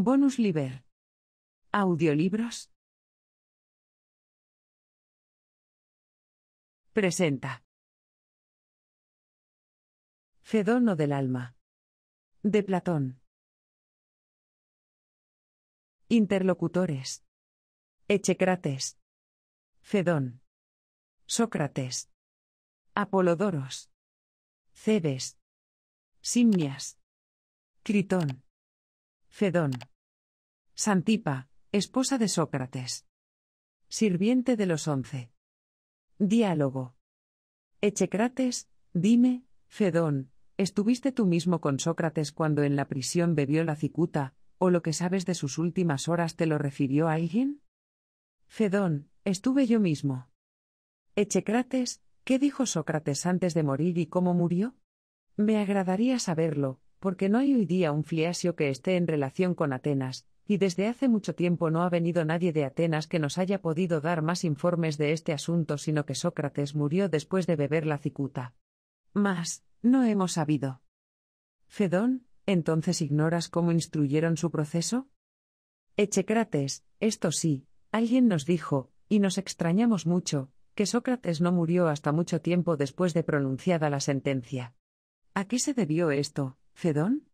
Bonus Liber. Audiolibros. Presenta. Fedono del alma. De Platón. Interlocutores. Echecrates. Fedón. Sócrates. Apolodoros. Cebes. Simnias. Critón. Fedón. Santipa, esposa de Sócrates. Sirviente de los once. Diálogo. Echecrates, dime, Fedón, ¿estuviste tú mismo con Sócrates cuando en la prisión bebió la cicuta, o lo que sabes de sus últimas horas te lo refirió alguien? Fedón, estuve yo mismo. Echecrates, ¿qué dijo Sócrates antes de morir y cómo murió? Me agradaría saberlo, porque no hay hoy día un Fliasio que esté en relación con Atenas, y desde hace mucho tiempo no ha venido nadie de Atenas que nos haya podido dar más informes de este asunto, sino que Sócrates murió después de beber la cicuta. Mas, no hemos sabido. Fedón, entonces ignoras cómo instruyeron su proceso? Echecrates, esto sí, alguien nos dijo, y nos extrañamos mucho, que Sócrates no murió hasta mucho tiempo después de pronunciada la sentencia. ¿A qué se debió esto? ¿Fedón?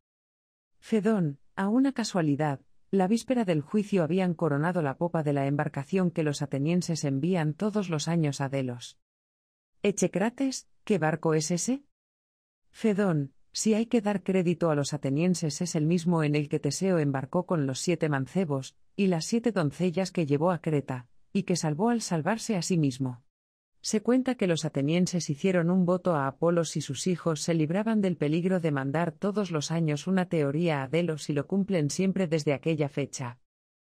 Fedón, a una casualidad, la víspera del juicio habían coronado la popa de la embarcación que los atenienses envían todos los años a Delos. Echecrates, ¿qué barco es ese? Fedón, si hay que dar crédito a los atenienses es el mismo en el que Teseo embarcó con los siete mancebos, y las siete doncellas que llevó a Creta, y que salvó al salvarse a sí mismo. Se cuenta que los atenienses hicieron un voto a Apolo si sus hijos se libraban del peligro de mandar todos los años una teoría a Delos y lo cumplen siempre desde aquella fecha.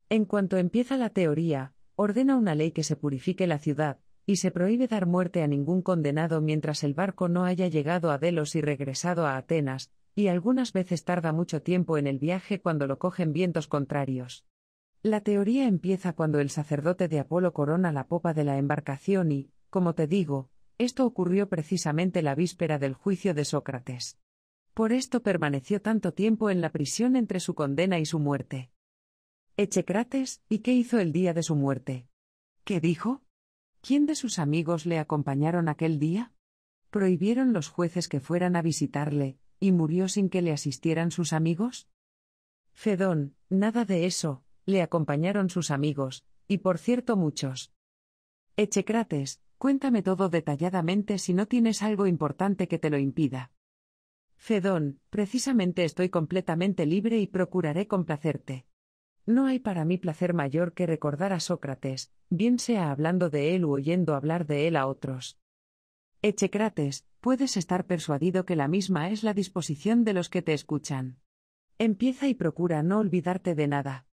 En cuanto empieza la teoría, ordena una ley que se purifique la ciudad, y se prohíbe dar muerte a ningún condenado mientras el barco no haya llegado a Delos y regresado a Atenas, y algunas veces tarda mucho tiempo en el viaje cuando lo cogen vientos contrarios. La teoría empieza cuando el sacerdote de Apolo corona la popa de la embarcación y, como te digo, esto ocurrió precisamente la víspera del juicio de Sócrates. Por esto permaneció tanto tiempo en la prisión entre su condena y su muerte. Echecrates, ¿y qué hizo el día de su muerte? ¿Qué dijo? ¿Quién de sus amigos le acompañaron aquel día? ¿Prohibieron los jueces que fueran a visitarle, y murió sin que le asistieran sus amigos? Fedón, nada de eso, le acompañaron sus amigos, y por cierto muchos. Echecrates, Cuéntame todo detalladamente si no tienes algo importante que te lo impida. Fedón, precisamente estoy completamente libre y procuraré complacerte. No hay para mí placer mayor que recordar a Sócrates, bien sea hablando de él u oyendo hablar de él a otros. Echecrates, puedes estar persuadido que la misma es la disposición de los que te escuchan. Empieza y procura no olvidarte de nada.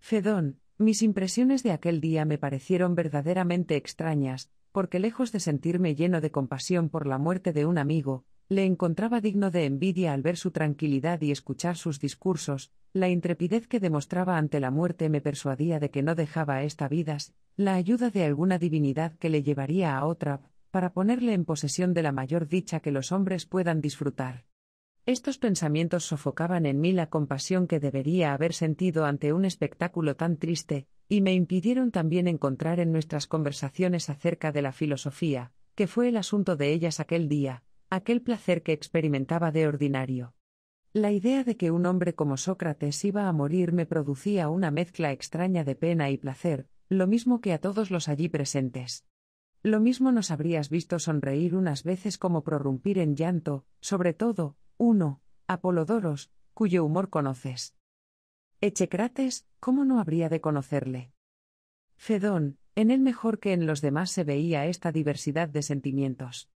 Fedón, mis impresiones de aquel día me parecieron verdaderamente extrañas, porque lejos de sentirme lleno de compasión por la muerte de un amigo, le encontraba digno de envidia al ver su tranquilidad y escuchar sus discursos, la intrepidez que demostraba ante la muerte me persuadía de que no dejaba esta vidas, la ayuda de alguna divinidad que le llevaría a otra, para ponerle en posesión de la mayor dicha que los hombres puedan disfrutar. Estos pensamientos sofocaban en mí la compasión que debería haber sentido ante un espectáculo tan triste, y me impidieron también encontrar en nuestras conversaciones acerca de la filosofía, que fue el asunto de ellas aquel día, aquel placer que experimentaba de ordinario. La idea de que un hombre como Sócrates iba a morir me producía una mezcla extraña de pena y placer, lo mismo que a todos los allí presentes. Lo mismo nos habrías visto sonreír unas veces como prorrumpir en llanto, sobre todo, 1. Apolodoros, cuyo humor conoces. Echecrates, ¿cómo no habría de conocerle? Fedón, en él mejor que en los demás se veía esta diversidad de sentimientos.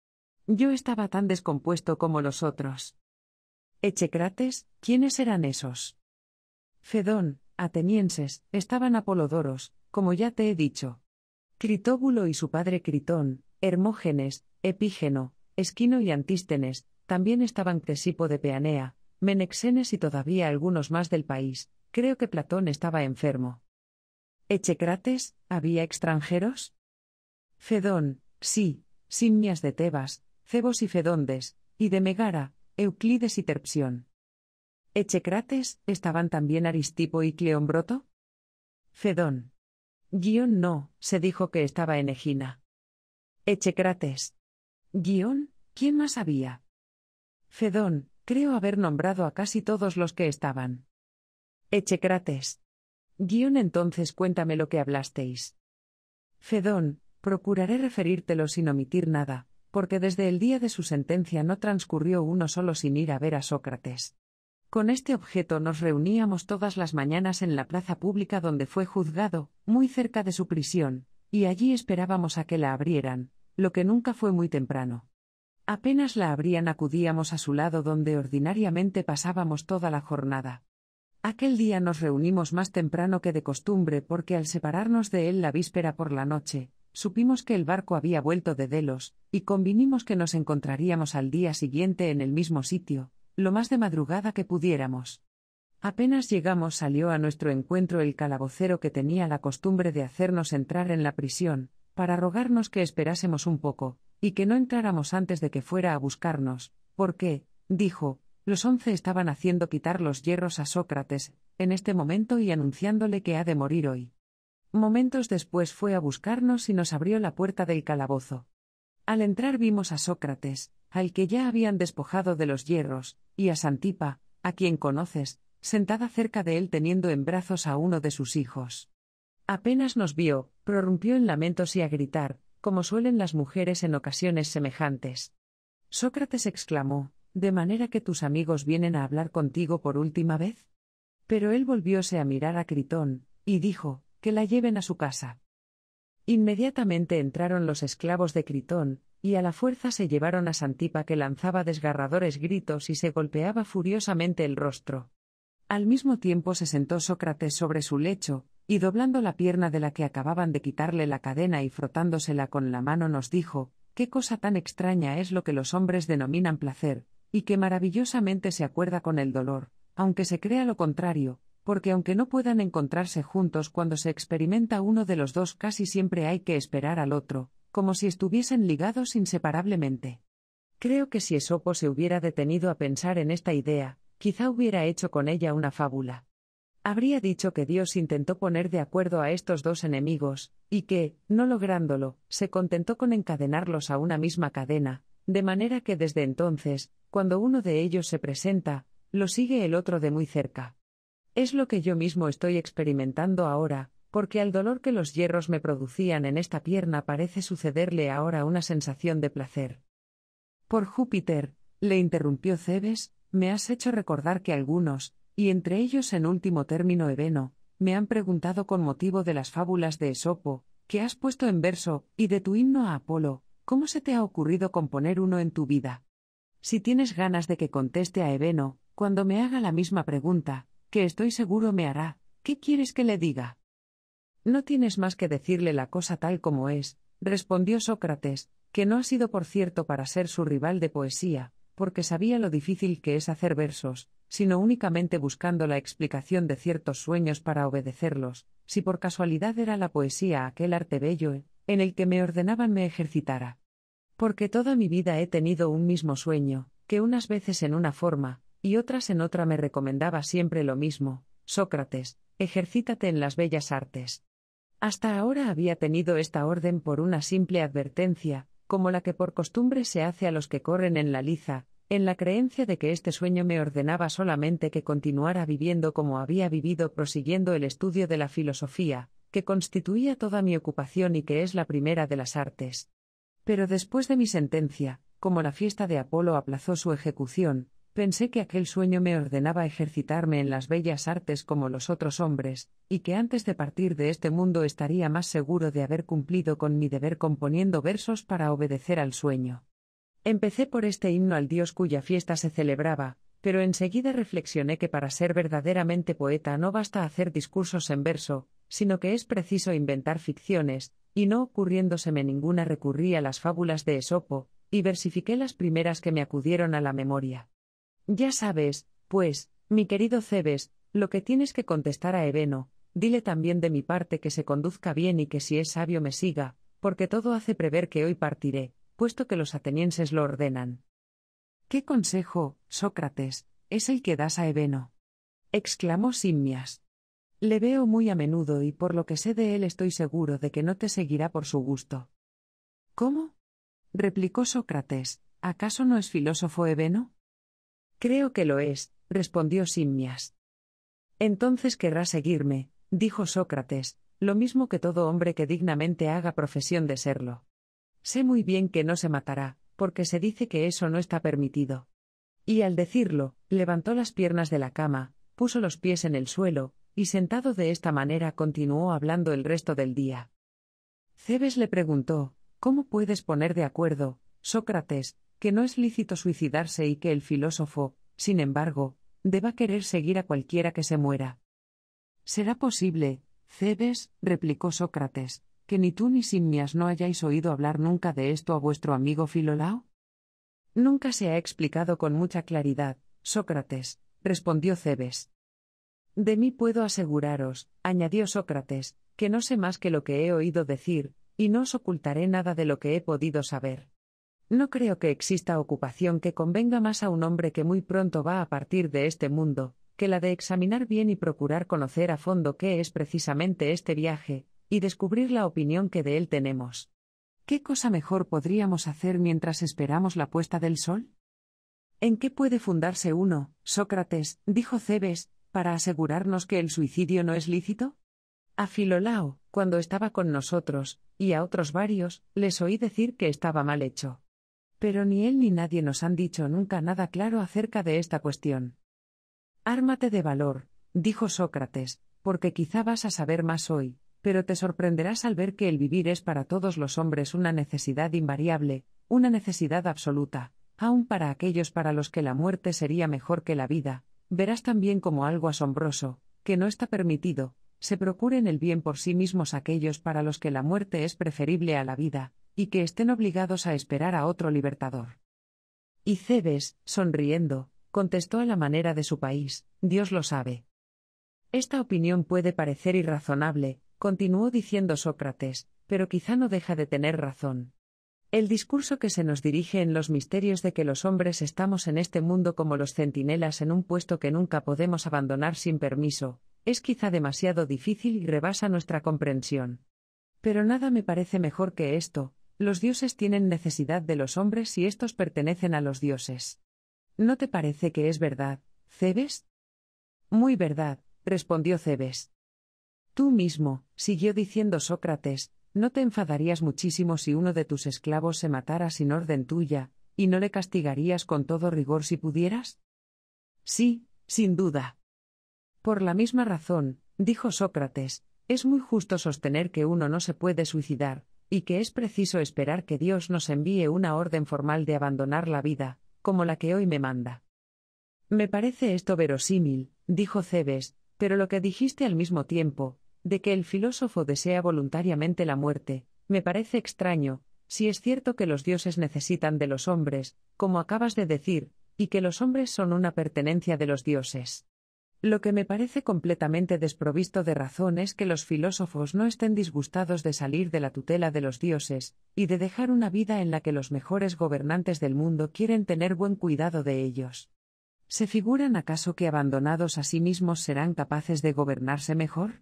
Yo estaba tan descompuesto como los otros. Echecrates, ¿quiénes eran esos? Fedón, atenienses, estaban Apolodoros, como ya te he dicho. Critóbulo y su padre Critón, Hermógenes, Epígeno, Esquino y Antístenes, también estaban Cresipo de Peanea, Menexenes y todavía algunos más del país. Creo que Platón estaba enfermo. Echecrates, ¿había extranjeros? Fedón, sí, Simmias de Tebas, Cebos y Fedondes, y de Megara, Euclides y Terpsión. Echecrates, ¿estaban también Aristipo y Cleombroto? Fedón. Guión no, se dijo que estaba en Egina. Echecrates. Guión, ¿quién más había? Fedón, creo haber nombrado a casi todos los que estaban. Echecrates. Guión entonces cuéntame lo que hablasteis. Fedón, procuraré referírtelo sin omitir nada, porque desde el día de su sentencia no transcurrió uno solo sin ir a ver a Sócrates. Con este objeto nos reuníamos todas las mañanas en la plaza pública donde fue juzgado, muy cerca de su prisión, y allí esperábamos a que la abrieran, lo que nunca fue muy temprano. Apenas la abrían acudíamos a su lado donde ordinariamente pasábamos toda la jornada. Aquel día nos reunimos más temprano que de costumbre porque al separarnos de él la víspera por la noche, supimos que el barco había vuelto de Delos, y convinimos que nos encontraríamos al día siguiente en el mismo sitio, lo más de madrugada que pudiéramos. Apenas llegamos salió a nuestro encuentro el calabocero que tenía la costumbre de hacernos entrar en la prisión, para rogarnos que esperásemos un poco, y que no entráramos antes de que fuera a buscarnos, porque, dijo, los once estaban haciendo quitar los hierros a Sócrates, en este momento y anunciándole que ha de morir hoy. Momentos después fue a buscarnos y nos abrió la puerta del calabozo. Al entrar vimos a Sócrates, al que ya habían despojado de los hierros, y a Santipa, a quien conoces, sentada cerca de él teniendo en brazos a uno de sus hijos. Apenas nos vio, prorrumpió en lamentos y a gritar, como suelen las mujeres en ocasiones semejantes. Sócrates exclamó, ¿De manera que tus amigos vienen a hablar contigo por última vez? Pero él volvióse a mirar a Critón, y dijo, que la lleven a su casa. Inmediatamente entraron los esclavos de Critón, y a la fuerza se llevaron a Santipa que lanzaba desgarradores gritos y se golpeaba furiosamente el rostro. Al mismo tiempo se sentó Sócrates sobre su lecho, y doblando la pierna de la que acababan de quitarle la cadena y frotándosela con la mano nos dijo, qué cosa tan extraña es lo que los hombres denominan placer, y que maravillosamente se acuerda con el dolor, aunque se crea lo contrario, porque aunque no puedan encontrarse juntos cuando se experimenta uno de los dos casi siempre hay que esperar al otro, como si estuviesen ligados inseparablemente. Creo que si Esopo se hubiera detenido a pensar en esta idea, quizá hubiera hecho con ella una fábula habría dicho que Dios intentó poner de acuerdo a estos dos enemigos, y que, no lográndolo, se contentó con encadenarlos a una misma cadena, de manera que desde entonces, cuando uno de ellos se presenta, lo sigue el otro de muy cerca. Es lo que yo mismo estoy experimentando ahora, porque al dolor que los hierros me producían en esta pierna parece sucederle ahora una sensación de placer. Por Júpiter, le interrumpió Cebes, me has hecho recordar que algunos, y entre ellos en último término Ebeno, me han preguntado con motivo de las fábulas de Esopo, que has puesto en verso, y de tu himno a Apolo, ¿cómo se te ha ocurrido componer uno en tu vida? Si tienes ganas de que conteste a Ebeno, cuando me haga la misma pregunta, que estoy seguro me hará, ¿qué quieres que le diga? No tienes más que decirle la cosa tal como es, respondió Sócrates, que no ha sido por cierto para ser su rival de poesía, porque sabía lo difícil que es hacer versos, sino únicamente buscando la explicación de ciertos sueños para obedecerlos, si por casualidad era la poesía aquel arte bello eh, en el que me ordenaban me ejercitara. Porque toda mi vida he tenido un mismo sueño, que unas veces en una forma, y otras en otra me recomendaba siempre lo mismo, Sócrates, ejercítate en las bellas artes. Hasta ahora había tenido esta orden por una simple advertencia, como la que por costumbre se hace a los que corren en la liza, en la creencia de que este sueño me ordenaba solamente que continuara viviendo como había vivido prosiguiendo el estudio de la filosofía, que constituía toda mi ocupación y que es la primera de las artes. Pero después de mi sentencia, como la fiesta de Apolo aplazó su ejecución, pensé que aquel sueño me ordenaba ejercitarme en las bellas artes como los otros hombres, y que antes de partir de este mundo estaría más seguro de haber cumplido con mi deber componiendo versos para obedecer al sueño. Empecé por este himno al Dios cuya fiesta se celebraba, pero enseguida reflexioné que para ser verdaderamente poeta no basta hacer discursos en verso, sino que es preciso inventar ficciones, y no ocurriéndoseme ninguna recurrí a las fábulas de Esopo, y versifiqué las primeras que me acudieron a la memoria. Ya sabes, pues, mi querido Cebes, lo que tienes que contestar a Ebeno, dile también de mi parte que se conduzca bien y que si es sabio me siga, porque todo hace prever que hoy partiré, puesto que los atenienses lo ordenan. ¿Qué consejo, Sócrates, es el que das a Ebeno? exclamó Simmias. Le veo muy a menudo y por lo que sé de él estoy seguro de que no te seguirá por su gusto. ¿Cómo? replicó Sócrates, ¿acaso no es filósofo Ebeno? Creo que lo es, respondió Simmias. Entonces querrá seguirme, dijo Sócrates, lo mismo que todo hombre que dignamente haga profesión de serlo. Sé muy bien que no se matará, porque se dice que eso no está permitido. Y al decirlo, levantó las piernas de la cama, puso los pies en el suelo, y sentado de esta manera continuó hablando el resto del día. Cebes le preguntó, ¿Cómo puedes poner de acuerdo, Sócrates, que no es lícito suicidarse y que el filósofo, sin embargo, deba querer seguir a cualquiera que se muera? Será posible, Cebes, replicó Sócrates, que ni tú ni Simmias no hayáis oído hablar nunca de esto a vuestro amigo Filolao? Nunca se ha explicado con mucha claridad, Sócrates, respondió Cebes. De mí puedo aseguraros, añadió Sócrates, que no sé más que lo que he oído decir, y no os ocultaré nada de lo que he podido saber. No creo que exista ocupación que convenga más a un hombre que muy pronto va a partir de este mundo, que la de examinar bien y procurar conocer a fondo qué es precisamente este viaje, y descubrir la opinión que de él tenemos. ¿Qué cosa mejor podríamos hacer mientras esperamos la puesta del sol? ¿En qué puede fundarse uno, Sócrates, dijo Cebes, para asegurarnos que el suicidio no es lícito? A Filolao, cuando estaba con nosotros, y a otros varios, les oí decir que estaba mal hecho. Pero ni él ni nadie nos han dicho nunca nada claro acerca de esta cuestión. Ármate de valor, dijo Sócrates, porque quizá vas a saber más hoy, pero te sorprenderás al ver que el vivir es para todos los hombres una necesidad invariable, una necesidad absoluta, aun para aquellos para los que la muerte sería mejor que la vida, verás también como algo asombroso, que no está permitido, se procuren el bien por sí mismos aquellos para los que la muerte es preferible a la vida, y que estén obligados a esperar a otro libertador. Y Cebes, sonriendo, contestó a la manera de su país, Dios lo sabe. Esta opinión puede parecer irrazonable, continuó diciendo Sócrates, pero quizá no deja de tener razón. El discurso que se nos dirige en los misterios de que los hombres estamos en este mundo como los centinelas en un puesto que nunca podemos abandonar sin permiso, es quizá demasiado difícil y rebasa nuestra comprensión. Pero nada me parece mejor que esto, los dioses tienen necesidad de los hombres y estos pertenecen a los dioses. ¿No te parece que es verdad, Cebes? Muy verdad, respondió Cebes. Tú mismo, siguió diciendo Sócrates, no te enfadarías muchísimo si uno de tus esclavos se matara sin orden tuya, y no le castigarías con todo rigor si pudieras? Sí, sin duda. Por la misma razón, dijo Sócrates, es muy justo sostener que uno no se puede suicidar, y que es preciso esperar que Dios nos envíe una orden formal de abandonar la vida, como la que hoy me manda. Me parece esto verosímil, dijo Cebes, pero lo que dijiste al mismo tiempo, de que el filósofo desea voluntariamente la muerte, me parece extraño, si es cierto que los dioses necesitan de los hombres, como acabas de decir, y que los hombres son una pertenencia de los dioses. Lo que me parece completamente desprovisto de razón es que los filósofos no estén disgustados de salir de la tutela de los dioses, y de dejar una vida en la que los mejores gobernantes del mundo quieren tener buen cuidado de ellos. ¿Se figuran acaso que abandonados a sí mismos serán capaces de gobernarse mejor?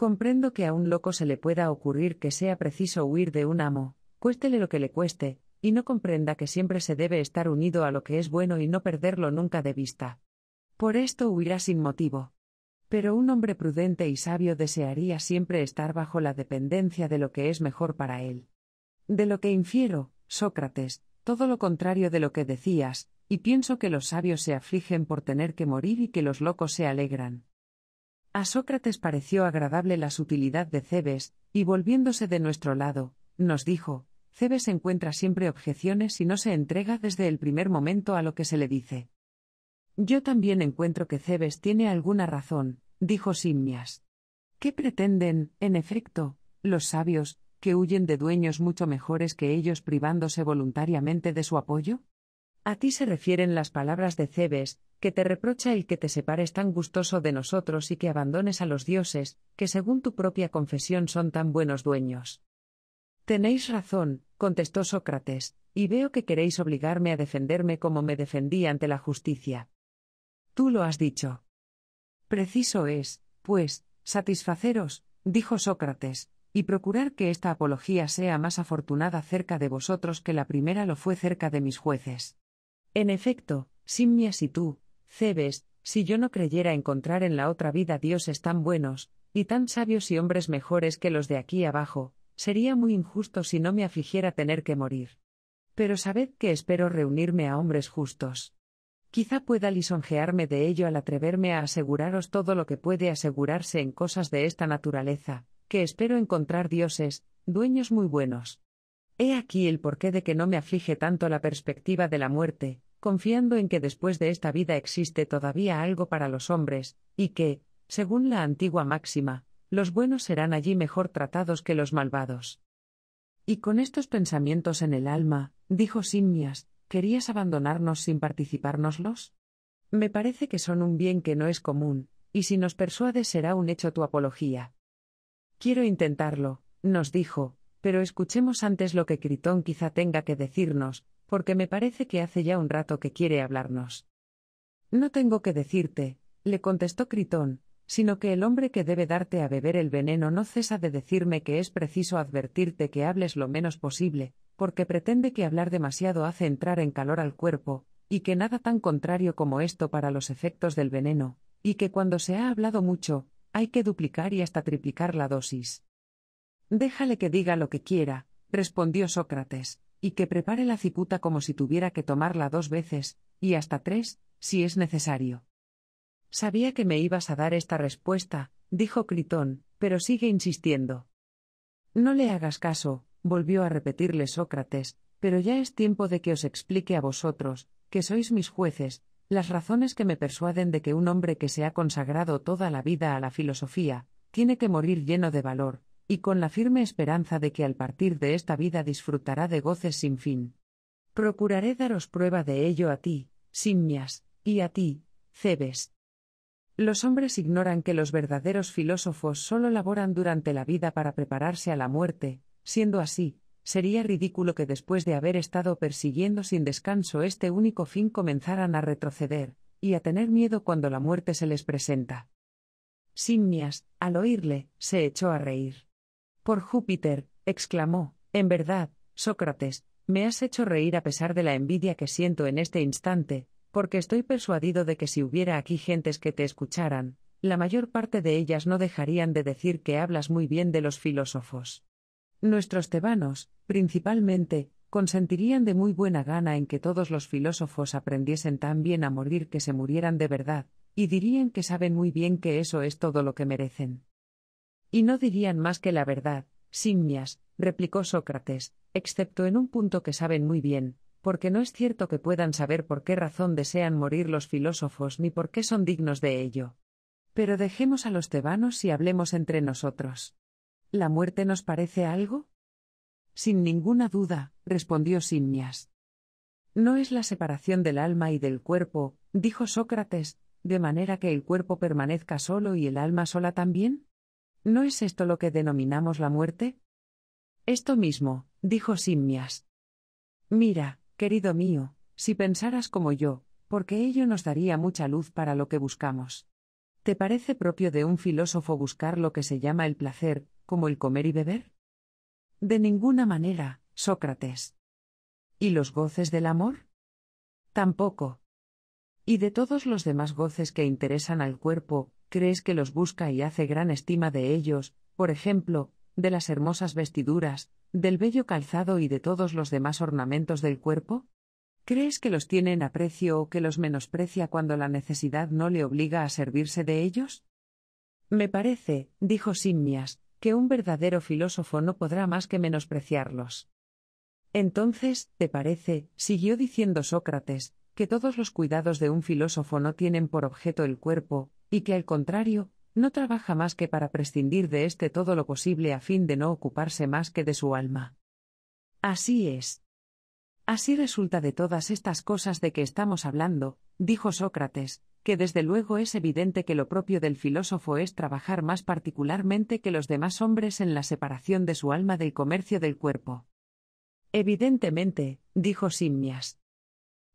Comprendo que a un loco se le pueda ocurrir que sea preciso huir de un amo, cuéstele lo que le cueste, y no comprenda que siempre se debe estar unido a lo que es bueno y no perderlo nunca de vista. Por esto huirá sin motivo. Pero un hombre prudente y sabio desearía siempre estar bajo la dependencia de lo que es mejor para él. De lo que infiero, Sócrates, todo lo contrario de lo que decías, y pienso que los sabios se afligen por tener que morir y que los locos se alegran. A Sócrates pareció agradable la sutilidad de Cebes, y volviéndose de nuestro lado, nos dijo, Cebes encuentra siempre objeciones y no se entrega desde el primer momento a lo que se le dice. Yo también encuentro que Cebes tiene alguna razón, dijo Simmias. ¿Qué pretenden, en efecto, los sabios, que huyen de dueños mucho mejores que ellos privándose voluntariamente de su apoyo? A ti se refieren las palabras de Cebes, que te reprocha el que te separes tan gustoso de nosotros y que abandones a los dioses, que según tu propia confesión son tan buenos dueños. Tenéis razón, contestó Sócrates, y veo que queréis obligarme a defenderme como me defendí ante la justicia. Tú lo has dicho. Preciso es, pues, satisfaceros, dijo Sócrates, y procurar que esta apología sea más afortunada cerca de vosotros que la primera lo fue cerca de mis jueces. En efecto, Simmias y tú, Cebes, si yo no creyera encontrar en la otra vida dioses tan buenos, y tan sabios y hombres mejores que los de aquí abajo, sería muy injusto si no me afligiera tener que morir. Pero sabed que espero reunirme a hombres justos. Quizá pueda lisonjearme de ello al atreverme a aseguraros todo lo que puede asegurarse en cosas de esta naturaleza, que espero encontrar dioses, dueños muy buenos. He aquí el porqué de que no me aflige tanto la perspectiva de la muerte, confiando en que después de esta vida existe todavía algo para los hombres, y que, según la antigua máxima, los buenos serán allí mejor tratados que los malvados. Y con estos pensamientos en el alma, dijo Simmias, ¿querías abandonarnos sin participárnoslos? Me parece que son un bien que no es común, y si nos persuades será un hecho tu apología. Quiero intentarlo, nos dijo, pero escuchemos antes lo que Critón quizá tenga que decirnos, porque me parece que hace ya un rato que quiere hablarnos. No tengo que decirte, le contestó Critón, sino que el hombre que debe darte a beber el veneno no cesa de decirme que es preciso advertirte que hables lo menos posible, porque pretende que hablar demasiado hace entrar en calor al cuerpo, y que nada tan contrario como esto para los efectos del veneno, y que cuando se ha hablado mucho, hay que duplicar y hasta triplicar la dosis. Déjale que diga lo que quiera, respondió Sócrates y que prepare la ciputa como si tuviera que tomarla dos veces, y hasta tres, si es necesario. Sabía que me ibas a dar esta respuesta, dijo Critón, pero sigue insistiendo. No le hagas caso, volvió a repetirle Sócrates, pero ya es tiempo de que os explique a vosotros, que sois mis jueces, las razones que me persuaden de que un hombre que se ha consagrado toda la vida a la filosofía, tiene que morir lleno de valor, y con la firme esperanza de que al partir de esta vida disfrutará de goces sin fin. Procuraré daros prueba de ello a ti, Simmias, y a ti, Cebes. Los hombres ignoran que los verdaderos filósofos solo laboran durante la vida para prepararse a la muerte, siendo así, sería ridículo que después de haber estado persiguiendo sin descanso este único fin comenzaran a retroceder, y a tener miedo cuando la muerte se les presenta. Simmias, al oírle, se echó a reír. Por Júpiter, exclamó, en verdad, Sócrates, me has hecho reír a pesar de la envidia que siento en este instante, porque estoy persuadido de que si hubiera aquí gentes que te escucharan, la mayor parte de ellas no dejarían de decir que hablas muy bien de los filósofos. Nuestros tebanos, principalmente, consentirían de muy buena gana en que todos los filósofos aprendiesen tan bien a morir que se murieran de verdad, y dirían que saben muy bien que eso es todo lo que merecen. Y no dirían más que la verdad, simmias, replicó Sócrates, excepto en un punto que saben muy bien, porque no es cierto que puedan saber por qué razón desean morir los filósofos ni por qué son dignos de ello. Pero dejemos a los tebanos y hablemos entre nosotros. ¿La muerte nos parece algo? Sin ninguna duda, respondió Simmias. No es la separación del alma y del cuerpo, dijo Sócrates, de manera que el cuerpo permanezca solo y el alma sola también? ¿No es esto lo que denominamos la muerte? Esto mismo, dijo Simmias. Mira, querido mío, si pensaras como yo, porque ello nos daría mucha luz para lo que buscamos. ¿Te parece propio de un filósofo buscar lo que se llama el placer, como el comer y beber? De ninguna manera, Sócrates. ¿Y los goces del amor? Tampoco. Y de todos los demás goces que interesan al cuerpo, crees que los busca y hace gran estima de ellos, por ejemplo, de las hermosas vestiduras, del bello calzado y de todos los demás ornamentos del cuerpo? ¿Crees que los tiene en aprecio o que los menosprecia cuando la necesidad no le obliga a servirse de ellos? Me parece, dijo Simmias, que un verdadero filósofo no podrá más que menospreciarlos. Entonces, ¿te parece, siguió diciendo Sócrates, que todos los cuidados de un filósofo no tienen por objeto el cuerpo, y que al contrario, no trabaja más que para prescindir de éste todo lo posible a fin de no ocuparse más que de su alma. Así es. Así resulta de todas estas cosas de que estamos hablando, dijo Sócrates, que desde luego es evidente que lo propio del filósofo es trabajar más particularmente que los demás hombres en la separación de su alma del comercio del cuerpo. Evidentemente, dijo Simmias.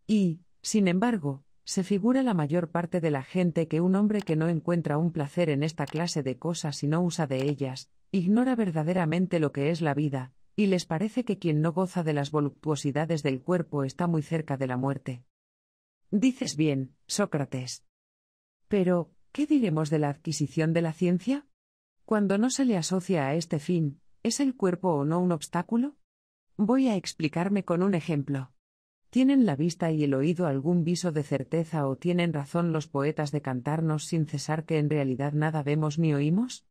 Y, sin embargo, se figura la mayor parte de la gente que un hombre que no encuentra un placer en esta clase de cosas y no usa de ellas, ignora verdaderamente lo que es la vida, y les parece que quien no goza de las voluptuosidades del cuerpo está muy cerca de la muerte. Dices bien, Sócrates. Pero, ¿qué diremos de la adquisición de la ciencia? Cuando no se le asocia a este fin, ¿es el cuerpo o no un obstáculo? Voy a explicarme con un ejemplo. ¿Tienen la vista y el oído algún viso de certeza o tienen razón los poetas de cantarnos sin cesar que en realidad nada vemos ni oímos?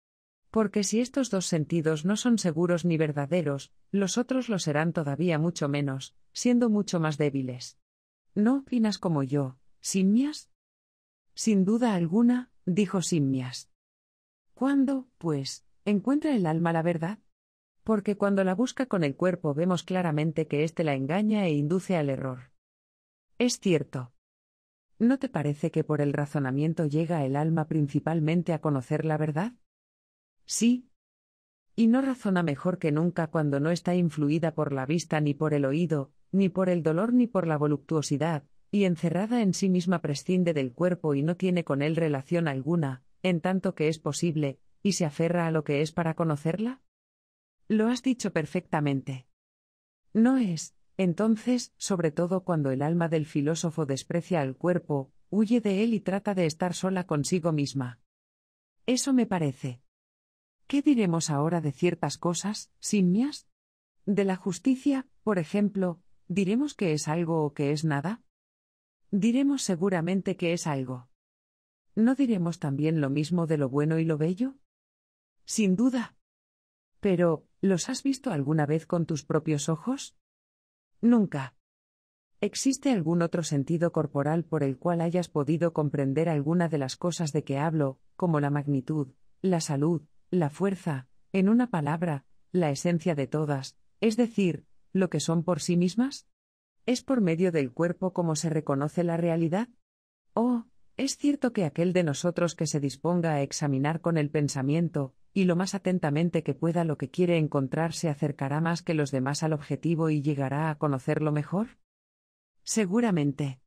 Porque si estos dos sentidos no son seguros ni verdaderos, los otros lo serán todavía mucho menos, siendo mucho más débiles. ¿No opinas como yo, Simmias? Sin duda alguna, dijo Simmias. ¿Cuándo, pues, encuentra el alma la verdad? Porque cuando la busca con el cuerpo vemos claramente que éste la engaña e induce al error. Es cierto. ¿No te parece que por el razonamiento llega el alma principalmente a conocer la verdad? Sí. Y no razona mejor que nunca cuando no está influida por la vista ni por el oído, ni por el dolor ni por la voluptuosidad, y encerrada en sí misma prescinde del cuerpo y no tiene con él relación alguna, en tanto que es posible, y se aferra a lo que es para conocerla? Lo has dicho perfectamente. No es, entonces, sobre todo cuando el alma del filósofo desprecia al cuerpo, huye de él y trata de estar sola consigo misma. Eso me parece. ¿Qué diremos ahora de ciertas cosas, simmias De la justicia, por ejemplo, ¿diremos que es algo o que es nada? Diremos seguramente que es algo. ¿No diremos también lo mismo de lo bueno y lo bello? Sin duda. Pero, ¿Los has visto alguna vez con tus propios ojos? Nunca. ¿Existe algún otro sentido corporal por el cual hayas podido comprender alguna de las cosas de que hablo, como la magnitud, la salud, la fuerza, en una palabra, la esencia de todas, es decir, lo que son por sí mismas? ¿Es por medio del cuerpo como se reconoce la realidad? Oh, es cierto que aquel de nosotros que se disponga a examinar con el pensamiento, y lo más atentamente que pueda lo que quiere encontrar se acercará más que los demás al objetivo y llegará a conocerlo mejor? Seguramente.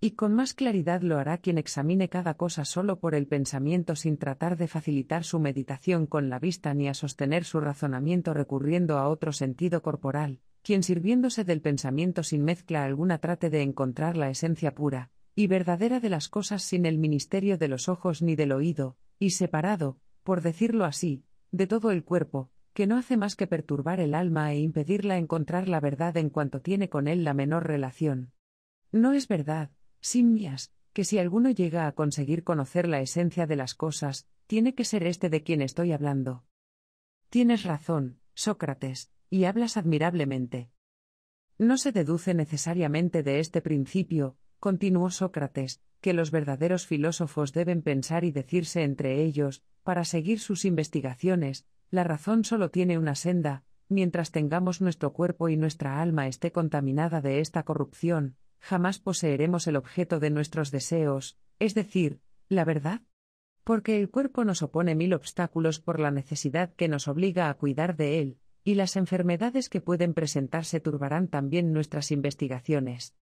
Y con más claridad lo hará quien examine cada cosa solo por el pensamiento sin tratar de facilitar su meditación con la vista ni a sostener su razonamiento recurriendo a otro sentido corporal, quien sirviéndose del pensamiento sin mezcla alguna trate de encontrar la esencia pura y verdadera de las cosas sin el ministerio de los ojos ni del oído, y separado, por decirlo así, de todo el cuerpo, que no hace más que perturbar el alma e impedirla encontrar la verdad en cuanto tiene con él la menor relación. No es verdad, simmias, que si alguno llega a conseguir conocer la esencia de las cosas, tiene que ser este de quien estoy hablando. Tienes razón, Sócrates, y hablas admirablemente. No se deduce necesariamente de este principio, continuó Sócrates, que los verdaderos filósofos deben pensar y decirse entre ellos, para seguir sus investigaciones, la razón solo tiene una senda, mientras tengamos nuestro cuerpo y nuestra alma esté contaminada de esta corrupción, jamás poseeremos el objeto de nuestros deseos, es decir, la verdad. Porque el cuerpo nos opone mil obstáculos por la necesidad que nos obliga a cuidar de él, y las enfermedades que pueden presentarse turbarán también nuestras investigaciones.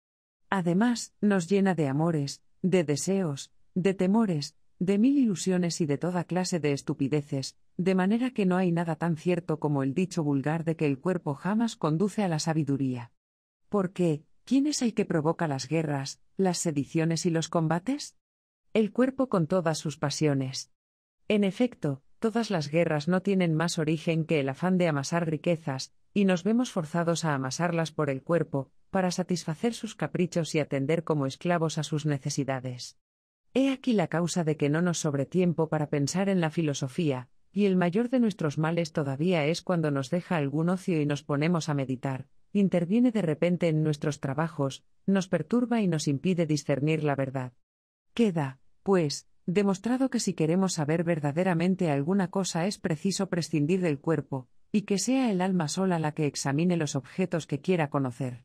Además, nos llena de amores, de deseos, de temores, de mil ilusiones y de toda clase de estupideces, de manera que no hay nada tan cierto como el dicho vulgar de que el cuerpo jamás conduce a la sabiduría. ¿Por qué, ¿quién es el que provoca las guerras, las sediciones y los combates? El cuerpo con todas sus pasiones. En efecto, todas las guerras no tienen más origen que el afán de amasar riquezas, y nos vemos forzados a amasarlas por el cuerpo, para satisfacer sus caprichos y atender como esclavos a sus necesidades. He aquí la causa de que no nos sobre tiempo para pensar en la filosofía, y el mayor de nuestros males todavía es cuando nos deja algún ocio y nos ponemos a meditar, interviene de repente en nuestros trabajos, nos perturba y nos impide discernir la verdad. Queda, pues, demostrado que si queremos saber verdaderamente alguna cosa es preciso prescindir del cuerpo, y que sea el alma sola la que examine los objetos que quiera conocer.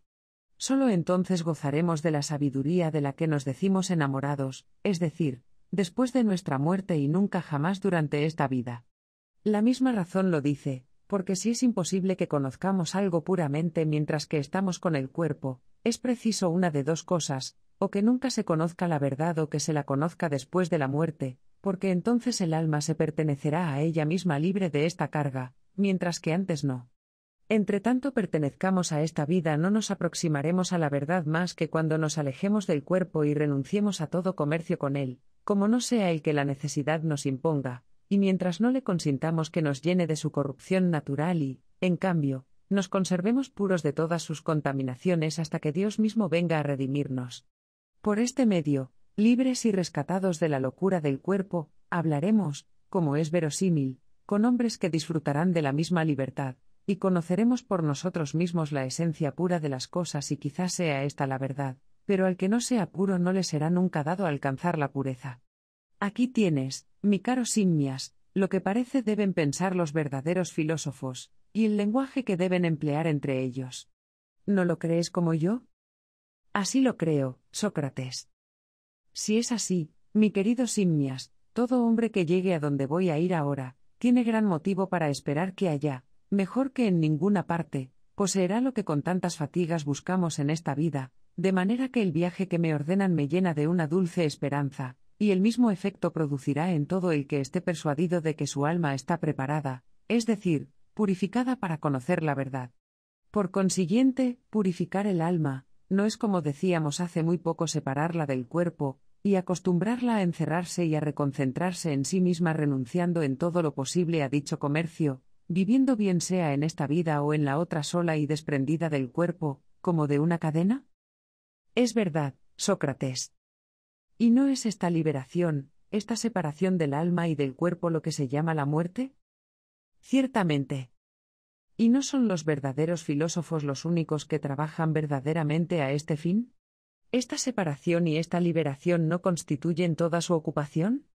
Solo entonces gozaremos de la sabiduría de la que nos decimos enamorados, es decir, después de nuestra muerte y nunca jamás durante esta vida. La misma razón lo dice, porque si es imposible que conozcamos algo puramente mientras que estamos con el cuerpo, es preciso una de dos cosas, o que nunca se conozca la verdad o que se la conozca después de la muerte, porque entonces el alma se pertenecerá a ella misma libre de esta carga, mientras que antes no. Entre tanto pertenezcamos a esta vida, no nos aproximaremos a la verdad más que cuando nos alejemos del cuerpo y renunciemos a todo comercio con él, como no sea el que la necesidad nos imponga, y mientras no le consintamos que nos llene de su corrupción natural y, en cambio, nos conservemos puros de todas sus contaminaciones hasta que Dios mismo venga a redimirnos. Por este medio, libres y rescatados de la locura del cuerpo, hablaremos, como es verosímil, con hombres que disfrutarán de la misma libertad, y conoceremos por nosotros mismos la esencia pura de las cosas y quizás sea esta la verdad, pero al que no sea puro no le será nunca dado alcanzar la pureza. Aquí tienes, mi caro Simmias, lo que parece deben pensar los verdaderos filósofos, y el lenguaje que deben emplear entre ellos. ¿No lo crees como yo? Así lo creo, Sócrates. Si es así, mi querido Simmias, todo hombre que llegue a donde voy a ir ahora, tiene gran motivo para esperar que allá, mejor que en ninguna parte, poseerá lo que con tantas fatigas buscamos en esta vida, de manera que el viaje que me ordenan me llena de una dulce esperanza, y el mismo efecto producirá en todo el que esté persuadido de que su alma está preparada, es decir, purificada para conocer la verdad. Por consiguiente, purificar el alma, no es como decíamos hace muy poco separarla del cuerpo, y acostumbrarla a encerrarse y a reconcentrarse en sí misma renunciando en todo lo posible a dicho comercio, viviendo bien sea en esta vida o en la otra sola y desprendida del cuerpo, como de una cadena? Es verdad, Sócrates. ¿Y no es esta liberación, esta separación del alma y del cuerpo lo que se llama la muerte? Ciertamente. ¿Y no son los verdaderos filósofos los únicos que trabajan verdaderamente a este fin? ¿Esta separación y esta liberación no constituyen toda su ocupación?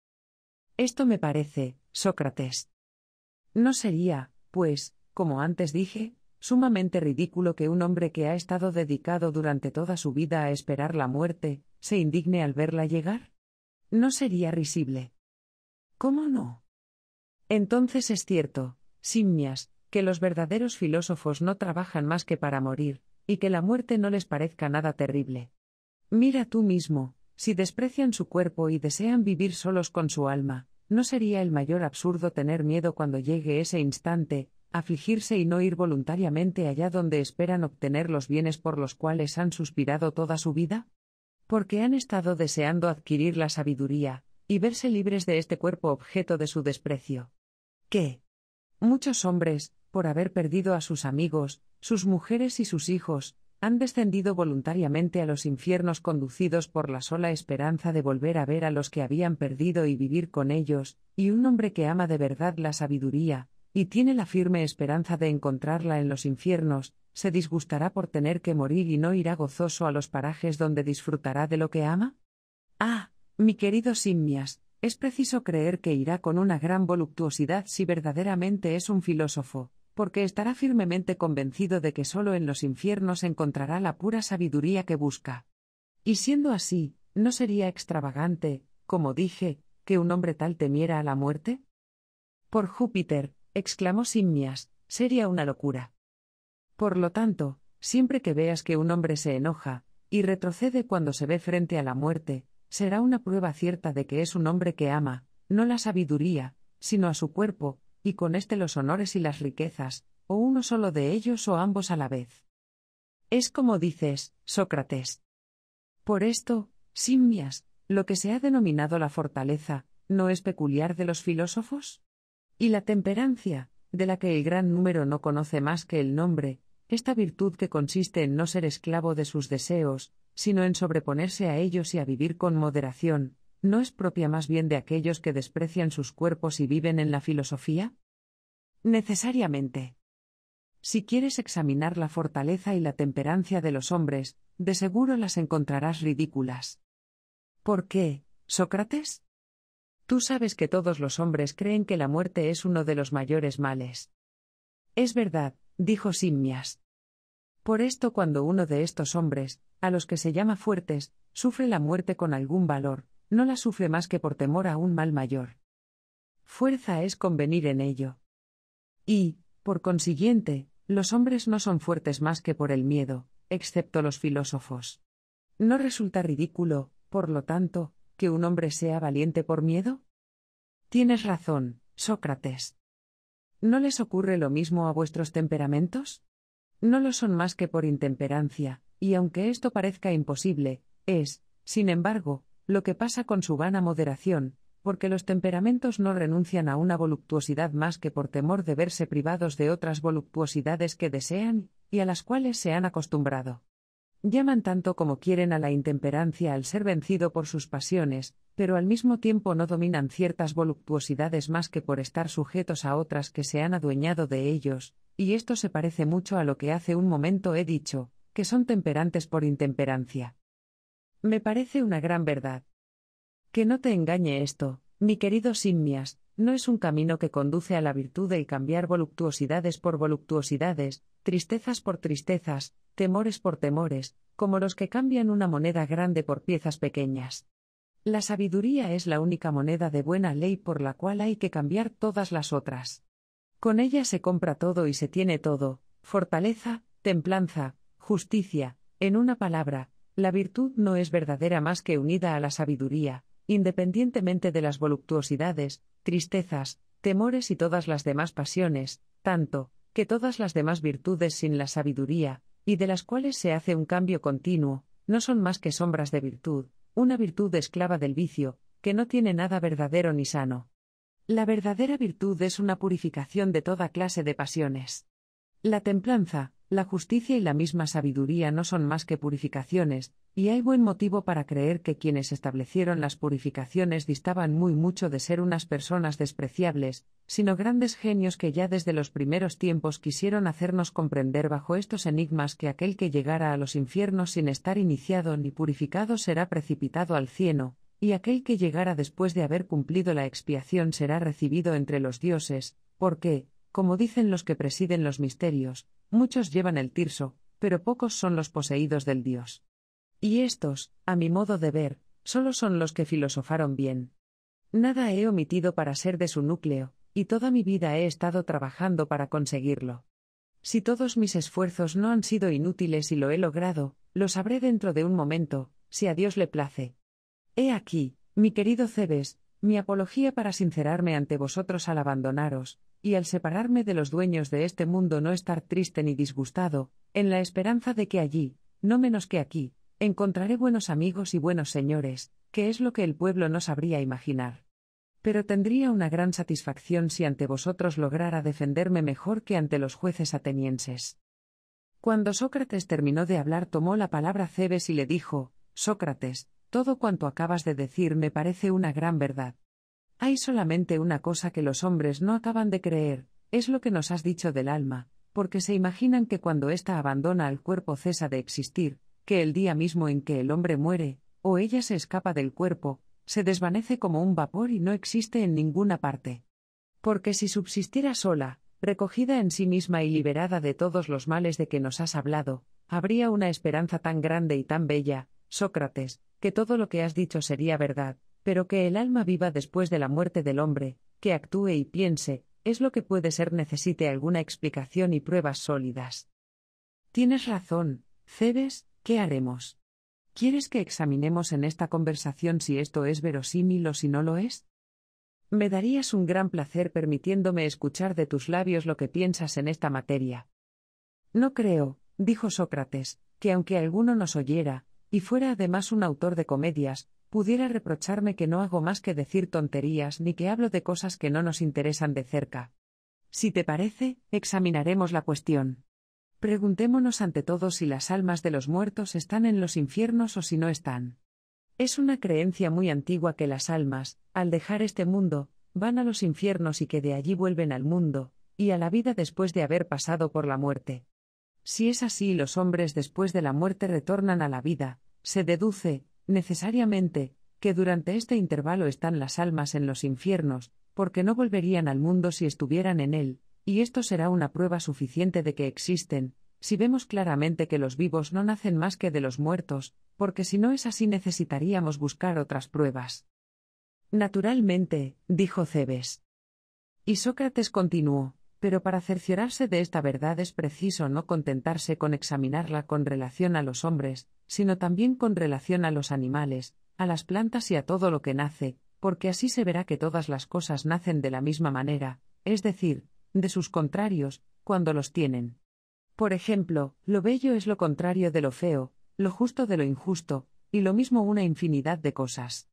Esto me parece, Sócrates. No sería, pues, como antes dije, sumamente ridículo que un hombre que ha estado dedicado durante toda su vida a esperar la muerte, se indigne al verla llegar. No sería risible. ¿Cómo no? Entonces es cierto, simmias, que los verdaderos filósofos no trabajan más que para morir, y que la muerte no les parezca nada terrible. Mira tú mismo, si desprecian su cuerpo y desean vivir solos con su alma, ¿No sería el mayor absurdo tener miedo cuando llegue ese instante, afligirse y no ir voluntariamente allá donde esperan obtener los bienes por los cuales han suspirado toda su vida? Porque han estado deseando adquirir la sabiduría, y verse libres de este cuerpo objeto de su desprecio. ¿Qué? Muchos hombres, por haber perdido a sus amigos, sus mujeres y sus hijos, han descendido voluntariamente a los infiernos conducidos por la sola esperanza de volver a ver a los que habían perdido y vivir con ellos, y un hombre que ama de verdad la sabiduría, y tiene la firme esperanza de encontrarla en los infiernos, se disgustará por tener que morir y no irá gozoso a los parajes donde disfrutará de lo que ama? Ah, mi querido Simmias, es preciso creer que irá con una gran voluptuosidad si verdaderamente es un filósofo, porque estará firmemente convencido de que solo en los infiernos encontrará la pura sabiduría que busca. Y siendo así, ¿no sería extravagante, como dije, que un hombre tal temiera a la muerte? Por Júpiter, exclamó Simmias, sería una locura. Por lo tanto, siempre que veas que un hombre se enoja, y retrocede cuando se ve frente a la muerte, será una prueba cierta de que es un hombre que ama, no la sabiduría, sino a su cuerpo, y con éste los honores y las riquezas, o uno solo de ellos o ambos a la vez. Es como dices, Sócrates. Por esto, Simmias, lo que se ha denominado la fortaleza, ¿no es peculiar de los filósofos? Y la temperancia, de la que el gran número no conoce más que el nombre, esta virtud que consiste en no ser esclavo de sus deseos, sino en sobreponerse a ellos y a vivir con moderación, ¿no es propia más bien de aquellos que desprecian sus cuerpos y viven en la filosofía? Necesariamente. Si quieres examinar la fortaleza y la temperancia de los hombres, de seguro las encontrarás ridículas. ¿Por qué, Sócrates? Tú sabes que todos los hombres creen que la muerte es uno de los mayores males. Es verdad, dijo Simmias. Por esto cuando uno de estos hombres, a los que se llama fuertes, sufre la muerte con algún valor, no la sufre más que por temor a un mal mayor. Fuerza es convenir en ello. Y, por consiguiente, los hombres no son fuertes más que por el miedo, excepto los filósofos. ¿No resulta ridículo, por lo tanto, que un hombre sea valiente por miedo? Tienes razón, Sócrates. ¿No les ocurre lo mismo a vuestros temperamentos? No lo son más que por intemperancia, y aunque esto parezca imposible, es, sin embargo, lo que pasa con su vana moderación, porque los temperamentos no renuncian a una voluptuosidad más que por temor de verse privados de otras voluptuosidades que desean, y a las cuales se han acostumbrado. Llaman tanto como quieren a la intemperancia al ser vencido por sus pasiones, pero al mismo tiempo no dominan ciertas voluptuosidades más que por estar sujetos a otras que se han adueñado de ellos, y esto se parece mucho a lo que hace un momento he dicho, que son temperantes por intemperancia. Me parece una gran verdad. Que no te engañe esto, mi querido simmias no es un camino que conduce a la virtud y cambiar voluptuosidades por voluptuosidades, tristezas por tristezas, temores por temores, como los que cambian una moneda grande por piezas pequeñas. La sabiduría es la única moneda de buena ley por la cual hay que cambiar todas las otras. Con ella se compra todo y se tiene todo, fortaleza, templanza, justicia, en una palabra, la virtud no es verdadera más que unida a la sabiduría, independientemente de las voluptuosidades, tristezas, temores y todas las demás pasiones, tanto, que todas las demás virtudes sin la sabiduría, y de las cuales se hace un cambio continuo, no son más que sombras de virtud, una virtud esclava del vicio, que no tiene nada verdadero ni sano. La verdadera virtud es una purificación de toda clase de pasiones. La templanza, la justicia y la misma sabiduría no son más que purificaciones, y hay buen motivo para creer que quienes establecieron las purificaciones distaban muy mucho de ser unas personas despreciables, sino grandes genios que ya desde los primeros tiempos quisieron hacernos comprender bajo estos enigmas que aquel que llegara a los infiernos sin estar iniciado ni purificado será precipitado al cieno, y aquel que llegara después de haber cumplido la expiación será recibido entre los dioses, porque, como dicen los que presiden los misterios, muchos llevan el tirso, pero pocos son los poseídos del Dios. Y estos, a mi modo de ver, solo son los que filosofaron bien. Nada he omitido para ser de su núcleo, y toda mi vida he estado trabajando para conseguirlo. Si todos mis esfuerzos no han sido inútiles y lo he logrado, lo sabré dentro de un momento, si a Dios le place. He aquí, mi querido Cebes, mi apología para sincerarme ante vosotros al abandonaros, y al separarme de los dueños de este mundo no estar triste ni disgustado, en la esperanza de que allí, no menos que aquí, encontraré buenos amigos y buenos señores, que es lo que el pueblo no sabría imaginar. Pero tendría una gran satisfacción si ante vosotros lograra defenderme mejor que ante los jueces atenienses. Cuando Sócrates terminó de hablar tomó la palabra Cebes y le dijo, Sócrates, todo cuanto acabas de decir me parece una gran verdad, hay solamente una cosa que los hombres no acaban de creer, es lo que nos has dicho del alma, porque se imaginan que cuando ésta abandona al cuerpo cesa de existir, que el día mismo en que el hombre muere, o ella se escapa del cuerpo, se desvanece como un vapor y no existe en ninguna parte. Porque si subsistiera sola, recogida en sí misma y liberada de todos los males de que nos has hablado, habría una esperanza tan grande y tan bella, Sócrates, que todo lo que has dicho sería verdad, pero que el alma viva después de la muerte del hombre, que actúe y piense, es lo que puede ser necesite alguna explicación y pruebas sólidas. Tienes razón, Cebes, ¿qué haremos? ¿Quieres que examinemos en esta conversación si esto es verosímil o si no lo es? Me darías un gran placer permitiéndome escuchar de tus labios lo que piensas en esta materia. No creo, dijo Sócrates, que aunque alguno nos oyera, y fuera además un autor de comedias, pudiera reprocharme que no hago más que decir tonterías ni que hablo de cosas que no nos interesan de cerca. Si te parece, examinaremos la cuestión. Preguntémonos ante todo si las almas de los muertos están en los infiernos o si no están. Es una creencia muy antigua que las almas, al dejar este mundo, van a los infiernos y que de allí vuelven al mundo, y a la vida después de haber pasado por la muerte. Si es así los hombres después de la muerte retornan a la vida, se deduce, necesariamente, que durante este intervalo están las almas en los infiernos, porque no volverían al mundo si estuvieran en él, y esto será una prueba suficiente de que existen, si vemos claramente que los vivos no nacen más que de los muertos, porque si no es así necesitaríamos buscar otras pruebas. Naturalmente, dijo Cebes. Y Sócrates continuó, pero para cerciorarse de esta verdad es preciso no contentarse con examinarla con relación a los hombres, sino también con relación a los animales, a las plantas y a todo lo que nace, porque así se verá que todas las cosas nacen de la misma manera, es decir, de sus contrarios, cuando los tienen. Por ejemplo, lo bello es lo contrario de lo feo, lo justo de lo injusto, y lo mismo una infinidad de cosas.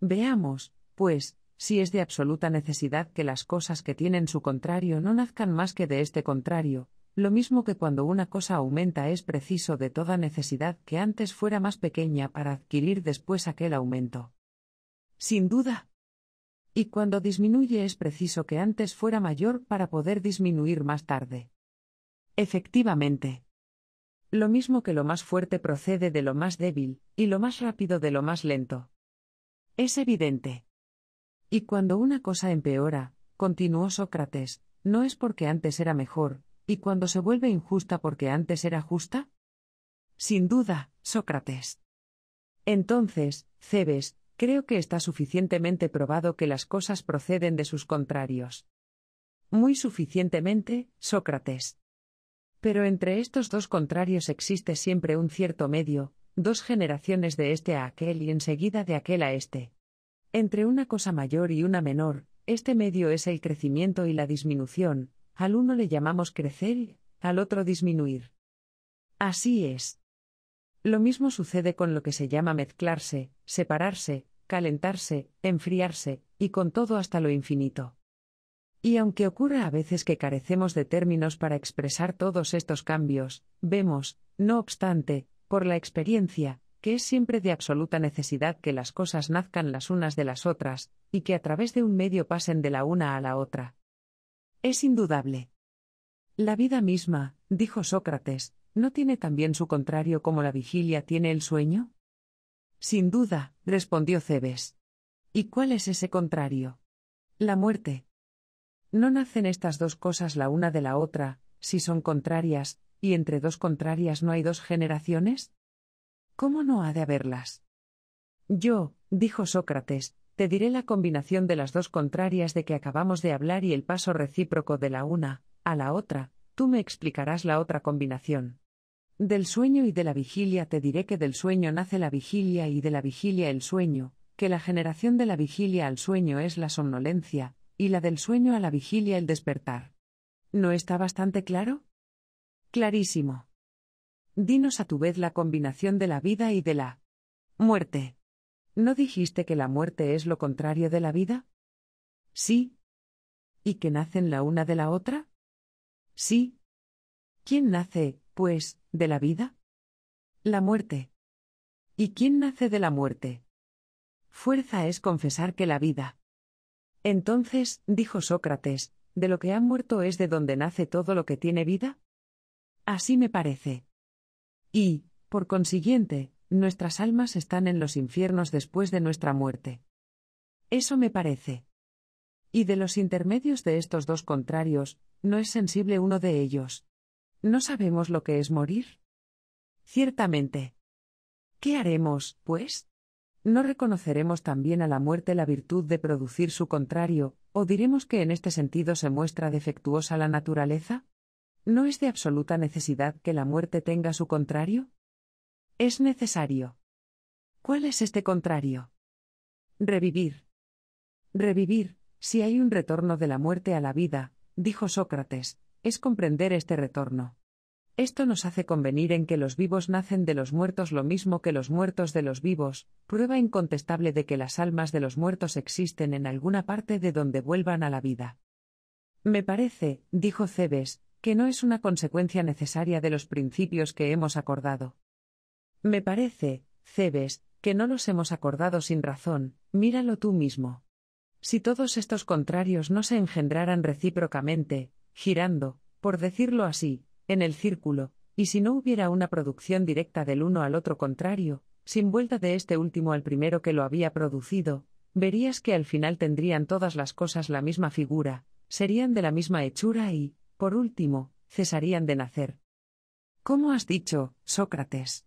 Veamos, pues, si es de absoluta necesidad que las cosas que tienen su contrario no nazcan más que de este contrario, lo mismo que cuando una cosa aumenta es preciso de toda necesidad que antes fuera más pequeña para adquirir después aquel aumento. Sin duda. Y cuando disminuye es preciso que antes fuera mayor para poder disminuir más tarde. Efectivamente. Lo mismo que lo más fuerte procede de lo más débil, y lo más rápido de lo más lento. Es evidente. Y cuando una cosa empeora, continuó Sócrates, ¿no es porque antes era mejor, y cuando se vuelve injusta porque antes era justa? Sin duda, Sócrates. Entonces, Cebes, creo que está suficientemente probado que las cosas proceden de sus contrarios. Muy suficientemente, Sócrates. Pero entre estos dos contrarios existe siempre un cierto medio, dos generaciones de este a aquel y enseguida de aquel a este. Entre una cosa mayor y una menor, este medio es el crecimiento y la disminución, al uno le llamamos crecer, al otro disminuir. Así es. Lo mismo sucede con lo que se llama mezclarse, separarse, calentarse, enfriarse, y con todo hasta lo infinito. Y aunque ocurra a veces que carecemos de términos para expresar todos estos cambios, vemos, no obstante, por la experiencia, que es siempre de absoluta necesidad que las cosas nazcan las unas de las otras, y que a través de un medio pasen de la una a la otra. Es indudable. La vida misma, dijo Sócrates, ¿no tiene también su contrario como la vigilia tiene el sueño? Sin duda, respondió Cebes. ¿Y cuál es ese contrario? La muerte. No nacen estas dos cosas la una de la otra, si son contrarias, y entre dos contrarias no hay dos generaciones? ¿Cómo no ha de haberlas? Yo, dijo Sócrates, te diré la combinación de las dos contrarias de que acabamos de hablar y el paso recíproco de la una, a la otra, tú me explicarás la otra combinación. Del sueño y de la vigilia te diré que del sueño nace la vigilia y de la vigilia el sueño, que la generación de la vigilia al sueño es la somnolencia, y la del sueño a la vigilia el despertar. ¿No está bastante claro? Clarísimo dinos a tu vez la combinación de la vida y de la muerte. ¿No dijiste que la muerte es lo contrario de la vida? Sí. ¿Y que nacen la una de la otra? Sí. ¿Quién nace, pues, de la vida? La muerte. ¿Y quién nace de la muerte? Fuerza es confesar que la vida. Entonces, dijo Sócrates, ¿de lo que ha muerto es de donde nace todo lo que tiene vida? Así me parece y, por consiguiente, nuestras almas están en los infiernos después de nuestra muerte. Eso me parece. Y de los intermedios de estos dos contrarios, no es sensible uno de ellos. ¿No sabemos lo que es morir? Ciertamente. ¿Qué haremos, pues? ¿No reconoceremos también a la muerte la virtud de producir su contrario, o diremos que en este sentido se muestra defectuosa la naturaleza? ¿No es de absoluta necesidad que la muerte tenga su contrario? Es necesario. ¿Cuál es este contrario? Revivir. Revivir, si hay un retorno de la muerte a la vida, dijo Sócrates, es comprender este retorno. Esto nos hace convenir en que los vivos nacen de los muertos lo mismo que los muertos de los vivos, prueba incontestable de que las almas de los muertos existen en alguna parte de donde vuelvan a la vida. Me parece, dijo Cebes, que no es una consecuencia necesaria de los principios que hemos acordado. Me parece, Cebes, que no los hemos acordado sin razón, míralo tú mismo. Si todos estos contrarios no se engendraran recíprocamente, girando, por decirlo así, en el círculo, y si no hubiera una producción directa del uno al otro contrario, sin vuelta de este último al primero que lo había producido, verías que al final tendrían todas las cosas la misma figura, serían de la misma hechura y, por último, cesarían de nacer. ¿Cómo has dicho, Sócrates?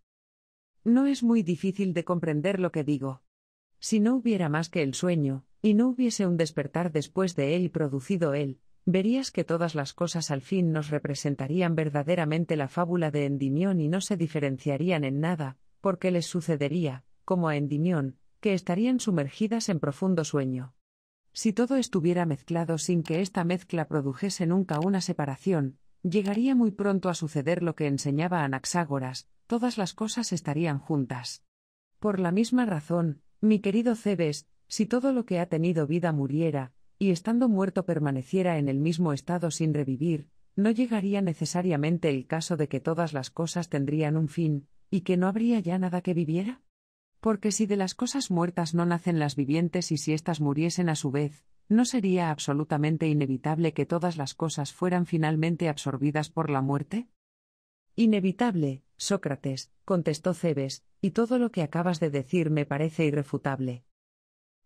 No es muy difícil de comprender lo que digo. Si no hubiera más que el sueño, y no hubiese un despertar después de él producido él, verías que todas las cosas al fin nos representarían verdaderamente la fábula de Endimión y no se diferenciarían en nada, porque les sucedería, como a Endimión, que estarían sumergidas en profundo sueño. Si todo estuviera mezclado sin que esta mezcla produjese nunca una separación, llegaría muy pronto a suceder lo que enseñaba Anaxágoras, todas las cosas estarían juntas. Por la misma razón, mi querido Cebes, si todo lo que ha tenido vida muriera, y estando muerto permaneciera en el mismo estado sin revivir, no llegaría necesariamente el caso de que todas las cosas tendrían un fin, y que no habría ya nada que viviera? Porque si de las cosas muertas no nacen las vivientes y si éstas muriesen a su vez, ¿no sería absolutamente inevitable que todas las cosas fueran finalmente absorbidas por la muerte? Inevitable, Sócrates, contestó Cebes, y todo lo que acabas de decir me parece irrefutable.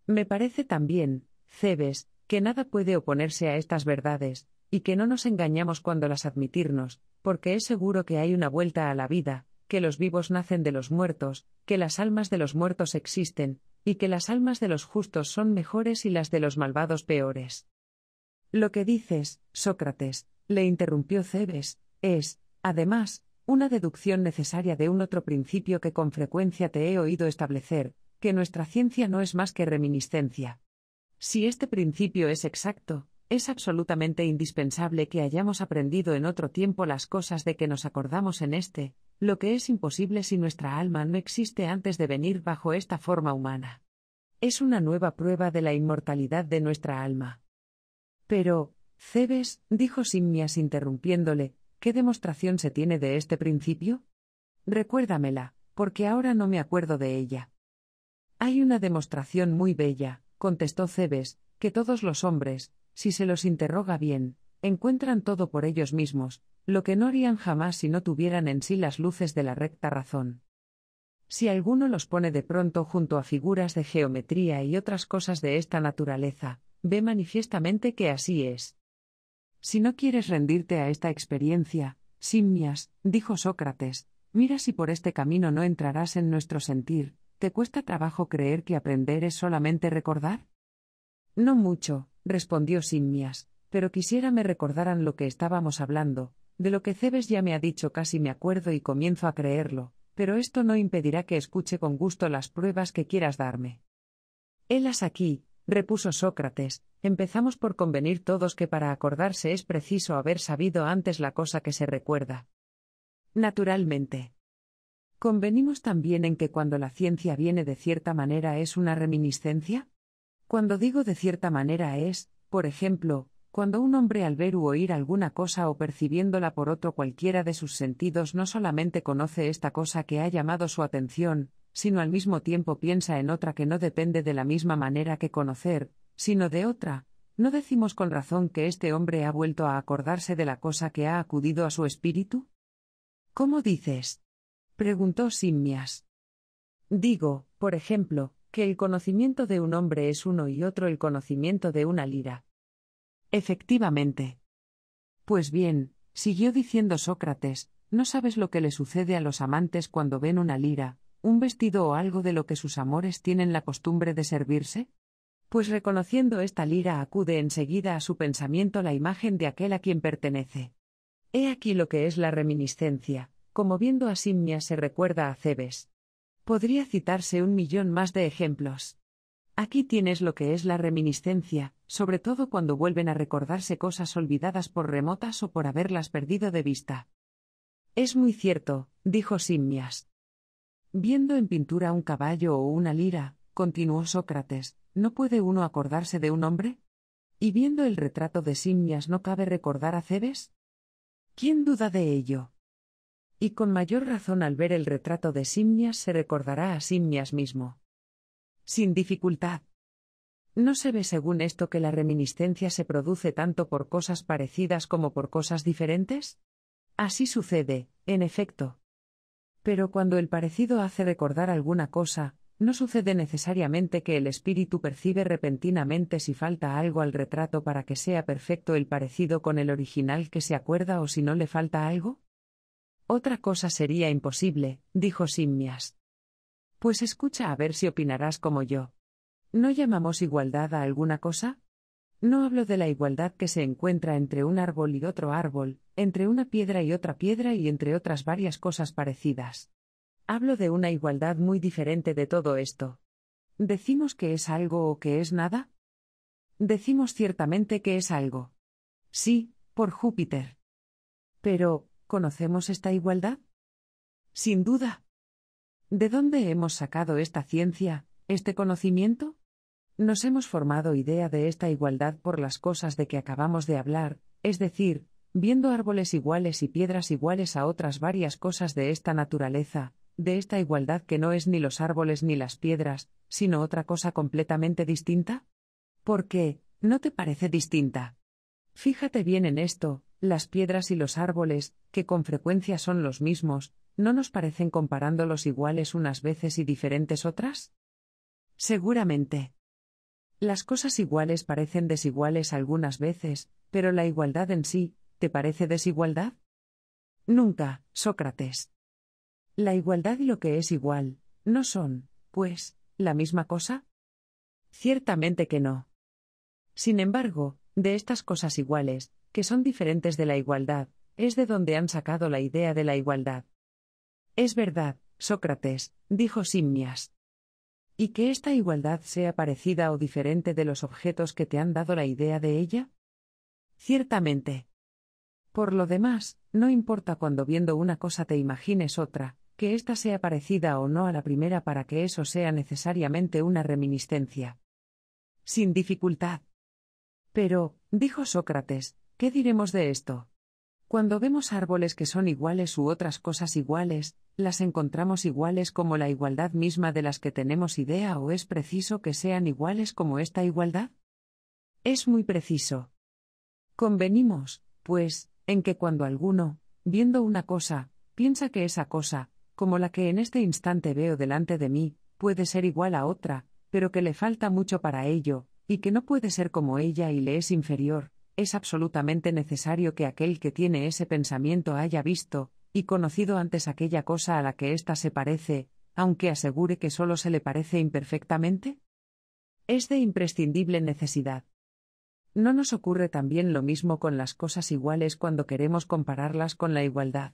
Me parece también, Cebes, que nada puede oponerse a estas verdades, y que no nos engañamos cuando las admitirnos, porque es seguro que hay una vuelta a la vida, que los vivos nacen de los muertos, que las almas de los muertos existen, y que las almas de los justos son mejores y las de los malvados peores. Lo que dices, Sócrates, le interrumpió Cebes, es, además, una deducción necesaria de un otro principio que con frecuencia te he oído establecer, que nuestra ciencia no es más que reminiscencia. Si este principio es exacto, es absolutamente indispensable que hayamos aprendido en otro tiempo las cosas de que nos acordamos en este, lo que es imposible si nuestra alma no existe antes de venir bajo esta forma humana. Es una nueva prueba de la inmortalidad de nuestra alma. Pero, Cebes, dijo Simmias interrumpiéndole, ¿qué demostración se tiene de este principio? Recuérdamela, porque ahora no me acuerdo de ella. Hay una demostración muy bella, contestó Cebes, que todos los hombres, si se los interroga bien, encuentran todo por ellos mismos, lo que no harían jamás si no tuvieran en sí las luces de la recta razón. Si alguno los pone de pronto junto a figuras de geometría y otras cosas de esta naturaleza, ve manifiestamente que así es. Si no quieres rendirte a esta experiencia, simmias, dijo Sócrates, mira si por este camino no entrarás en nuestro sentir, ¿te cuesta trabajo creer que aprender es solamente recordar? No mucho, respondió Simmias, pero quisiera me recordaran lo que estábamos hablando, de lo que Cebes ya me ha dicho casi me acuerdo y comienzo a creerlo, pero esto no impedirá que escuche con gusto las pruebas que quieras darme. Helas aquí, repuso Sócrates, empezamos por convenir todos que para acordarse es preciso haber sabido antes la cosa que se recuerda. Naturalmente. ¿Convenimos también en que cuando la ciencia viene de cierta manera es una reminiscencia? Cuando digo de cierta manera es, por ejemplo, cuando un hombre al ver u oír alguna cosa o percibiéndola por otro cualquiera de sus sentidos no solamente conoce esta cosa que ha llamado su atención, sino al mismo tiempo piensa en otra que no depende de la misma manera que conocer, sino de otra, ¿no decimos con razón que este hombre ha vuelto a acordarse de la cosa que ha acudido a su espíritu? ¿Cómo dices? preguntó Simmias. Digo, por ejemplo, que el conocimiento de un hombre es uno y otro el conocimiento de una lira, Efectivamente. Pues bien, siguió diciendo Sócrates, no sabes lo que le sucede a los amantes cuando ven una lira, un vestido o algo de lo que sus amores tienen la costumbre de servirse? Pues reconociendo esta lira acude enseguida a su pensamiento la imagen de aquel a quien pertenece. He aquí lo que es la reminiscencia, como viendo a Simnia se recuerda a Cebes. Podría citarse un millón más de ejemplos. Aquí tienes lo que es la reminiscencia, sobre todo cuando vuelven a recordarse cosas olvidadas por remotas o por haberlas perdido de vista. Es muy cierto, dijo Simmias. Viendo en pintura un caballo o una lira, continuó Sócrates, ¿no puede uno acordarse de un hombre? ¿Y viendo el retrato de Simmias no cabe recordar a Cebes? ¿Quién duda de ello? Y con mayor razón al ver el retrato de Simmias se recordará a Simmias mismo. Sin dificultad. No se ve según esto que la reminiscencia se produce tanto por cosas parecidas como por cosas diferentes? Así sucede, en efecto. Pero cuando el parecido hace recordar alguna cosa, no sucede necesariamente que el espíritu percibe repentinamente si falta algo al retrato para que sea perfecto el parecido con el original que se acuerda o si no le falta algo. Otra cosa sería imposible, dijo Simmias. Pues escucha a ver si opinarás como yo. ¿No llamamos igualdad a alguna cosa? No hablo de la igualdad que se encuentra entre un árbol y otro árbol, entre una piedra y otra piedra y entre otras varias cosas parecidas. Hablo de una igualdad muy diferente de todo esto. ¿Decimos que es algo o que es nada? Decimos ciertamente que es algo. Sí, por Júpiter. Pero, ¿conocemos esta igualdad? Sin duda. ¿De dónde hemos sacado esta ciencia, este conocimiento? Nos hemos formado idea de esta igualdad por las cosas de que acabamos de hablar, es decir, viendo árboles iguales y piedras iguales a otras varias cosas de esta naturaleza, de esta igualdad que no es ni los árboles ni las piedras, sino otra cosa completamente distinta? ¿Por qué, no te parece distinta? Fíjate bien en esto, las piedras y los árboles, que con frecuencia son los mismos, ¿no nos parecen comparándolos iguales unas veces y diferentes otras? Seguramente. Las cosas iguales parecen desiguales algunas veces, pero la igualdad en sí, ¿te parece desigualdad? Nunca, Sócrates. La igualdad y lo que es igual, ¿no son, pues, la misma cosa? Ciertamente que no. Sin embargo, de estas cosas iguales, que son diferentes de la igualdad, es de donde han sacado la idea de la igualdad. Es verdad, Sócrates, dijo Simmias y que esta igualdad sea parecida o diferente de los objetos que te han dado la idea de ella? Ciertamente. Por lo demás, no importa cuando viendo una cosa te imagines otra, que ésta sea parecida o no a la primera para que eso sea necesariamente una reminiscencia. Sin dificultad. Pero, dijo Sócrates, ¿qué diremos de esto? Cuando vemos árboles que son iguales u otras cosas iguales, las encontramos iguales como la igualdad misma de las que tenemos idea o es preciso que sean iguales como esta igualdad? Es muy preciso. Convenimos, pues, en que cuando alguno, viendo una cosa, piensa que esa cosa, como la que en este instante veo delante de mí, puede ser igual a otra, pero que le falta mucho para ello, y que no puede ser como ella y le es inferior, es absolutamente necesario que aquel que tiene ese pensamiento haya visto, y conocido antes aquella cosa a la que ésta se parece, aunque asegure que solo se le parece imperfectamente? Es de imprescindible necesidad. ¿No nos ocurre también lo mismo con las cosas iguales cuando queremos compararlas con la igualdad?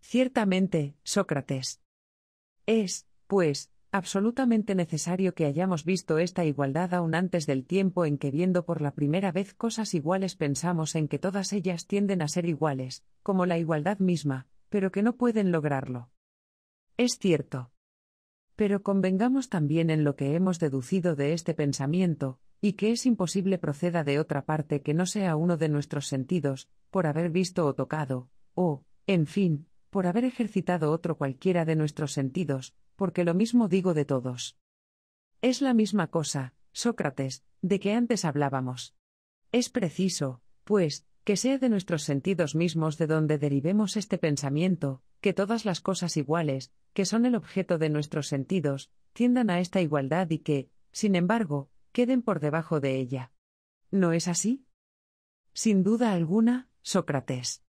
Ciertamente, Sócrates. Es, pues, absolutamente necesario que hayamos visto esta igualdad aún antes del tiempo en que viendo por la primera vez cosas iguales pensamos en que todas ellas tienden a ser iguales, como la igualdad misma, pero que no pueden lograrlo. Es cierto. Pero convengamos también en lo que hemos deducido de este pensamiento, y que es imposible proceda de otra parte que no sea uno de nuestros sentidos, por haber visto o tocado, o, en fin, por haber ejercitado otro cualquiera de nuestros sentidos, porque lo mismo digo de todos. Es la misma cosa, Sócrates, de que antes hablábamos. Es preciso, pues, que sea de nuestros sentidos mismos de donde derivemos este pensamiento, que todas las cosas iguales, que son el objeto de nuestros sentidos, tiendan a esta igualdad y que, sin embargo, queden por debajo de ella. ¿No es así? Sin duda alguna, Sócrates.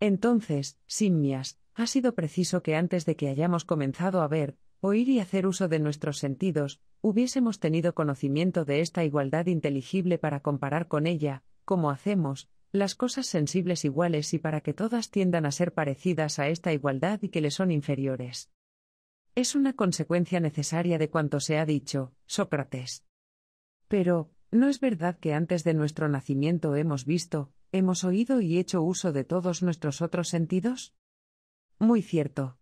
Entonces, simmias, ha sido preciso que antes de que hayamos comenzado a ver, oír y hacer uso de nuestros sentidos, hubiésemos tenido conocimiento de esta igualdad inteligible para comparar con ella, como hacemos, las cosas sensibles iguales y para que todas tiendan a ser parecidas a esta igualdad y que le son inferiores. Es una consecuencia necesaria de cuanto se ha dicho, Sócrates. Pero, ¿no es verdad que antes de nuestro nacimiento hemos visto, ¿Hemos oído y hecho uso de todos nuestros otros sentidos? Muy cierto.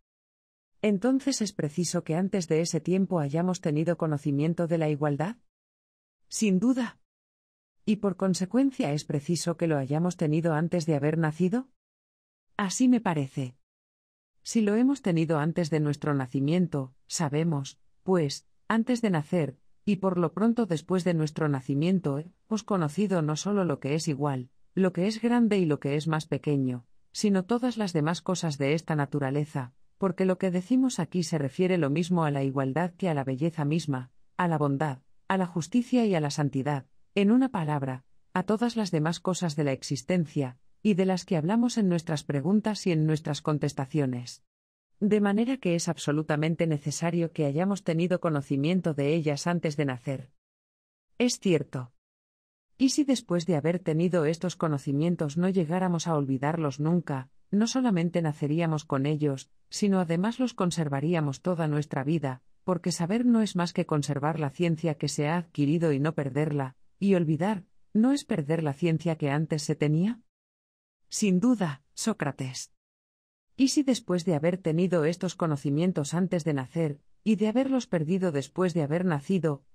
Entonces es preciso que antes de ese tiempo hayamos tenido conocimiento de la igualdad. Sin duda. ¿Y por consecuencia es preciso que lo hayamos tenido antes de haber nacido? Así me parece. Si lo hemos tenido antes de nuestro nacimiento, sabemos, pues, antes de nacer, y por lo pronto después de nuestro nacimiento, hemos conocido no solo lo que es igual, lo que es grande y lo que es más pequeño, sino todas las demás cosas de esta naturaleza, porque lo que decimos aquí se refiere lo mismo a la igualdad que a la belleza misma, a la bondad, a la justicia y a la santidad, en una palabra, a todas las demás cosas de la existencia, y de las que hablamos en nuestras preguntas y en nuestras contestaciones. De manera que es absolutamente necesario que hayamos tenido conocimiento de ellas antes de nacer. Es cierto. Y si después de haber tenido estos conocimientos no llegáramos a olvidarlos nunca, no solamente naceríamos con ellos, sino además los conservaríamos toda nuestra vida, porque saber no es más que conservar la ciencia que se ha adquirido y no perderla, y olvidar, ¿no es perder la ciencia que antes se tenía? Sin duda, Sócrates. ¿Y si después de haber tenido estos conocimientos antes de nacer, y de haberlos perdido después de haber nacido,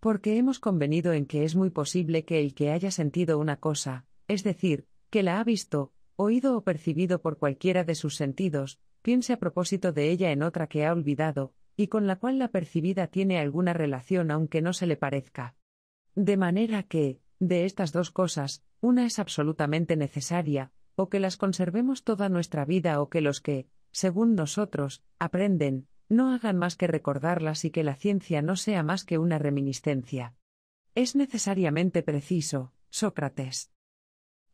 Porque hemos convenido en que es muy posible que el que haya sentido una cosa, es decir, que la ha visto, oído o percibido por cualquiera de sus sentidos, piense a propósito de ella en otra que ha olvidado, y con la cual la percibida tiene alguna relación aunque no se le parezca. De manera que, de estas dos cosas, una es absolutamente necesaria, o que las conservemos toda nuestra vida o que los que, según nosotros, aprenden, no hagan más que recordarlas y que la ciencia no sea más que una reminiscencia. Es necesariamente preciso, Sócrates.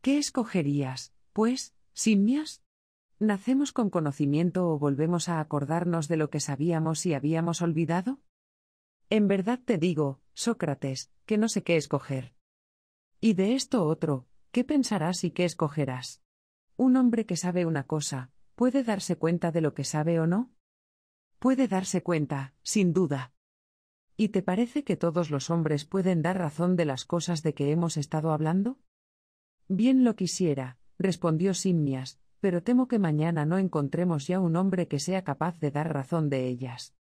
¿Qué escogerías, pues, simias? ¿Nacemos con conocimiento o volvemos a acordarnos de lo que sabíamos y habíamos olvidado? En verdad te digo, Sócrates, que no sé qué escoger. Y de esto otro, ¿qué pensarás y qué escogerás? Un hombre que sabe una cosa, ¿puede darse cuenta de lo que sabe o no? Puede darse cuenta, sin duda. ¿Y te parece que todos los hombres pueden dar razón de las cosas de que hemos estado hablando? Bien lo quisiera, respondió Simmias, pero temo que mañana no encontremos ya un hombre que sea capaz de dar razón de ellas.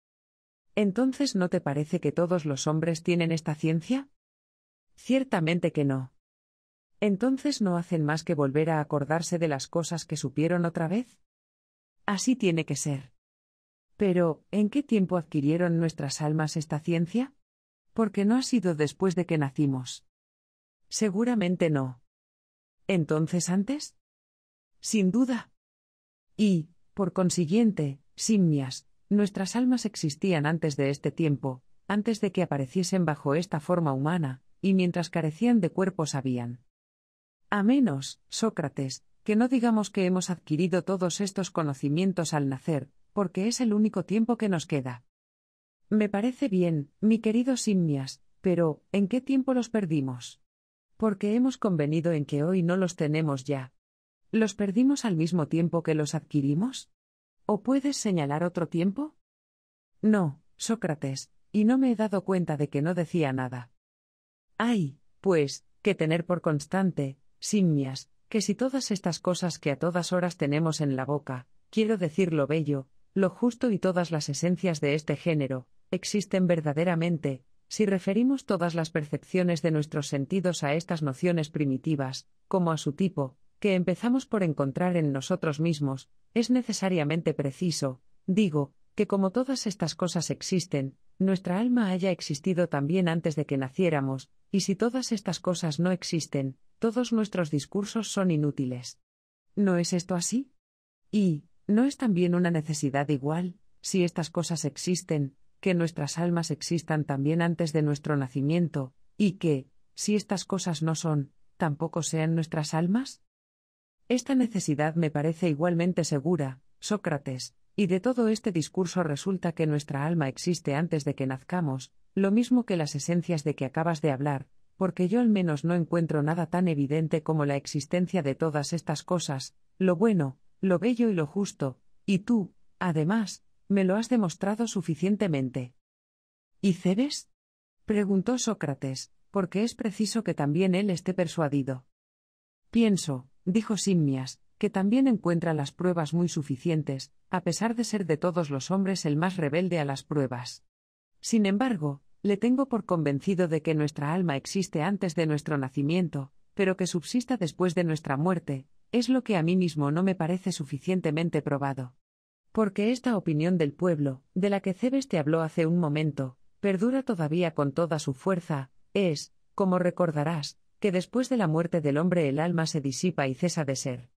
Entonces, ¿no te parece que todos los hombres tienen esta ciencia? Ciertamente que no. Entonces, ¿no hacen más que volver a acordarse de las cosas que supieron otra vez? Así tiene que ser. Pero, ¿en qué tiempo adquirieron nuestras almas esta ciencia? Porque no ha sido después de que nacimos. Seguramente no. Entonces antes? Sin duda. Y, por consiguiente, simmias, nuestras almas existían antes de este tiempo, antes de que apareciesen bajo esta forma humana, y mientras carecían de cuerpo sabían. A menos, Sócrates, que no digamos que hemos adquirido todos estos conocimientos al nacer, porque es el único tiempo que nos queda. Me parece bien, mi querido Simmias, pero ¿en qué tiempo los perdimos? Porque hemos convenido en que hoy no los tenemos ya. ¿Los perdimos al mismo tiempo que los adquirimos? ¿O puedes señalar otro tiempo? No, Sócrates, y no me he dado cuenta de que no decía nada. Hay, pues, que tener por constante, Simmias, que si todas estas cosas que a todas horas tenemos en la boca, quiero decir lo bello, lo justo y todas las esencias de este género, existen verdaderamente, si referimos todas las percepciones de nuestros sentidos a estas nociones primitivas, como a su tipo, que empezamos por encontrar en nosotros mismos, es necesariamente preciso, digo, que como todas estas cosas existen, nuestra alma haya existido también antes de que naciéramos, y si todas estas cosas no existen, todos nuestros discursos son inútiles. ¿No es esto así? Y, ¿No es también una necesidad igual, si estas cosas existen, que nuestras almas existan también antes de nuestro nacimiento, y que, si estas cosas no son, tampoco sean nuestras almas? Esta necesidad me parece igualmente segura, Sócrates, y de todo este discurso resulta que nuestra alma existe antes de que nazcamos, lo mismo que las esencias de que acabas de hablar, porque yo al menos no encuentro nada tan evidente como la existencia de todas estas cosas, lo bueno, lo bello y lo justo, y tú, además, me lo has demostrado suficientemente. ¿Y Cebes? preguntó Sócrates, porque es preciso que también él esté persuadido. Pienso, dijo Simmias, que también encuentra las pruebas muy suficientes, a pesar de ser de todos los hombres el más rebelde a las pruebas. Sin embargo, le tengo por convencido de que nuestra alma existe antes de nuestro nacimiento, pero que subsista después de nuestra muerte, es lo que a mí mismo no me parece suficientemente probado. Porque esta opinión del pueblo, de la que Cebes te habló hace un momento, perdura todavía con toda su fuerza, es, como recordarás, que después de la muerte del hombre el alma se disipa y cesa de ser.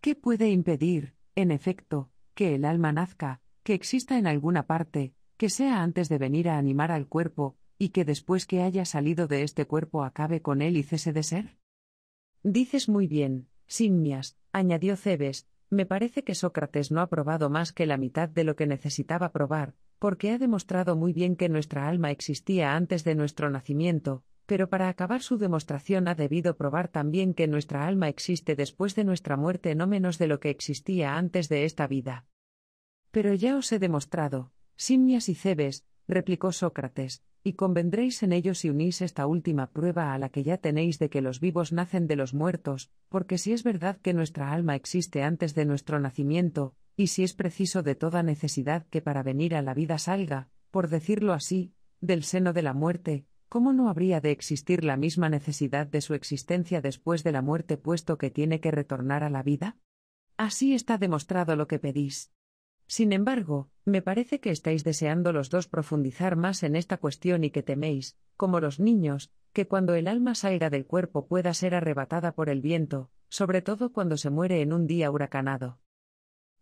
¿Qué puede impedir, en efecto, que el alma nazca, que exista en alguna parte, que sea antes de venir a animar al cuerpo, y que después que haya salido de este cuerpo acabe con él y cese de ser? Dices muy bien, Simmias, añadió Cebes, me parece que Sócrates no ha probado más que la mitad de lo que necesitaba probar, porque ha demostrado muy bien que nuestra alma existía antes de nuestro nacimiento, pero para acabar su demostración ha debido probar también que nuestra alma existe después de nuestra muerte no menos de lo que existía antes de esta vida. Pero ya os he demostrado, Simmias y Cebes, replicó Sócrates, y convendréis en ello si unís esta última prueba a la que ya tenéis de que los vivos nacen de los muertos, porque si es verdad que nuestra alma existe antes de nuestro nacimiento, y si es preciso de toda necesidad que para venir a la vida salga, por decirlo así, del seno de la muerte, ¿cómo no habría de existir la misma necesidad de su existencia después de la muerte puesto que tiene que retornar a la vida? Así está demostrado lo que pedís. Sin embargo, me parece que estáis deseando los dos profundizar más en esta cuestión y que teméis, como los niños, que cuando el alma salga del cuerpo pueda ser arrebatada por el viento, sobre todo cuando se muere en un día huracanado.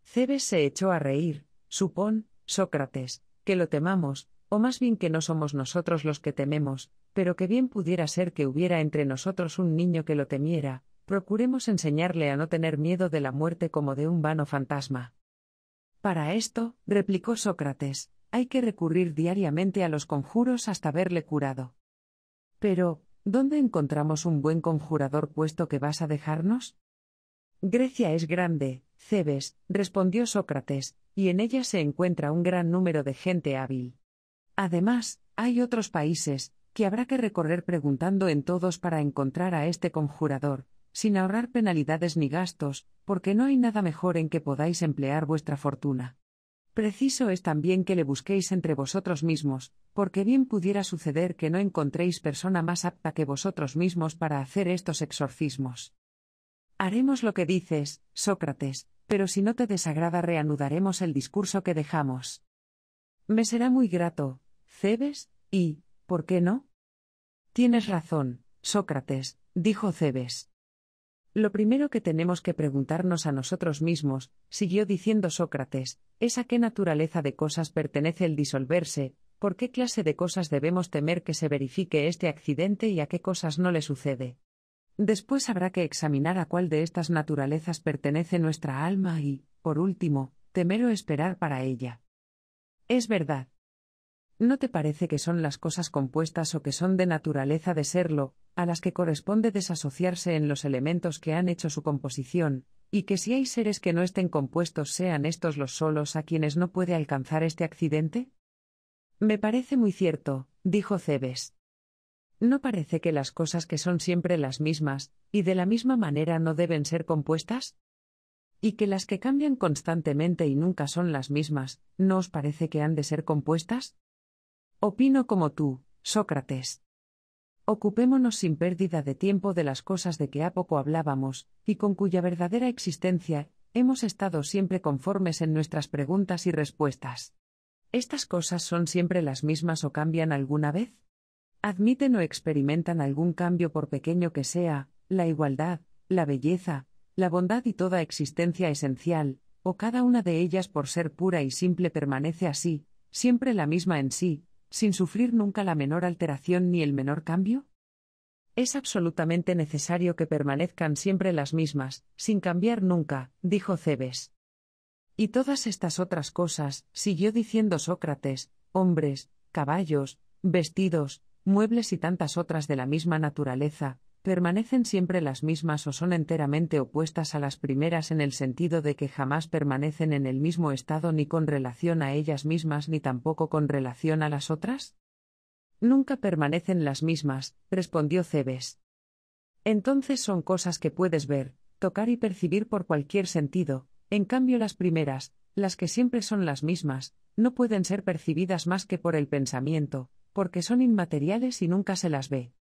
Cebes se echó a reír, supón, Sócrates, que lo temamos, o más bien que no somos nosotros los que tememos, pero que bien pudiera ser que hubiera entre nosotros un niño que lo temiera, procuremos enseñarle a no tener miedo de la muerte como de un vano fantasma. Para esto, replicó Sócrates, hay que recurrir diariamente a los conjuros hasta verle curado. Pero, ¿dónde encontramos un buen conjurador puesto que vas a dejarnos? Grecia es grande, Cebes, respondió Sócrates, y en ella se encuentra un gran número de gente hábil. Además, hay otros países, que habrá que recorrer preguntando en todos para encontrar a este conjurador, sin ahorrar penalidades ni gastos, porque no hay nada mejor en que podáis emplear vuestra fortuna. Preciso es también que le busquéis entre vosotros mismos, porque bien pudiera suceder que no encontréis persona más apta que vosotros mismos para hacer estos exorcismos. Haremos lo que dices, Sócrates, pero si no te desagrada reanudaremos el discurso que dejamos. Me será muy grato, Cebes, y, ¿por qué no? Tienes razón, Sócrates, dijo Cebes. Lo primero que tenemos que preguntarnos a nosotros mismos, siguió diciendo Sócrates, es a qué naturaleza de cosas pertenece el disolverse, por qué clase de cosas debemos temer que se verifique este accidente y a qué cosas no le sucede. Después habrá que examinar a cuál de estas naturalezas pertenece nuestra alma y, por último, temer o esperar para ella. Es verdad, ¿No te parece que son las cosas compuestas o que son de naturaleza de serlo, a las que corresponde desasociarse en los elementos que han hecho su composición, y que si hay seres que no estén compuestos sean estos los solos a quienes no puede alcanzar este accidente? Me parece muy cierto, dijo Cebes. ¿No parece que las cosas que son siempre las mismas, y de la misma manera no deben ser compuestas? ¿Y que las que cambian constantemente y nunca son las mismas, no os parece que han de ser compuestas? Opino como tú, Sócrates. Ocupémonos sin pérdida de tiempo de las cosas de que a poco hablábamos, y con cuya verdadera existencia, hemos estado siempre conformes en nuestras preguntas y respuestas. ¿Estas cosas son siempre las mismas o cambian alguna vez? Admiten o experimentan algún cambio por pequeño que sea, la igualdad, la belleza, la bondad y toda existencia esencial, o cada una de ellas por ser pura y simple permanece así, siempre la misma en sí, sin sufrir nunca la menor alteración ni el menor cambio? Es absolutamente necesario que permanezcan siempre las mismas, sin cambiar nunca, dijo Cebes. Y todas estas otras cosas, siguió diciendo Sócrates, hombres, caballos, vestidos, muebles y tantas otras de la misma naturaleza, permanecen siempre las mismas o son enteramente opuestas a las primeras en el sentido de que jamás permanecen en el mismo estado ni con relación a ellas mismas ni tampoco con relación a las otras? Nunca permanecen las mismas, respondió Cebes. Entonces son cosas que puedes ver, tocar y percibir por cualquier sentido, en cambio las primeras, las que siempre son las mismas, no pueden ser percibidas más que por el pensamiento, porque son inmateriales y nunca se las ve.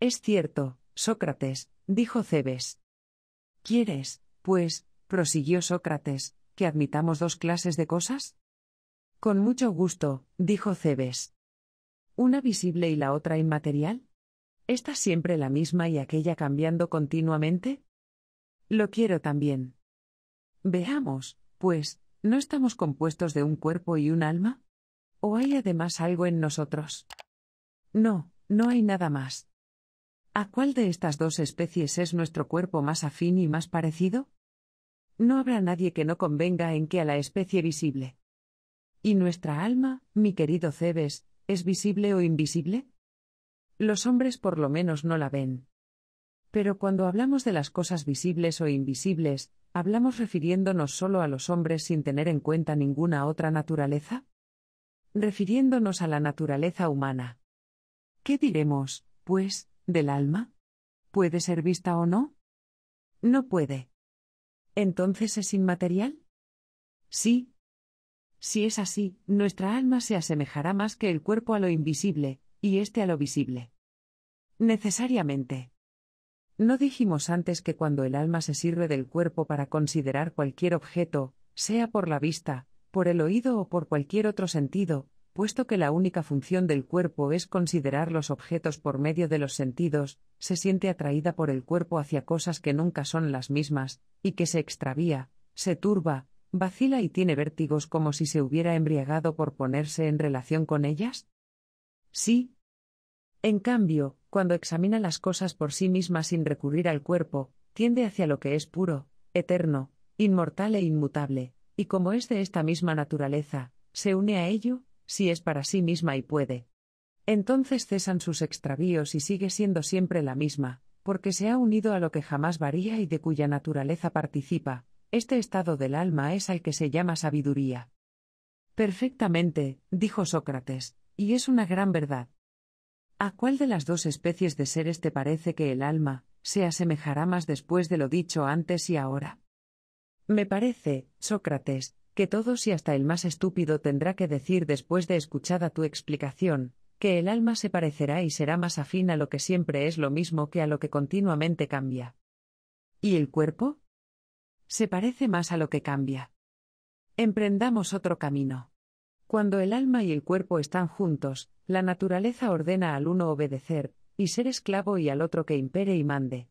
Es cierto, Sócrates, dijo Cebes. ¿Quieres, pues, prosiguió Sócrates, que admitamos dos clases de cosas? Con mucho gusto, dijo Cebes. ¿Una visible y la otra inmaterial? ¿Está siempre la misma y aquella cambiando continuamente? Lo quiero también. Veamos, pues, ¿no estamos compuestos de un cuerpo y un alma? ¿O hay además algo en nosotros? No, no hay nada más. ¿A cuál de estas dos especies es nuestro cuerpo más afín y más parecido? No habrá nadie que no convenga en que a la especie visible. ¿Y nuestra alma, mi querido Cebes, es visible o invisible? Los hombres por lo menos no la ven. Pero cuando hablamos de las cosas visibles o invisibles, ¿hablamos refiriéndonos solo a los hombres sin tener en cuenta ninguna otra naturaleza? Refiriéndonos a la naturaleza humana. ¿Qué diremos, pues, del alma? ¿Puede ser vista o no? No puede. ¿Entonces es inmaterial? Sí. Si es así, nuestra alma se asemejará más que el cuerpo a lo invisible, y éste a lo visible. Necesariamente. ¿No dijimos antes que cuando el alma se sirve del cuerpo para considerar cualquier objeto, sea por la vista, por el oído o por cualquier otro sentido, puesto que la única función del cuerpo es considerar los objetos por medio de los sentidos, se siente atraída por el cuerpo hacia cosas que nunca son las mismas, y que se extravía, se turba, vacila y tiene vértigos como si se hubiera embriagado por ponerse en relación con ellas? Sí. En cambio, cuando examina las cosas por sí misma sin recurrir al cuerpo, tiende hacia lo que es puro, eterno, inmortal e inmutable, y como es de esta misma naturaleza, se une a ello, si es para sí misma y puede. Entonces cesan sus extravíos y sigue siendo siempre la misma, porque se ha unido a lo que jamás varía y de cuya naturaleza participa, este estado del alma es al que se llama sabiduría. Perfectamente, dijo Sócrates, y es una gran verdad. ¿A cuál de las dos especies de seres te parece que el alma se asemejará más después de lo dicho antes y ahora? Me parece, Sócrates, que todos y hasta el más estúpido tendrá que decir después de escuchada tu explicación, que el alma se parecerá y será más afín a lo que siempre es lo mismo que a lo que continuamente cambia. ¿Y el cuerpo? Se parece más a lo que cambia. Emprendamos otro camino. Cuando el alma y el cuerpo están juntos, la naturaleza ordena al uno obedecer, y ser esclavo y al otro que impere y mande.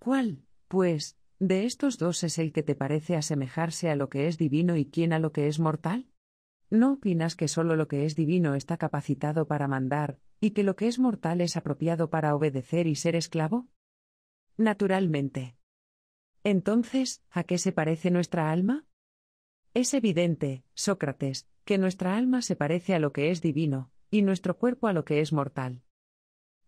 ¿Cuál, pues, ¿De estos dos es el que te parece asemejarse a lo que es divino y quién a lo que es mortal? ¿No opinas que solo lo que es divino está capacitado para mandar, y que lo que es mortal es apropiado para obedecer y ser esclavo? Naturalmente. Entonces, ¿a qué se parece nuestra alma? Es evidente, Sócrates, que nuestra alma se parece a lo que es divino, y nuestro cuerpo a lo que es mortal.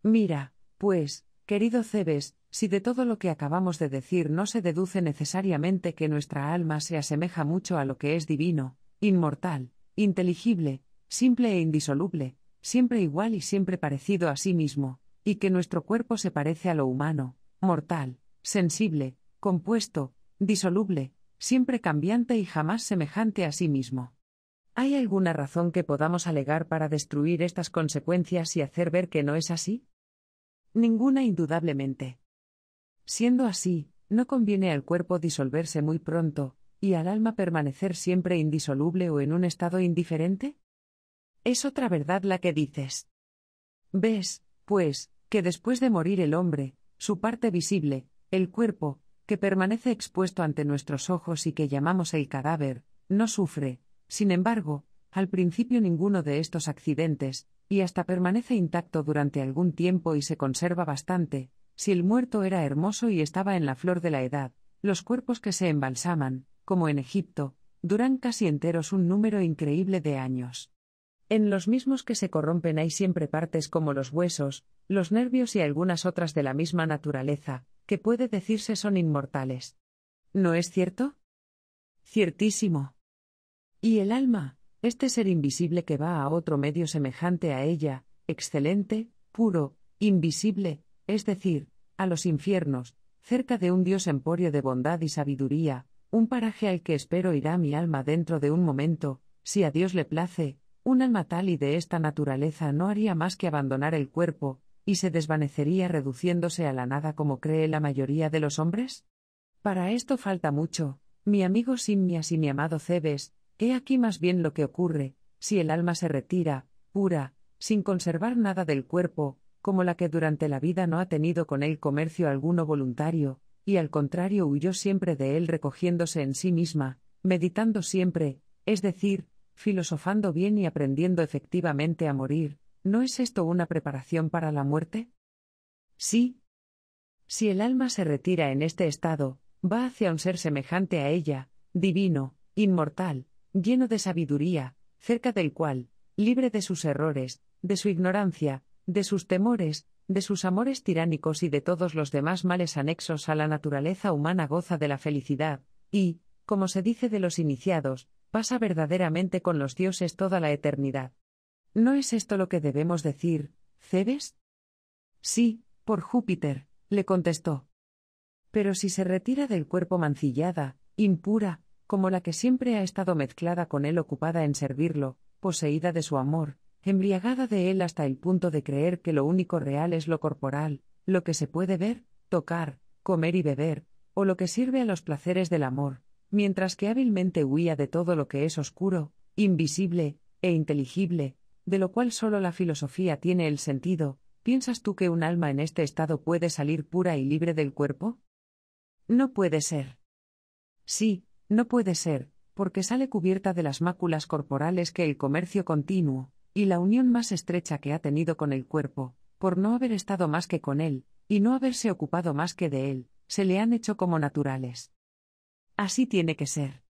Mira, pues, querido Cebes, si de todo lo que acabamos de decir no se deduce necesariamente que nuestra alma se asemeja mucho a lo que es divino, inmortal, inteligible, simple e indisoluble, siempre igual y siempre parecido a sí mismo, y que nuestro cuerpo se parece a lo humano, mortal, sensible, compuesto, disoluble, siempre cambiante y jamás semejante a sí mismo. ¿Hay alguna razón que podamos alegar para destruir estas consecuencias y hacer ver que no es así? Ninguna indudablemente. Siendo así, no conviene al cuerpo disolverse muy pronto, y al alma permanecer siempre indisoluble o en un estado indiferente? Es otra verdad la que dices. ¿Ves, pues, que después de morir el hombre, su parte visible, el cuerpo, que permanece expuesto ante nuestros ojos y que llamamos el cadáver, no sufre, sin embargo, al principio ninguno de estos accidentes, y hasta permanece intacto durante algún tiempo y se conserva bastante, si el muerto era hermoso y estaba en la flor de la edad, los cuerpos que se embalsaman, como en Egipto, duran casi enteros un número increíble de años. En los mismos que se corrompen hay siempre partes como los huesos, los nervios y algunas otras de la misma naturaleza, que puede decirse son inmortales. ¿No es cierto? Ciertísimo. Y el alma, este ser invisible que va a otro medio semejante a ella, excelente, puro, invisible, es decir, a los infiernos, cerca de un Dios emporio de bondad y sabiduría, un paraje al que espero irá mi alma dentro de un momento, si a Dios le place, un alma tal y de esta naturaleza no haría más que abandonar el cuerpo, y se desvanecería reduciéndose a la nada como cree la mayoría de los hombres? Para esto falta mucho, mi amigo Simmias y mi amado Cebes, he aquí más bien lo que ocurre, si el alma se retira, pura, sin conservar nada del cuerpo, como la que durante la vida no ha tenido con él comercio alguno voluntario, y al contrario huyó siempre de él recogiéndose en sí misma, meditando siempre, es decir, filosofando bien y aprendiendo efectivamente a morir, ¿no es esto una preparación para la muerte? Sí. Si el alma se retira en este estado, va hacia un ser semejante a ella, divino, inmortal, lleno de sabiduría, cerca del cual, libre de sus errores, de su ignorancia, de sus temores, de sus amores tiránicos y de todos los demás males anexos a la naturaleza humana goza de la felicidad, y, como se dice de los iniciados, pasa verdaderamente con los dioses toda la eternidad. ¿No es esto lo que debemos decir, Cebes? Sí, por Júpiter, le contestó. Pero si se retira del cuerpo mancillada, impura, como la que siempre ha estado mezclada con él ocupada en servirlo, poseída de su amor, embriagada de él hasta el punto de creer que lo único real es lo corporal, lo que se puede ver, tocar, comer y beber, o lo que sirve a los placeres del amor, mientras que hábilmente huía de todo lo que es oscuro, invisible, e inteligible, de lo cual solo la filosofía tiene el sentido, ¿piensas tú que un alma en este estado puede salir pura y libre del cuerpo? No puede ser. Sí, no puede ser, porque sale cubierta de las máculas corporales que el comercio continuo, y la unión más estrecha que ha tenido con el cuerpo, por no haber estado más que con él, y no haberse ocupado más que de él, se le han hecho como naturales. Así tiene que ser.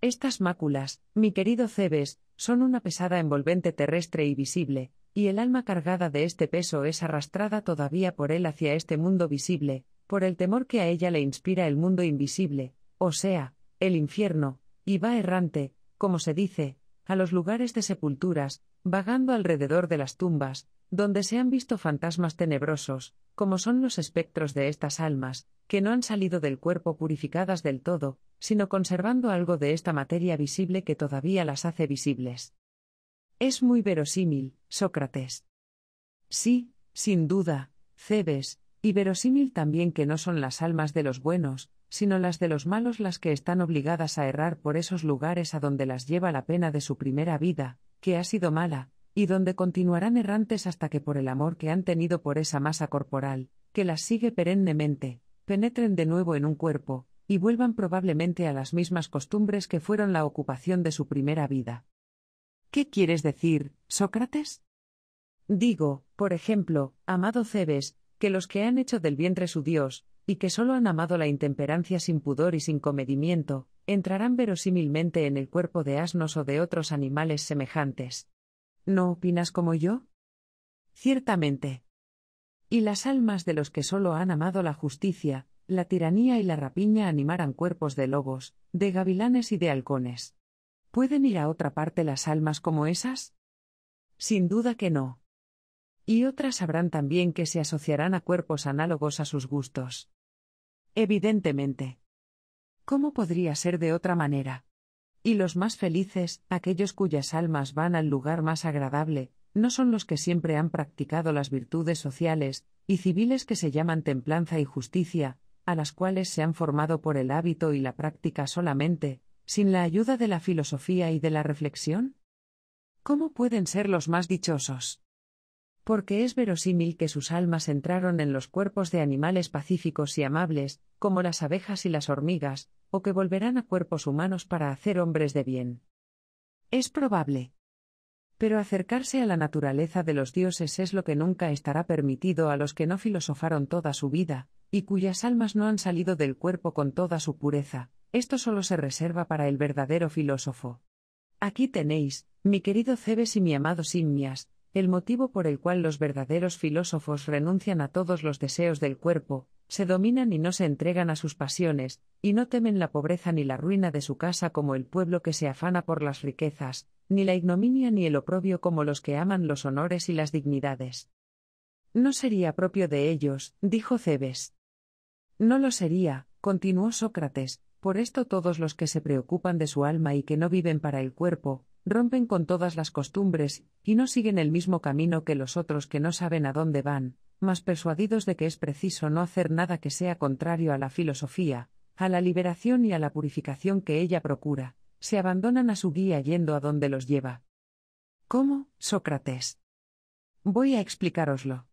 Estas máculas, mi querido Cebes, son una pesada envolvente terrestre y visible, y el alma cargada de este peso es arrastrada todavía por él hacia este mundo visible, por el temor que a ella le inspira el mundo invisible, o sea, el infierno, y va errante, como se dice, a los lugares de sepulturas, vagando alrededor de las tumbas, donde se han visto fantasmas tenebrosos, como son los espectros de estas almas, que no han salido del cuerpo purificadas del todo, sino conservando algo de esta materia visible que todavía las hace visibles. Es muy verosímil, Sócrates. Sí, sin duda, Cebes, y verosímil también que no son las almas de los buenos, sino las de los malos las que están obligadas a errar por esos lugares a donde las lleva la pena de su primera vida, que ha sido mala, y donde continuarán errantes hasta que por el amor que han tenido por esa masa corporal, que las sigue perennemente, penetren de nuevo en un cuerpo, y vuelvan probablemente a las mismas costumbres que fueron la ocupación de su primera vida. ¿Qué quieres decir, Sócrates? Digo, por ejemplo, amado Cebes, que los que han hecho del vientre su Dios, y que solo han amado la intemperancia sin pudor y sin comedimiento, entrarán verosímilmente en el cuerpo de asnos o de otros animales semejantes. ¿No opinas como yo? Ciertamente. Y las almas de los que solo han amado la justicia, la tiranía y la rapiña animarán cuerpos de lobos, de gavilanes y de halcones. ¿Pueden ir a otra parte las almas como esas? Sin duda que no. Y otras sabrán también que se asociarán a cuerpos análogos a sus gustos. Evidentemente. ¿Cómo podría ser de otra manera? Y los más felices, aquellos cuyas almas van al lugar más agradable, no son los que siempre han practicado las virtudes sociales y civiles que se llaman templanza y justicia, a las cuales se han formado por el hábito y la práctica solamente, sin la ayuda de la filosofía y de la reflexión? ¿Cómo pueden ser los más dichosos? porque es verosímil que sus almas entraron en los cuerpos de animales pacíficos y amables, como las abejas y las hormigas, o que volverán a cuerpos humanos para hacer hombres de bien. Es probable. Pero acercarse a la naturaleza de los dioses es lo que nunca estará permitido a los que no filosofaron toda su vida, y cuyas almas no han salido del cuerpo con toda su pureza, esto solo se reserva para el verdadero filósofo. Aquí tenéis, mi querido Cebes y mi amado Simmias, el motivo por el cual los verdaderos filósofos renuncian a todos los deseos del cuerpo, se dominan y no se entregan a sus pasiones, y no temen la pobreza ni la ruina de su casa como el pueblo que se afana por las riquezas, ni la ignominia ni el oprobio como los que aman los honores y las dignidades. No sería propio de ellos, dijo Cebes. No lo sería, continuó Sócrates, por esto todos los que se preocupan de su alma y que no viven para el cuerpo, rompen con todas las costumbres, y no siguen el mismo camino que los otros que no saben a dónde van, mas persuadidos de que es preciso no hacer nada que sea contrario a la filosofía, a la liberación y a la purificación que ella procura, se abandonan a su guía yendo a donde los lleva. ¿Cómo, Sócrates? Voy a explicároslo.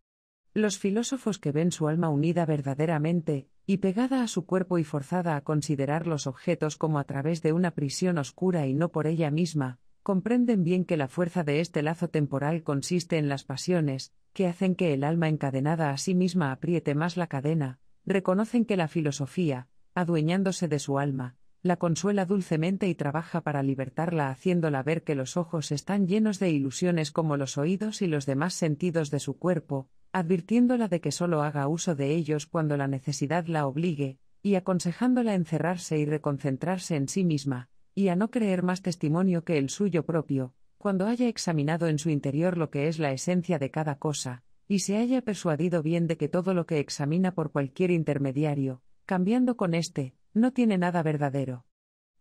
Los filósofos que ven su alma unida verdaderamente, y pegada a su cuerpo y forzada a considerar los objetos como a través de una prisión oscura y no por ella misma, comprenden bien que la fuerza de este lazo temporal consiste en las pasiones, que hacen que el alma encadenada a sí misma apriete más la cadena, reconocen que la filosofía, adueñándose de su alma, la consuela dulcemente y trabaja para libertarla haciéndola ver que los ojos están llenos de ilusiones como los oídos y los demás sentidos de su cuerpo, advirtiéndola de que solo haga uso de ellos cuando la necesidad la obligue, y aconsejándola encerrarse y reconcentrarse en sí misma, y a no creer más testimonio que el suyo propio, cuando haya examinado en su interior lo que es la esencia de cada cosa, y se haya persuadido bien de que todo lo que examina por cualquier intermediario, cambiando con éste, no tiene nada verdadero.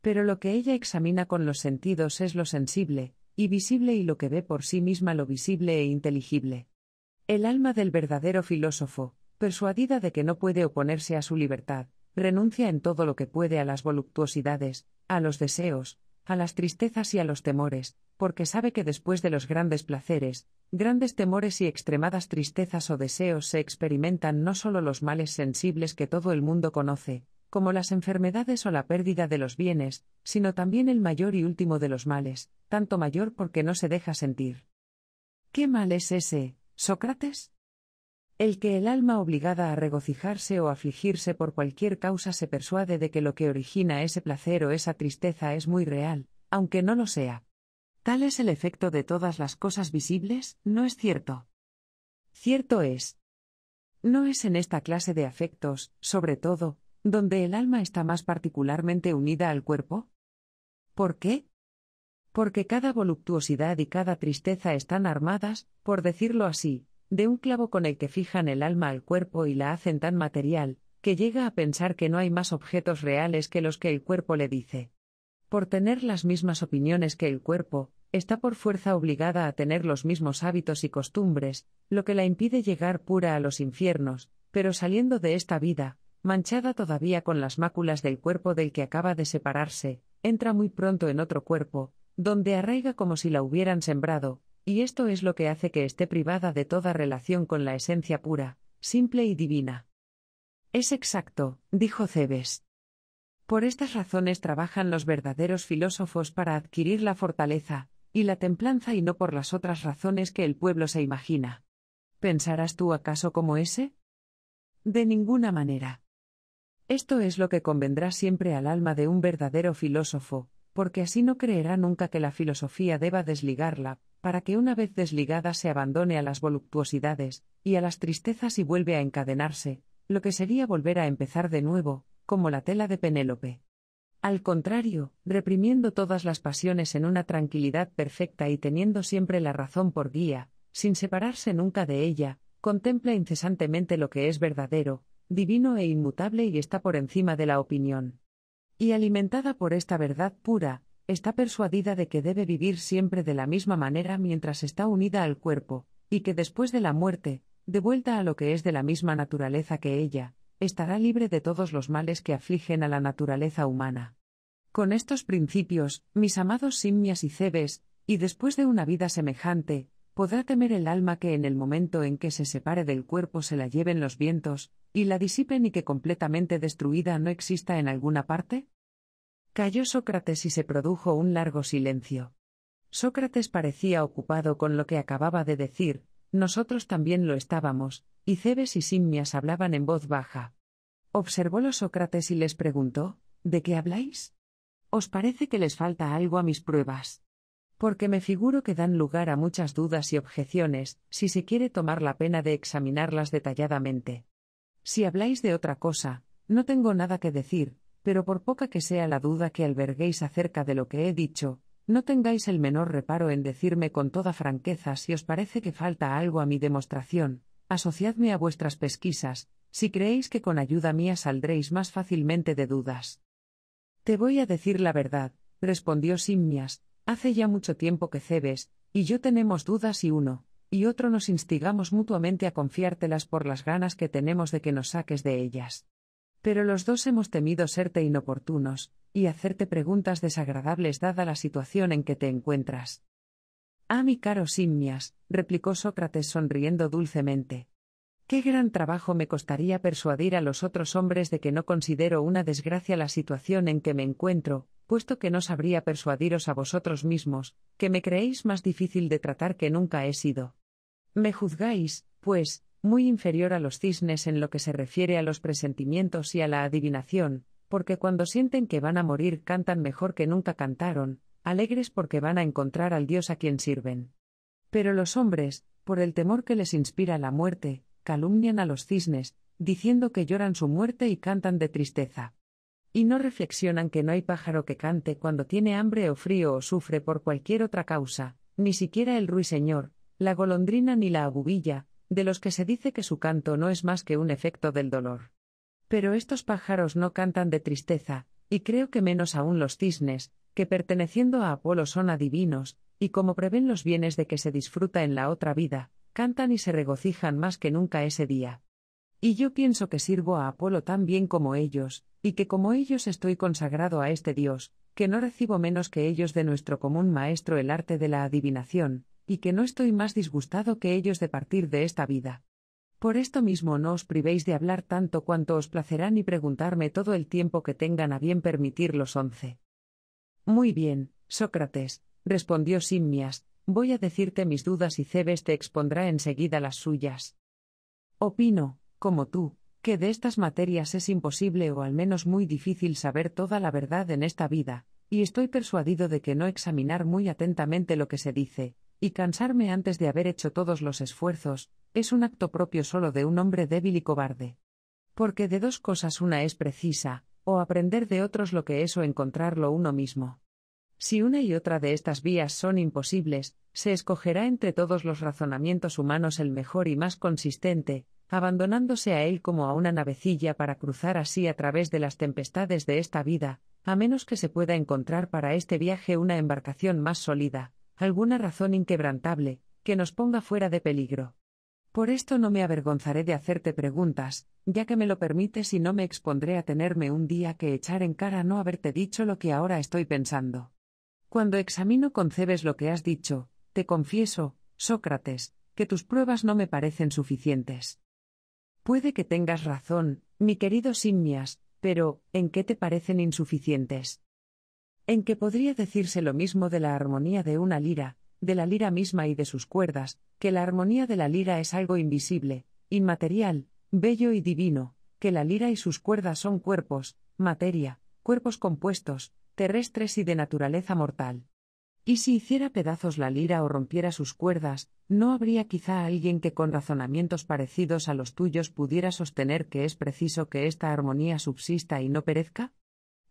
Pero lo que ella examina con los sentidos es lo sensible, y visible y lo que ve por sí misma lo visible e inteligible. El alma del verdadero filósofo, persuadida de que no puede oponerse a su libertad, renuncia en todo lo que puede a las voluptuosidades, a los deseos, a las tristezas y a los temores, porque sabe que después de los grandes placeres, grandes temores y extremadas tristezas o deseos se experimentan no solo los males sensibles que todo el mundo conoce, como las enfermedades o la pérdida de los bienes, sino también el mayor y último de los males, tanto mayor porque no se deja sentir. ¿Qué mal es ese, Sócrates? el que el alma obligada a regocijarse o afligirse por cualquier causa se persuade de que lo que origina ese placer o esa tristeza es muy real, aunque no lo sea. Tal es el efecto de todas las cosas visibles, ¿no es cierto? Cierto es. No es en esta clase de afectos, sobre todo, donde el alma está más particularmente unida al cuerpo. ¿Por qué? Porque cada voluptuosidad y cada tristeza están armadas, por decirlo así, de un clavo con el que fijan el alma al cuerpo y la hacen tan material, que llega a pensar que no hay más objetos reales que los que el cuerpo le dice. Por tener las mismas opiniones que el cuerpo, está por fuerza obligada a tener los mismos hábitos y costumbres, lo que la impide llegar pura a los infiernos, pero saliendo de esta vida, manchada todavía con las máculas del cuerpo del que acaba de separarse, entra muy pronto en otro cuerpo, donde arraiga como si la hubieran sembrado, y esto es lo que hace que esté privada de toda relación con la esencia pura, simple y divina. Es exacto, dijo Cebes. Por estas razones trabajan los verdaderos filósofos para adquirir la fortaleza, y la templanza y no por las otras razones que el pueblo se imagina. ¿Pensarás tú acaso como ese? De ninguna manera. Esto es lo que convendrá siempre al alma de un verdadero filósofo, porque así no creerá nunca que la filosofía deba desligarla, para que una vez desligada se abandone a las voluptuosidades y a las tristezas y vuelve a encadenarse, lo que sería volver a empezar de nuevo, como la tela de Penélope. Al contrario, reprimiendo todas las pasiones en una tranquilidad perfecta y teniendo siempre la razón por guía, sin separarse nunca de ella, contempla incesantemente lo que es verdadero, divino e inmutable y está por encima de la opinión. Y alimentada por esta verdad pura, está persuadida de que debe vivir siempre de la misma manera mientras está unida al cuerpo, y que después de la muerte, de vuelta a lo que es de la misma naturaleza que ella, estará libre de todos los males que afligen a la naturaleza humana. Con estos principios, mis amados simias y cebes, y después de una vida semejante, podrá temer el alma que en el momento en que se separe del cuerpo se la lleven los vientos, y la disipen y que completamente destruida no exista en alguna parte? Cayó Sócrates y se produjo un largo silencio. Sócrates parecía ocupado con lo que acababa de decir, nosotros también lo estábamos, y Cebes y Simmias hablaban en voz baja. Observólo Sócrates y les preguntó, ¿De qué habláis? ¿Os parece que les falta algo a mis pruebas? Porque me figuro que dan lugar a muchas dudas y objeciones, si se quiere tomar la pena de examinarlas detalladamente. Si habláis de otra cosa, no tengo nada que decir, pero por poca que sea la duda que alberguéis acerca de lo que he dicho, no tengáis el menor reparo en decirme con toda franqueza si os parece que falta algo a mi demostración, asociadme a vuestras pesquisas, si creéis que con ayuda mía saldréis más fácilmente de dudas. Te voy a decir la verdad, respondió Simmias, hace ya mucho tiempo que cebes, y yo tenemos dudas y uno, y otro nos instigamos mutuamente a confiártelas por las ganas que tenemos de que nos saques de ellas. Pero los dos hemos temido serte inoportunos, y hacerte preguntas desagradables dada la situación en que te encuentras. Ah, mi caro Simmias, replicó Sócrates sonriendo dulcemente. Qué gran trabajo me costaría persuadir a los otros hombres de que no considero una desgracia la situación en que me encuentro, puesto que no sabría persuadiros a vosotros mismos, que me creéis más difícil de tratar que nunca he sido. Me juzgáis, pues, muy inferior a los cisnes en lo que se refiere a los presentimientos y a la adivinación, porque cuando sienten que van a morir cantan mejor que nunca cantaron, alegres porque van a encontrar al Dios a quien sirven. Pero los hombres, por el temor que les inspira la muerte, calumnian a los cisnes, diciendo que lloran su muerte y cantan de tristeza. Y no reflexionan que no hay pájaro que cante cuando tiene hambre o frío o sufre por cualquier otra causa, ni siquiera el ruiseñor, la golondrina ni la agubilla, de los que se dice que su canto no es más que un efecto del dolor. Pero estos pájaros no cantan de tristeza, y creo que menos aún los cisnes, que perteneciendo a Apolo son adivinos, y como prevén los bienes de que se disfruta en la otra vida, cantan y se regocijan más que nunca ese día. Y yo pienso que sirvo a Apolo tan bien como ellos, y que como ellos estoy consagrado a este Dios, que no recibo menos que ellos de nuestro común maestro el arte de la adivinación, y que no estoy más disgustado que ellos de partir de esta vida. Por esto mismo no os privéis de hablar tanto cuanto os placerán y preguntarme todo el tiempo que tengan a bien permitir los once. Muy bien, Sócrates, respondió Simmias, voy a decirte mis dudas y Cebes te expondrá enseguida las suyas. Opino, como tú, que de estas materias es imposible o al menos muy difícil saber toda la verdad en esta vida, y estoy persuadido de que no examinar muy atentamente lo que se dice, y cansarme antes de haber hecho todos los esfuerzos, es un acto propio solo de un hombre débil y cobarde. Porque de dos cosas una es precisa, o aprender de otros lo que es o encontrarlo uno mismo. Si una y otra de estas vías son imposibles, se escogerá entre todos los razonamientos humanos el mejor y más consistente, abandonándose a él como a una navecilla para cruzar así a través de las tempestades de esta vida, a menos que se pueda encontrar para este viaje una embarcación más sólida, alguna razón inquebrantable, que nos ponga fuera de peligro. Por esto no me avergonzaré de hacerte preguntas, ya que me lo permites y no me expondré a tenerme un día que echar en cara no haberte dicho lo que ahora estoy pensando. Cuando examino concebes lo que has dicho, te confieso, Sócrates, que tus pruebas no me parecen suficientes. Puede que tengas razón, mi querido Simmias, pero, ¿en qué te parecen insuficientes? en que podría decirse lo mismo de la armonía de una lira, de la lira misma y de sus cuerdas, que la armonía de la lira es algo invisible, inmaterial, bello y divino, que la lira y sus cuerdas son cuerpos, materia, cuerpos compuestos, terrestres y de naturaleza mortal. Y si hiciera pedazos la lira o rompiera sus cuerdas, no habría quizá alguien que con razonamientos parecidos a los tuyos pudiera sostener que es preciso que esta armonía subsista y no perezca?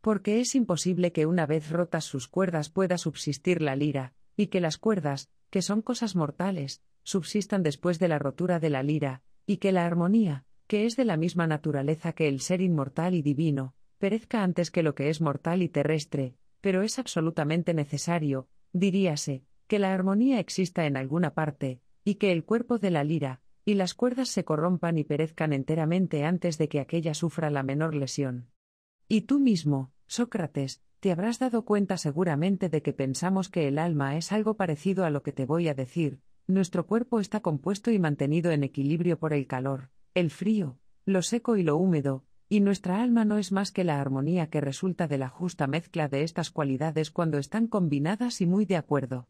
porque es imposible que una vez rotas sus cuerdas pueda subsistir la lira, y que las cuerdas, que son cosas mortales, subsistan después de la rotura de la lira, y que la armonía, que es de la misma naturaleza que el ser inmortal y divino, perezca antes que lo que es mortal y terrestre, pero es absolutamente necesario, diríase, que la armonía exista en alguna parte, y que el cuerpo de la lira, y las cuerdas se corrompan y perezcan enteramente antes de que aquella sufra la menor lesión. Y tú mismo, Sócrates, te habrás dado cuenta seguramente de que pensamos que el alma es algo parecido a lo que te voy a decir, nuestro cuerpo está compuesto y mantenido en equilibrio por el calor, el frío, lo seco y lo húmedo, y nuestra alma no es más que la armonía que resulta de la justa mezcla de estas cualidades cuando están combinadas y muy de acuerdo.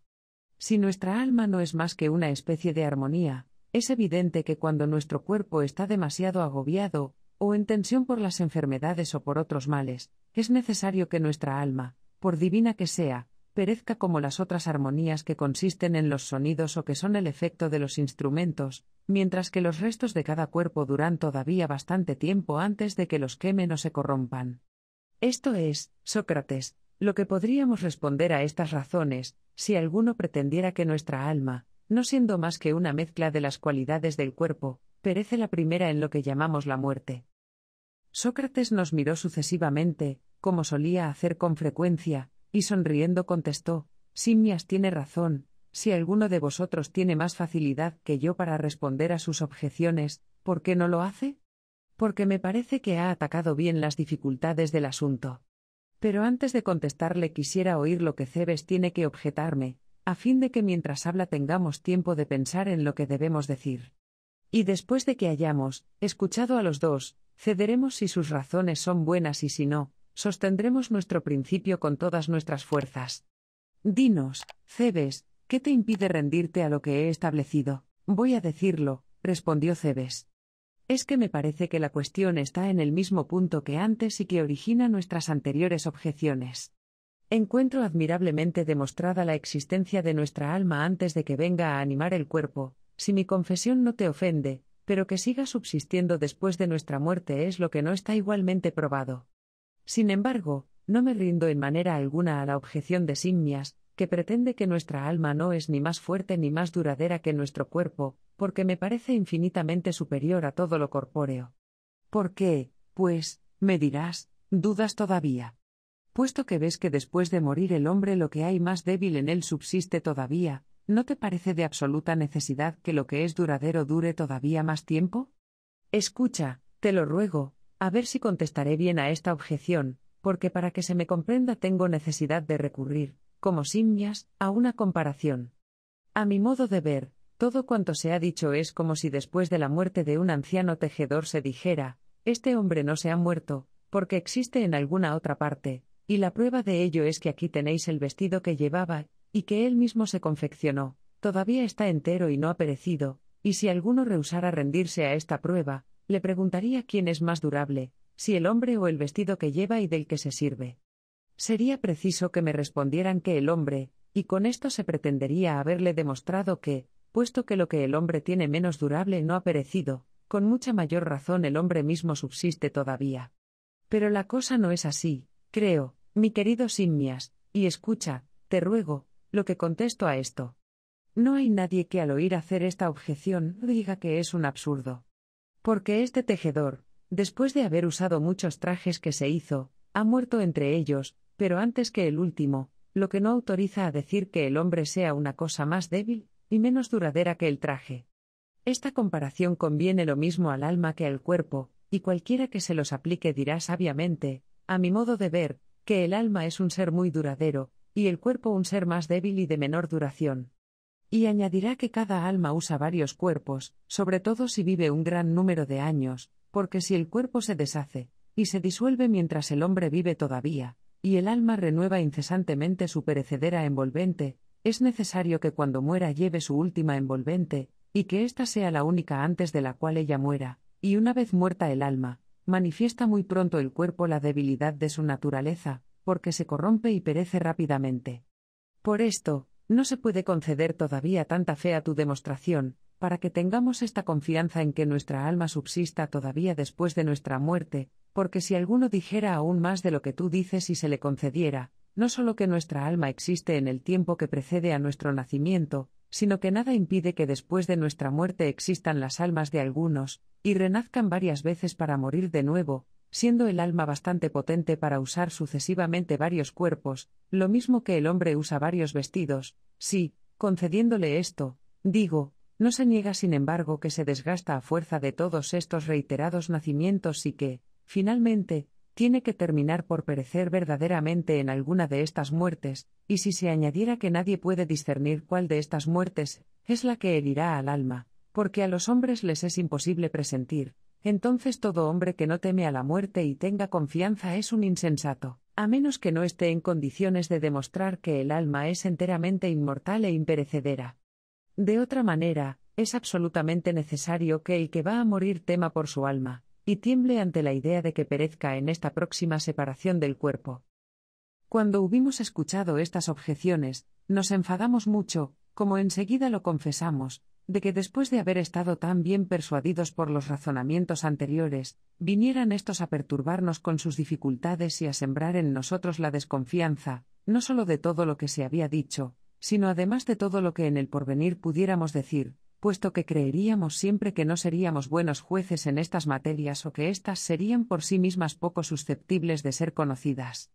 Si nuestra alma no es más que una especie de armonía, es evidente que cuando nuestro cuerpo está demasiado agobiado, o en tensión por las enfermedades o por otros males, es necesario que nuestra alma, por divina que sea, perezca como las otras armonías que consisten en los sonidos o que son el efecto de los instrumentos, mientras que los restos de cada cuerpo duran todavía bastante tiempo antes de que los quemen o se corrompan. Esto es, Sócrates, lo que podríamos responder a estas razones, si alguno pretendiera que nuestra alma, no siendo más que una mezcla de las cualidades del cuerpo, perece la primera en lo que llamamos la muerte. Sócrates nos miró sucesivamente, como solía hacer con frecuencia, y sonriendo contestó, Simmias tiene razón, si alguno de vosotros tiene más facilidad que yo para responder a sus objeciones, ¿por qué no lo hace? Porque me parece que ha atacado bien las dificultades del asunto. Pero antes de contestarle quisiera oír lo que Cebes tiene que objetarme, a fin de que mientras habla tengamos tiempo de pensar en lo que debemos decir. Y después de que hayamos escuchado a los dos, cederemos si sus razones son buenas y si no, sostendremos nuestro principio con todas nuestras fuerzas. Dinos, Cebes, ¿qué te impide rendirte a lo que he establecido? Voy a decirlo, respondió Cebes. Es que me parece que la cuestión está en el mismo punto que antes y que origina nuestras anteriores objeciones. Encuentro admirablemente demostrada la existencia de nuestra alma antes de que venga a animar el cuerpo, si mi confesión no te ofende, pero que siga subsistiendo después de nuestra muerte es lo que no está igualmente probado. Sin embargo, no me rindo en manera alguna a la objeción de Simmias, que pretende que nuestra alma no es ni más fuerte ni más duradera que nuestro cuerpo, porque me parece infinitamente superior a todo lo corpóreo. ¿Por qué, pues, me dirás, dudas todavía? Puesto que ves que después de morir el hombre lo que hay más débil en él subsiste todavía, ¿No te parece de absoluta necesidad que lo que es duradero dure todavía más tiempo? Escucha, te lo ruego, a ver si contestaré bien a esta objeción, porque para que se me comprenda tengo necesidad de recurrir, como simbias, a una comparación. A mi modo de ver, todo cuanto se ha dicho es como si después de la muerte de un anciano tejedor se dijera, este hombre no se ha muerto, porque existe en alguna otra parte, y la prueba de ello es que aquí tenéis el vestido que llevaba, y que él mismo se confeccionó, todavía está entero y no ha perecido, y si alguno rehusara rendirse a esta prueba, le preguntaría quién es más durable, si el hombre o el vestido que lleva y del que se sirve. Sería preciso que me respondieran que el hombre, y con esto se pretendería haberle demostrado que, puesto que lo que el hombre tiene menos durable no ha perecido, con mucha mayor razón el hombre mismo subsiste todavía. Pero la cosa no es así, creo, mi querido Simmias, y escucha, te ruego, lo que contesto a esto. No hay nadie que al oír hacer esta objeción diga que es un absurdo. Porque este tejedor, después de haber usado muchos trajes que se hizo, ha muerto entre ellos, pero antes que el último, lo que no autoriza a decir que el hombre sea una cosa más débil y menos duradera que el traje. Esta comparación conviene lo mismo al alma que al cuerpo, y cualquiera que se los aplique dirá sabiamente, a mi modo de ver, que el alma es un ser muy duradero, y el cuerpo un ser más débil y de menor duración. Y añadirá que cada alma usa varios cuerpos, sobre todo si vive un gran número de años, porque si el cuerpo se deshace, y se disuelve mientras el hombre vive todavía, y el alma renueva incesantemente su perecedera envolvente, es necesario que cuando muera lleve su última envolvente, y que ésta sea la única antes de la cual ella muera, y una vez muerta el alma, manifiesta muy pronto el cuerpo la debilidad de su naturaleza, porque se corrompe y perece rápidamente. Por esto, no se puede conceder todavía tanta fe a tu demostración, para que tengamos esta confianza en que nuestra alma subsista todavía después de nuestra muerte, porque si alguno dijera aún más de lo que tú dices y se le concediera, no solo que nuestra alma existe en el tiempo que precede a nuestro nacimiento, sino que nada impide que después de nuestra muerte existan las almas de algunos, y renazcan varias veces para morir de nuevo, siendo el alma bastante potente para usar sucesivamente varios cuerpos, lo mismo que el hombre usa varios vestidos, si, concediéndole esto, digo, no se niega sin embargo que se desgasta a fuerza de todos estos reiterados nacimientos y que, finalmente, tiene que terminar por perecer verdaderamente en alguna de estas muertes, y si se añadiera que nadie puede discernir cuál de estas muertes es la que herirá al alma, porque a los hombres les es imposible presentir, entonces todo hombre que no teme a la muerte y tenga confianza es un insensato, a menos que no esté en condiciones de demostrar que el alma es enteramente inmortal e imperecedera. De otra manera, es absolutamente necesario que el que va a morir tema por su alma, y tiemble ante la idea de que perezca en esta próxima separación del cuerpo. Cuando hubimos escuchado estas objeciones, nos enfadamos mucho, como enseguida lo confesamos, de que después de haber estado tan bien persuadidos por los razonamientos anteriores, vinieran estos a perturbarnos con sus dificultades y a sembrar en nosotros la desconfianza, no sólo de todo lo que se había dicho, sino además de todo lo que en el porvenir pudiéramos decir, puesto que creeríamos siempre que no seríamos buenos jueces en estas materias o que éstas serían por sí mismas poco susceptibles de ser conocidas.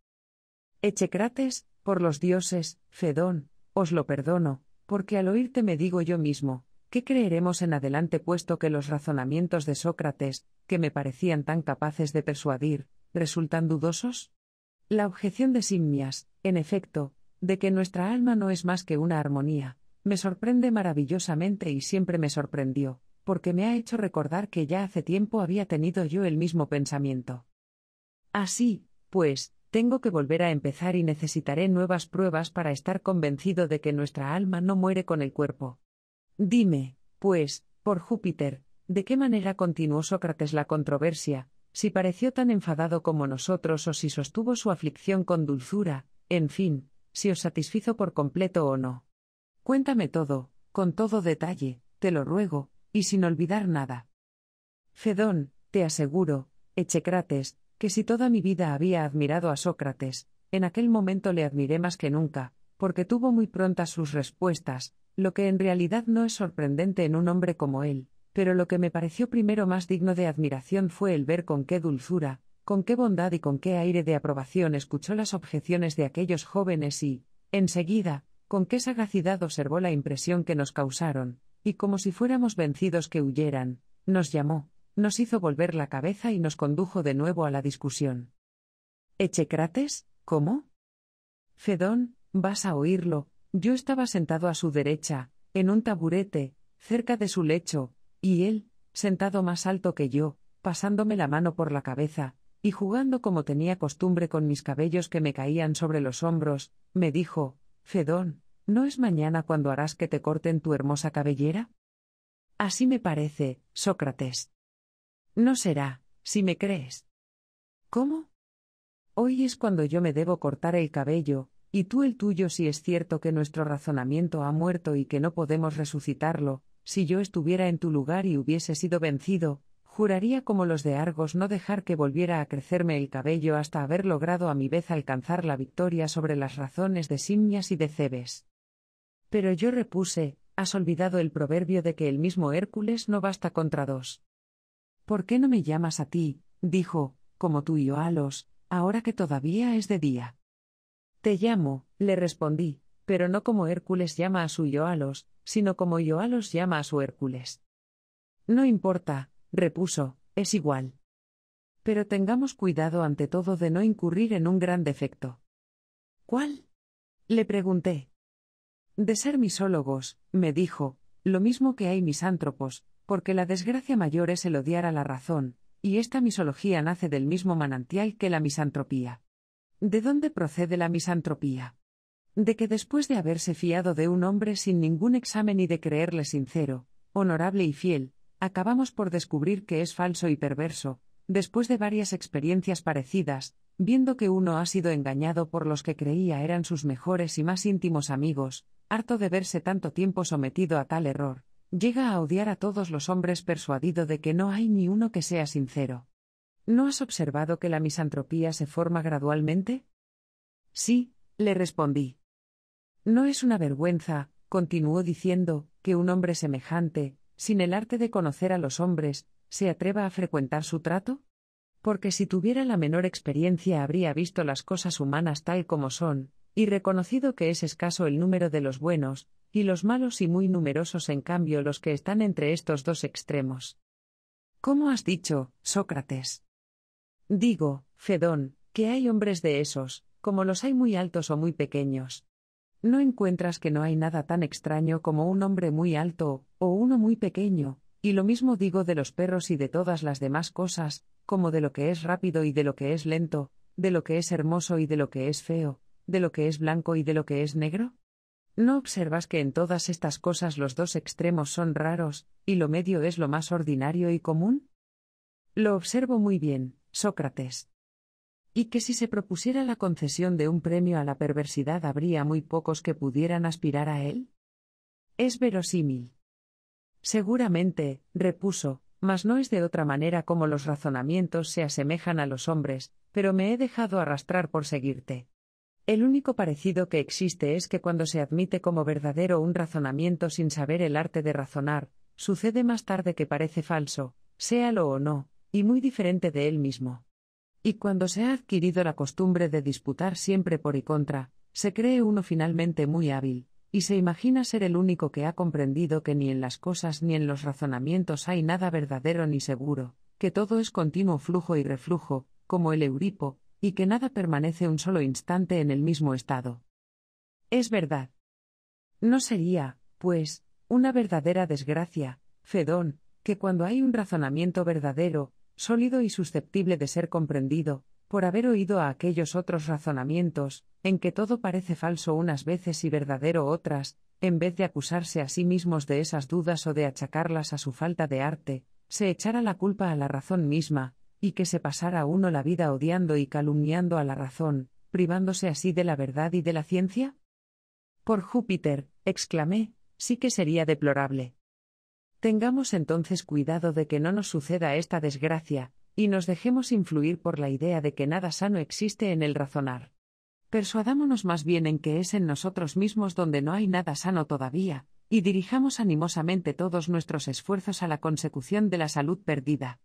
Echecrates, por los dioses, Fedón, os lo perdono, porque al oírte me digo yo mismo, ¿Qué creeremos en adelante puesto que los razonamientos de Sócrates, que me parecían tan capaces de persuadir, resultan dudosos? La objeción de Simmias, en efecto, de que nuestra alma no es más que una armonía, me sorprende maravillosamente y siempre me sorprendió, porque me ha hecho recordar que ya hace tiempo había tenido yo el mismo pensamiento. Así, pues, tengo que volver a empezar y necesitaré nuevas pruebas para estar convencido de que nuestra alma no muere con el cuerpo. Dime, pues, por Júpiter, ¿de qué manera continuó Sócrates la controversia, si pareció tan enfadado como nosotros o si sostuvo su aflicción con dulzura, en fin, si os satisfizo por completo o no? Cuéntame todo, con todo detalle, te lo ruego, y sin olvidar nada. Fedón, te aseguro, Echecrates, que si toda mi vida había admirado a Sócrates, en aquel momento le admiré más que nunca, porque tuvo muy prontas sus respuestas, lo que en realidad no es sorprendente en un hombre como él, pero lo que me pareció primero más digno de admiración fue el ver con qué dulzura, con qué bondad y con qué aire de aprobación escuchó las objeciones de aquellos jóvenes y, enseguida, con qué sagacidad observó la impresión que nos causaron, y como si fuéramos vencidos que huyeran, nos llamó, nos hizo volver la cabeza y nos condujo de nuevo a la discusión. ¿Echecrates? ¿Cómo? Fedón, vas a oírlo, yo estaba sentado a su derecha, en un taburete, cerca de su lecho, y él, sentado más alto que yo, pasándome la mano por la cabeza, y jugando como tenía costumbre con mis cabellos que me caían sobre los hombros, me dijo, Fedón, ¿no es mañana cuando harás que te corten tu hermosa cabellera? Así me parece, Sócrates. No será, si me crees. ¿Cómo? Hoy es cuando yo me debo cortar el cabello, y tú el tuyo si es cierto que nuestro razonamiento ha muerto y que no podemos resucitarlo, si yo estuviera en tu lugar y hubiese sido vencido, juraría como los de Argos no dejar que volviera a crecerme el cabello hasta haber logrado a mi vez alcanzar la victoria sobre las razones de Simnias y de Cebes. Pero yo repuse, has olvidado el proverbio de que el mismo Hércules no basta contra dos. ¿Por qué no me llamas a ti? dijo, como tú y yo ahora que todavía es de día. Te llamo, le respondí, pero no como Hércules llama a su Ioalos, sino como Ioalos llama a su Hércules. No importa, repuso, es igual. Pero tengamos cuidado ante todo de no incurrir en un gran defecto. ¿Cuál? Le pregunté. De ser misólogos, me dijo, lo mismo que hay misántropos, porque la desgracia mayor es el odiar a la razón, y esta misología nace del mismo manantial que la misantropía. ¿De dónde procede la misantropía? De que después de haberse fiado de un hombre sin ningún examen y de creerle sincero, honorable y fiel, acabamos por descubrir que es falso y perverso, después de varias experiencias parecidas, viendo que uno ha sido engañado por los que creía eran sus mejores y más íntimos amigos, harto de verse tanto tiempo sometido a tal error, llega a odiar a todos los hombres persuadido de que no hay ni uno que sea sincero. ¿No has observado que la misantropía se forma gradualmente? Sí, le respondí. No es una vergüenza, continuó diciendo, que un hombre semejante, sin el arte de conocer a los hombres, se atreva a frecuentar su trato? Porque si tuviera la menor experiencia habría visto las cosas humanas tal como son, y reconocido que es escaso el número de los buenos, y los malos y muy numerosos en cambio los que están entre estos dos extremos. ¿Cómo has dicho, Sócrates? Digo, Fedón, que hay hombres de esos, como los hay muy altos o muy pequeños. ¿No encuentras que no hay nada tan extraño como un hombre muy alto, o uno muy pequeño? Y lo mismo digo de los perros y de todas las demás cosas, como de lo que es rápido y de lo que es lento, de lo que es hermoso y de lo que es feo, de lo que es blanco y de lo que es negro? ¿No observas que en todas estas cosas los dos extremos son raros, y lo medio es lo más ordinario y común? Lo observo muy bien, Sócrates. Y que si se propusiera la concesión de un premio a la perversidad habría muy pocos que pudieran aspirar a él. Es verosímil. Seguramente, repuso, mas no es de otra manera como los razonamientos se asemejan a los hombres, pero me he dejado arrastrar por seguirte. El único parecido que existe es que cuando se admite como verdadero un razonamiento sin saber el arte de razonar, sucede más tarde que parece falso, séalo o no, y muy diferente de él mismo. Y cuando se ha adquirido la costumbre de disputar siempre por y contra, se cree uno finalmente muy hábil, y se imagina ser el único que ha comprendido que ni en las cosas ni en los razonamientos hay nada verdadero ni seguro, que todo es continuo flujo y reflujo, como el Euripo, y que nada permanece un solo instante en el mismo estado. Es verdad. No sería, pues, una verdadera desgracia, Fedón, que cuando hay un razonamiento verdadero, sólido y susceptible de ser comprendido, por haber oído a aquellos otros razonamientos, en que todo parece falso unas veces y verdadero otras, en vez de acusarse a sí mismos de esas dudas o de achacarlas a su falta de arte, se echara la culpa a la razón misma, y que se pasara uno la vida odiando y calumniando a la razón, privándose así de la verdad y de la ciencia? Por Júpiter, exclamé, sí que sería deplorable. Tengamos entonces cuidado de que no nos suceda esta desgracia, y nos dejemos influir por la idea de que nada sano existe en el razonar. Persuadámonos más bien en que es en nosotros mismos donde no hay nada sano todavía, y dirijamos animosamente todos nuestros esfuerzos a la consecución de la salud perdida.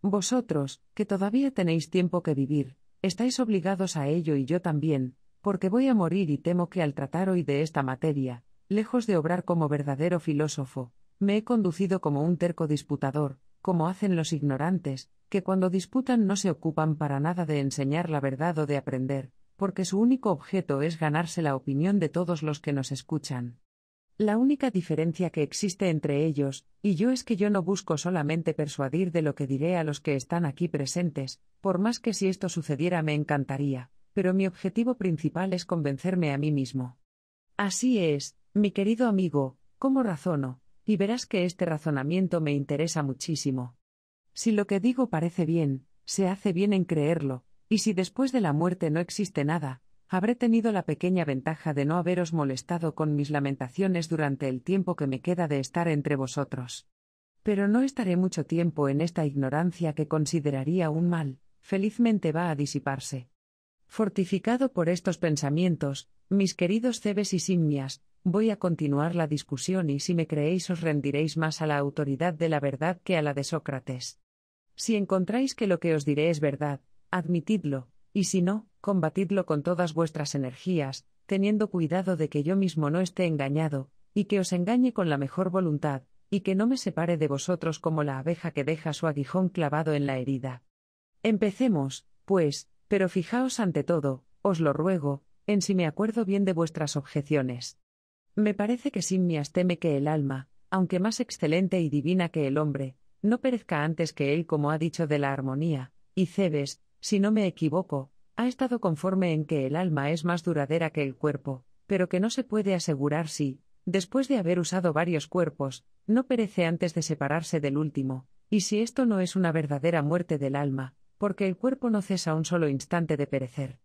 Vosotros, que todavía tenéis tiempo que vivir, estáis obligados a ello y yo también, porque voy a morir y temo que al tratar hoy de esta materia, lejos de obrar como verdadero filósofo, me he conducido como un terco disputador, como hacen los ignorantes, que cuando disputan no se ocupan para nada de enseñar la verdad o de aprender, porque su único objeto es ganarse la opinión de todos los que nos escuchan. La única diferencia que existe entre ellos y yo es que yo no busco solamente persuadir de lo que diré a los que están aquí presentes, por más que si esto sucediera me encantaría, pero mi objetivo principal es convencerme a mí mismo. Así es, mi querido amigo, ¿cómo razono? Y verás que este razonamiento me interesa muchísimo. Si lo que digo parece bien, se hace bien en creerlo, y si después de la muerte no existe nada, habré tenido la pequeña ventaja de no haberos molestado con mis lamentaciones durante el tiempo que me queda de estar entre vosotros. Pero no estaré mucho tiempo en esta ignorancia que consideraría un mal, felizmente va a disiparse. Fortificado por estos pensamientos, mis queridos Cebes y Simmias, Voy a continuar la discusión y si me creéis os rendiréis más a la autoridad de la verdad que a la de Sócrates. Si encontráis que lo que os diré es verdad, admitidlo, y si no, combatidlo con todas vuestras energías, teniendo cuidado de que yo mismo no esté engañado, y que os engañe con la mejor voluntad, y que no me separe de vosotros como la abeja que deja su aguijón clavado en la herida. Empecemos, pues, pero fijaos ante todo, os lo ruego, en si me acuerdo bien de vuestras objeciones. Me parece que Simmias teme que el alma, aunque más excelente y divina que el hombre, no perezca antes que él, como ha dicho de la armonía, y Cebes, si no me equivoco, ha estado conforme en que el alma es más duradera que el cuerpo, pero que no se puede asegurar si, después de haber usado varios cuerpos, no perece antes de separarse del último, y si esto no es una verdadera muerte del alma, porque el cuerpo no cesa un solo instante de perecer.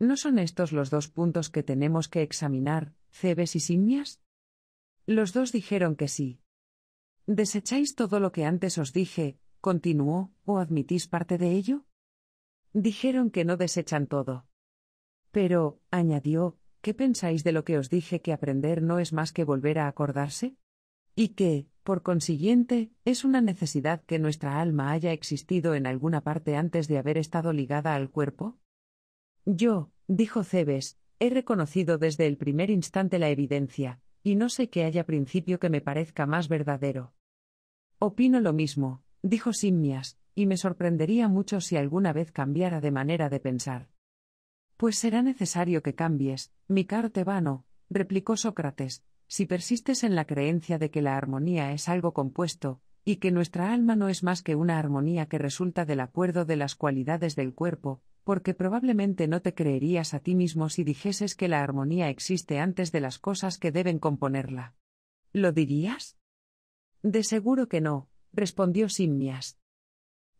No son estos los dos puntos que tenemos que examinar, cebes y simias? Los dos dijeron que sí. ¿Desecháis todo lo que antes os dije, continuó, o admitís parte de ello? Dijeron que no desechan todo. Pero, añadió, ¿qué pensáis de lo que os dije que aprender no es más que volver a acordarse? Y que, por consiguiente, es una necesidad que nuestra alma haya existido en alguna parte antes de haber estado ligada al cuerpo? Yo, dijo Cebes, He reconocido desde el primer instante la evidencia, y no sé que haya principio que me parezca más verdadero. Opino lo mismo, dijo Simmias, y me sorprendería mucho si alguna vez cambiara de manera de pensar. Pues será necesario que cambies, mi caro Tebano, replicó Sócrates, si persistes en la creencia de que la armonía es algo compuesto, y que nuestra alma no es más que una armonía que resulta del acuerdo de las cualidades del cuerpo, porque probablemente no te creerías a ti mismo si dijeses que la armonía existe antes de las cosas que deben componerla. ¿Lo dirías? De seguro que no, respondió Simmias.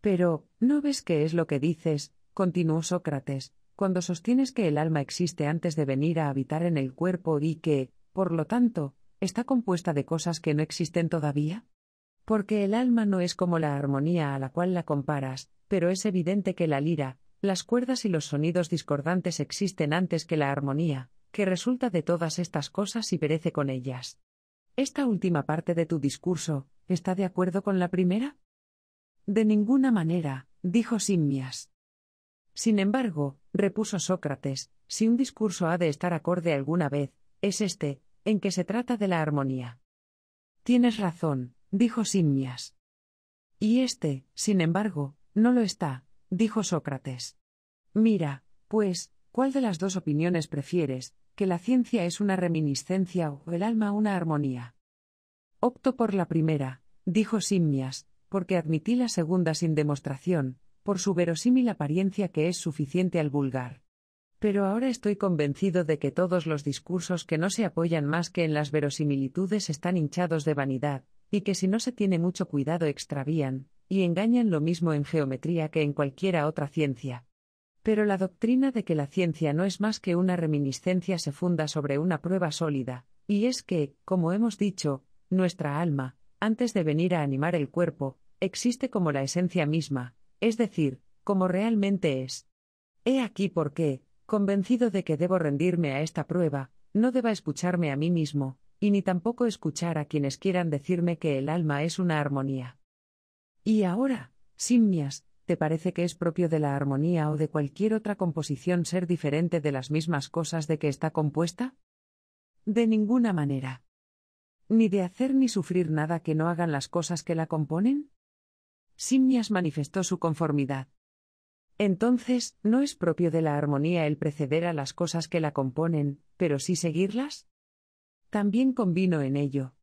Pero, ¿no ves qué es lo que dices? continuó Sócrates, cuando sostienes que el alma existe antes de venir a habitar en el cuerpo y que, por lo tanto, está compuesta de cosas que no existen todavía? Porque el alma no es como la armonía a la cual la comparas, pero es evidente que la lira, las cuerdas y los sonidos discordantes existen antes que la armonía, que resulta de todas estas cosas y perece con ellas. ¿Esta última parte de tu discurso está de acuerdo con la primera? De ninguna manera, dijo Simmias. Sin embargo, repuso Sócrates, si un discurso ha de estar acorde alguna vez, es este, en que se trata de la armonía. Tienes razón, dijo Simmias. Y este, sin embargo, no lo está, dijo Sócrates. Mira, pues, ¿cuál de las dos opiniones prefieres, que la ciencia es una reminiscencia o el alma una armonía? Opto por la primera, dijo Simmias, porque admití la segunda sin demostración, por su verosímil apariencia que es suficiente al vulgar. Pero ahora estoy convencido de que todos los discursos que no se apoyan más que en las verosimilitudes están hinchados de vanidad, y que si no se tiene mucho cuidado extravían, y engañan lo mismo en geometría que en cualquiera otra ciencia. Pero la doctrina de que la ciencia no es más que una reminiscencia se funda sobre una prueba sólida, y es que, como hemos dicho, nuestra alma, antes de venir a animar el cuerpo, existe como la esencia misma, es decir, como realmente es. He aquí por qué, convencido de que debo rendirme a esta prueba, no deba escucharme a mí mismo, y ni tampoco escuchar a quienes quieran decirme que el alma es una armonía. Y ahora, simmias, ¿te parece que es propio de la armonía o de cualquier otra composición ser diferente de las mismas cosas de que está compuesta? De ninguna manera. Ni de hacer ni sufrir nada que no hagan las cosas que la componen? Simmias manifestó su conformidad. Entonces, ¿no es propio de la armonía el preceder a las cosas que la componen, pero sí seguirlas? También convino en ello,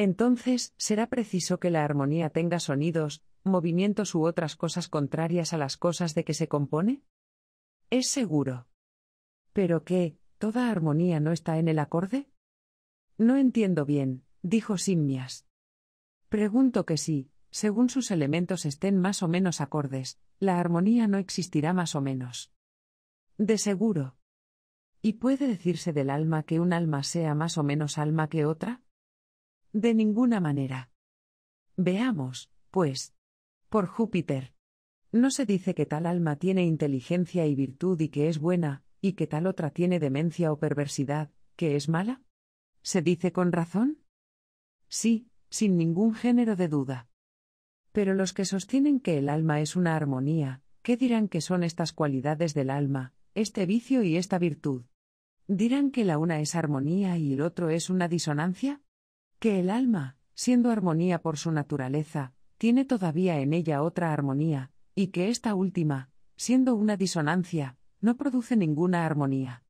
entonces, será preciso que la armonía tenga sonidos, movimientos u otras cosas contrarias a las cosas de que se compone? Es seguro. ¿Pero qué? ¿Toda armonía no está en el acorde? No entiendo bien, dijo Simmias. Pregunto que sí, según sus elementos estén más o menos acordes, la armonía no existirá más o menos. De seguro. ¿Y puede decirse del alma que un alma sea más o menos alma que otra? De ninguna manera. Veamos, pues. Por Júpiter. No se dice que tal alma tiene inteligencia y virtud y que es buena, y que tal otra tiene demencia o perversidad, que es mala. ¿Se dice con razón? Sí, sin ningún género de duda. Pero los que sostienen que el alma es una armonía, ¿qué dirán que son estas cualidades del alma, este vicio y esta virtud? ¿Dirán que la una es armonía y el otro es una disonancia? que el alma, siendo armonía por su naturaleza, tiene todavía en ella otra armonía, y que esta última, siendo una disonancia, no produce ninguna armonía.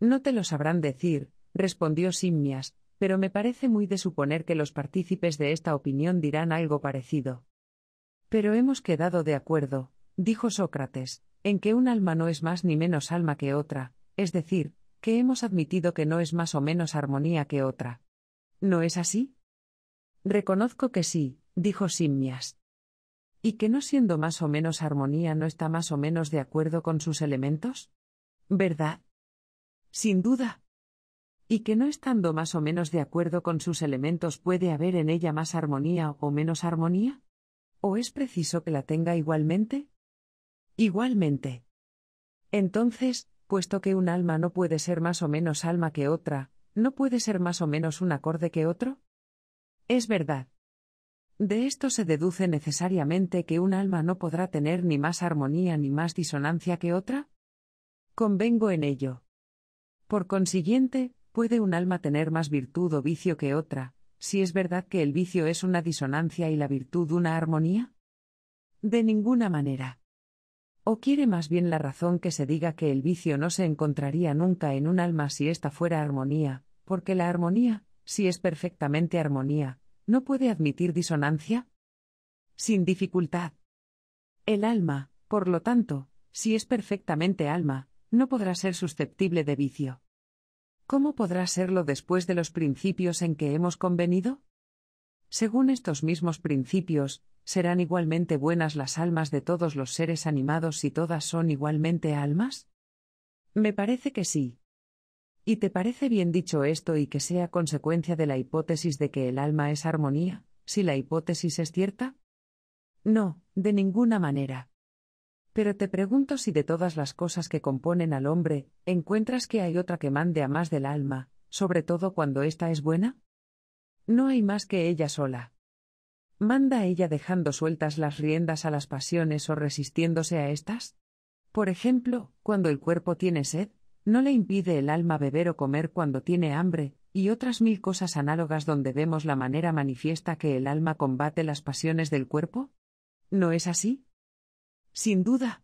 No te lo sabrán decir, respondió Simmias, pero me parece muy de suponer que los partícipes de esta opinión dirán algo parecido. Pero hemos quedado de acuerdo, dijo Sócrates, en que un alma no es más ni menos alma que otra, es decir, que hemos admitido que no es más o menos armonía que otra. ¿No es así? Reconozco que sí, dijo Simmias. ¿Y que no siendo más o menos armonía no está más o menos de acuerdo con sus elementos? ¿Verdad? Sin duda. Y que no estando más o menos de acuerdo con sus elementos puede haber en ella más armonía o menos armonía? ¿O es preciso que la tenga igualmente? Igualmente. Entonces, puesto que un alma no puede ser más o menos alma que otra, ¿No puede ser más o menos un acorde que otro? Es verdad. De esto se deduce necesariamente que un alma no podrá tener ni más armonía ni más disonancia que otra? Convengo en ello. Por consiguiente, puede un alma tener más virtud o vicio que otra, si es verdad que el vicio es una disonancia y la virtud una armonía? De ninguna manera. ¿O quiere más bien la razón que se diga que el vicio no se encontraría nunca en un alma si ésta fuera armonía, porque la armonía, si es perfectamente armonía, no puede admitir disonancia. Sin dificultad. El alma, por lo tanto, si es perfectamente alma, no podrá ser susceptible de vicio. ¿Cómo podrá serlo después de los principios en que hemos convenido? Según estos mismos principios, ¿serán igualmente buenas las almas de todos los seres animados si todas son igualmente almas? Me parece que sí. ¿Y te parece bien dicho esto y que sea consecuencia de la hipótesis de que el alma es armonía, si la hipótesis es cierta? No, de ninguna manera. Pero te pregunto si de todas las cosas que componen al hombre, encuentras que hay otra que mande a más del alma, sobre todo cuando ésta es buena? No hay más que ella sola. ¿Manda ella dejando sueltas las riendas a las pasiones o resistiéndose a estas? Por ejemplo, cuando el cuerpo tiene sed, no le impide el alma beber o comer cuando tiene hambre, y otras mil cosas análogas donde vemos la manera manifiesta que el alma combate las pasiones del cuerpo? ¿No es así? Sin duda.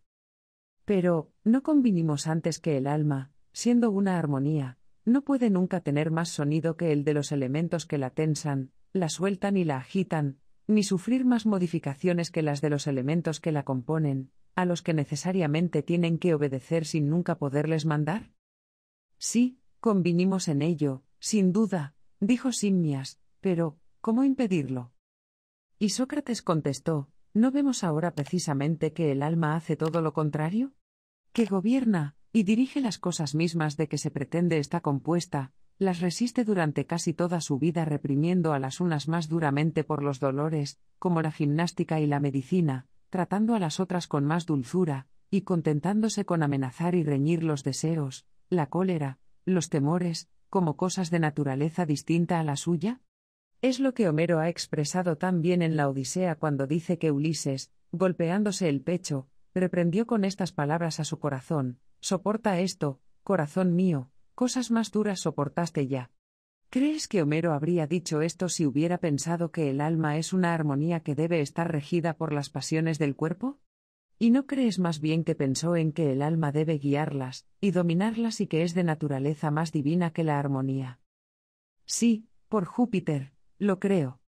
Pero, ¿no convinimos antes que el alma, siendo una armonía, no puede nunca tener más sonido que el de los elementos que la tensan, la sueltan y la agitan, ni sufrir más modificaciones que las de los elementos que la componen, a los que necesariamente tienen que obedecer sin nunca poderles mandar? Sí, convinimos en ello, sin duda, dijo Simmias, pero, ¿cómo impedirlo? Y Sócrates contestó, ¿no vemos ahora precisamente que el alma hace todo lo contrario? Que gobierna, y dirige las cosas mismas de que se pretende está compuesta, las resiste durante casi toda su vida reprimiendo a las unas más duramente por los dolores, como la gimnástica y la medicina, tratando a las otras con más dulzura, y contentándose con amenazar y reñir los deseos, la cólera, los temores, como cosas de naturaleza distinta a la suya? Es lo que Homero ha expresado tan bien en la Odisea cuando dice que Ulises, golpeándose el pecho, reprendió con estas palabras a su corazón, Soporta esto, corazón mío, cosas más duras soportaste ya, ¿Crees que Homero habría dicho esto si hubiera pensado que el alma es una armonía que debe estar regida por las pasiones del cuerpo? ¿Y no crees más bien que pensó en que el alma debe guiarlas, y dominarlas y que es de naturaleza más divina que la armonía? Sí, por Júpiter, lo creo.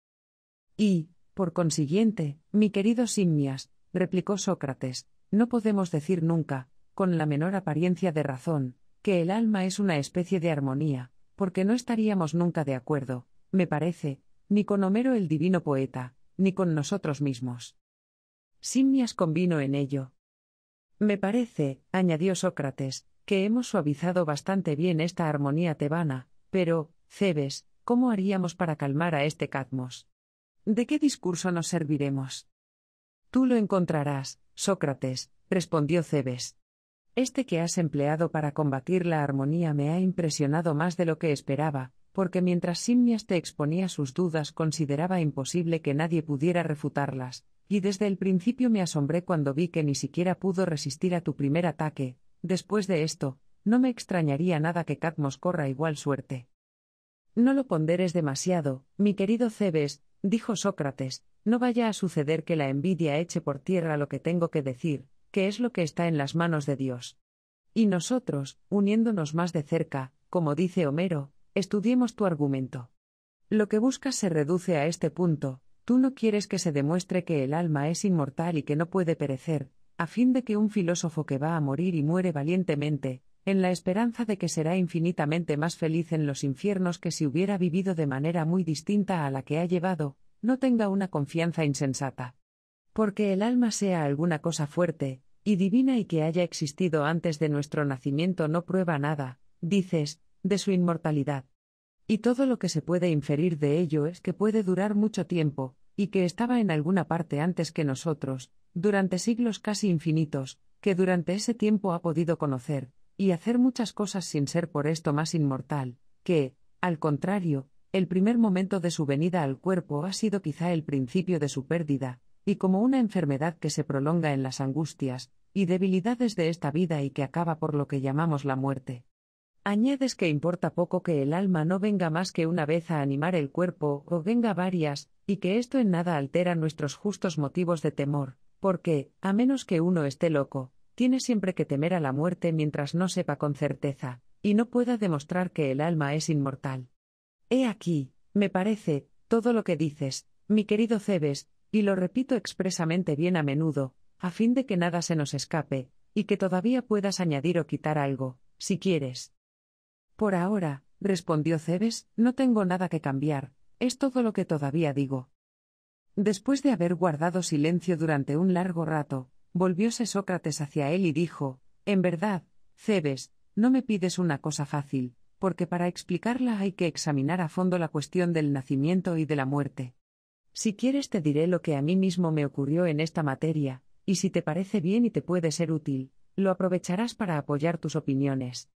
Y, por consiguiente, mi querido Simmias, replicó Sócrates, no podemos decir nunca, con la menor apariencia de razón, que el alma es una especie de armonía, porque no estaríamos nunca de acuerdo, me parece, ni con Homero el divino poeta, ni con nosotros mismos. Simmias convino en ello. Me parece, añadió Sócrates, que hemos suavizado bastante bien esta armonía tebana, pero, Cebes, ¿cómo haríamos para calmar a este Cadmos? ¿De qué discurso nos serviremos? Tú lo encontrarás, Sócrates, respondió Cebes. Este que has empleado para combatir la armonía me ha impresionado más de lo que esperaba, porque mientras Simmias te exponía sus dudas consideraba imposible que nadie pudiera refutarlas, y desde el principio me asombré cuando vi que ni siquiera pudo resistir a tu primer ataque. Después de esto, no me extrañaría nada que Cadmos corra igual suerte. No lo ponderes demasiado, mi querido Cebes, dijo Sócrates, no vaya a suceder que la envidia eche por tierra lo que tengo que decir, que es lo que está en las manos de Dios. Y nosotros, uniéndonos más de cerca, como dice Homero, estudiemos tu argumento. Lo que buscas se reduce a este punto, tú no quieres que se demuestre que el alma es inmortal y que no puede perecer, a fin de que un filósofo que va a morir y muere valientemente, en la esperanza de que será infinitamente más feliz en los infiernos que si hubiera vivido de manera muy distinta a la que ha llevado, no tenga una confianza insensata. Porque el alma sea alguna cosa fuerte, y divina y que haya existido antes de nuestro nacimiento no prueba nada, dices, de su inmortalidad. Y todo lo que se puede inferir de ello es que puede durar mucho tiempo, y que estaba en alguna parte antes que nosotros, durante siglos casi infinitos, que durante ese tiempo ha podido conocer, y hacer muchas cosas sin ser por esto más inmortal, que, al contrario, el primer momento de su venida al cuerpo ha sido quizá el principio de su pérdida, y como una enfermedad que se prolonga en las angustias y debilidades de esta vida y que acaba por lo que llamamos la muerte. Añades que importa poco que el alma no venga más que una vez a animar el cuerpo, o venga varias, y que esto en nada altera nuestros justos motivos de temor, porque, a menos que uno esté loco, tiene siempre que temer a la muerte mientras no sepa con certeza, y no pueda demostrar que el alma es inmortal. He aquí, me parece, todo lo que dices, mi querido Cebes, y lo repito expresamente bien a menudo, a fin de que nada se nos escape, y que todavía puedas añadir o quitar algo, si quieres. Por ahora, respondió Cebes, no tengo nada que cambiar, es todo lo que todavía digo. Después de haber guardado silencio durante un largo rato, volvióse Sócrates hacia él y dijo, En verdad, Cebes, no me pides una cosa fácil, porque para explicarla hay que examinar a fondo la cuestión del nacimiento y de la muerte. Si quieres te diré lo que a mí mismo me ocurrió en esta materia, y si te parece bien y te puede ser útil, lo aprovecharás para apoyar tus opiniones.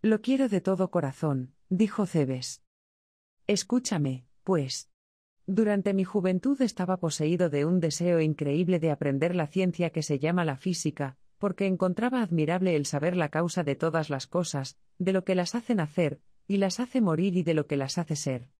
Lo quiero de todo corazón, dijo Cebes. Escúchame, pues. Durante mi juventud estaba poseído de un deseo increíble de aprender la ciencia que se llama la física, porque encontraba admirable el saber la causa de todas las cosas, de lo que las hacen hacer, y las hace morir y de lo que las hace ser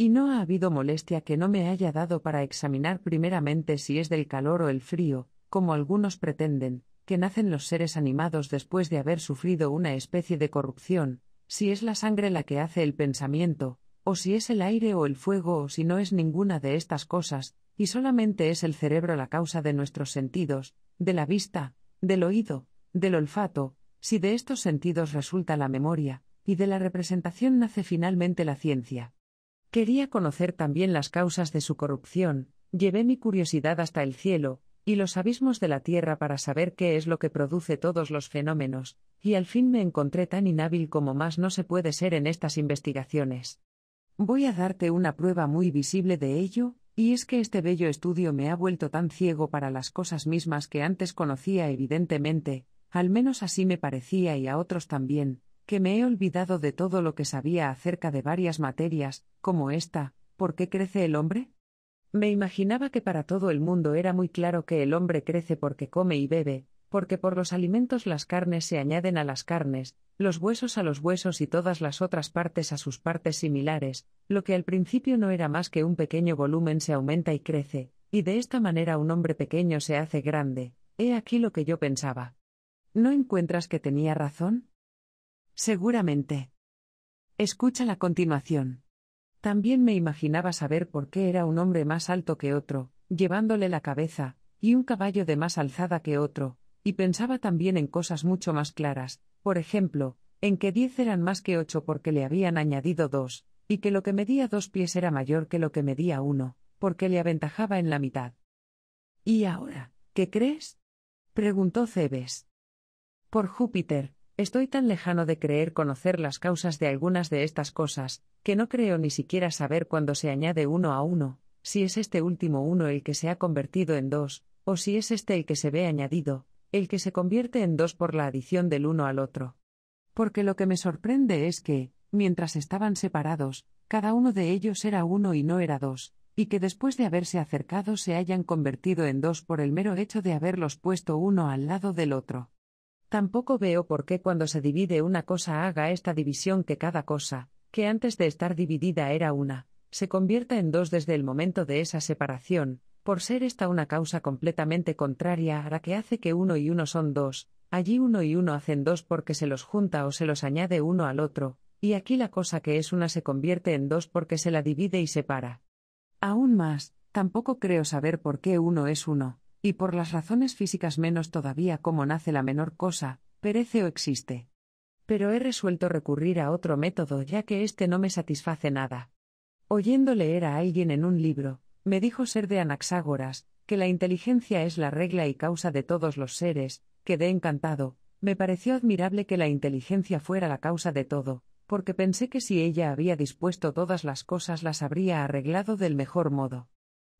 y no ha habido molestia que no me haya dado para examinar primeramente si es del calor o el frío, como algunos pretenden, que nacen los seres animados después de haber sufrido una especie de corrupción, si es la sangre la que hace el pensamiento, o si es el aire o el fuego o si no es ninguna de estas cosas, y solamente es el cerebro la causa de nuestros sentidos, de la vista, del oído, del olfato, si de estos sentidos resulta la memoria, y de la representación nace finalmente la ciencia. Quería conocer también las causas de su corrupción, llevé mi curiosidad hasta el cielo, y los abismos de la tierra para saber qué es lo que produce todos los fenómenos, y al fin me encontré tan inhábil como más no se puede ser en estas investigaciones. Voy a darte una prueba muy visible de ello, y es que este bello estudio me ha vuelto tan ciego para las cosas mismas que antes conocía evidentemente, al menos así me parecía y a otros también, que me he olvidado de todo lo que sabía acerca de varias materias, como esta, ¿por qué crece el hombre? Me imaginaba que para todo el mundo era muy claro que el hombre crece porque come y bebe, porque por los alimentos las carnes se añaden a las carnes, los huesos a los huesos y todas las otras partes a sus partes similares, lo que al principio no era más que un pequeño volumen se aumenta y crece, y de esta manera un hombre pequeño se hace grande, he aquí lo que yo pensaba. ¿No encuentras que tenía razón? Seguramente. Escucha la continuación. También me imaginaba saber por qué era un hombre más alto que otro, llevándole la cabeza, y un caballo de más alzada que otro, y pensaba también en cosas mucho más claras, por ejemplo, en que diez eran más que ocho porque le habían añadido dos, y que lo que medía dos pies era mayor que lo que medía uno, porque le aventajaba en la mitad. ¿Y ahora, qué crees? preguntó Cebes. Por Júpiter, Estoy tan lejano de creer conocer las causas de algunas de estas cosas, que no creo ni siquiera saber cuándo se añade uno a uno, si es este último uno el que se ha convertido en dos, o si es este el que se ve añadido, el que se convierte en dos por la adición del uno al otro. Porque lo que me sorprende es que, mientras estaban separados, cada uno de ellos era uno y no era dos, y que después de haberse acercado se hayan convertido en dos por el mero hecho de haberlos puesto uno al lado del otro. Tampoco veo por qué cuando se divide una cosa haga esta división que cada cosa, que antes de estar dividida era una, se convierta en dos desde el momento de esa separación, por ser esta una causa completamente contraria a la que hace que uno y uno son dos, allí uno y uno hacen dos porque se los junta o se los añade uno al otro, y aquí la cosa que es una se convierte en dos porque se la divide y separa. Aún más, tampoco creo saber por qué uno es uno, y por las razones físicas menos todavía como nace la menor cosa, perece o existe. Pero he resuelto recurrir a otro método ya que este no me satisface nada. Oyendo leer a alguien en un libro, me dijo ser de Anaxágoras, que la inteligencia es la regla y causa de todos los seres, quedé encantado, me pareció admirable que la inteligencia fuera la causa de todo, porque pensé que si ella había dispuesto todas las cosas las habría arreglado del mejor modo.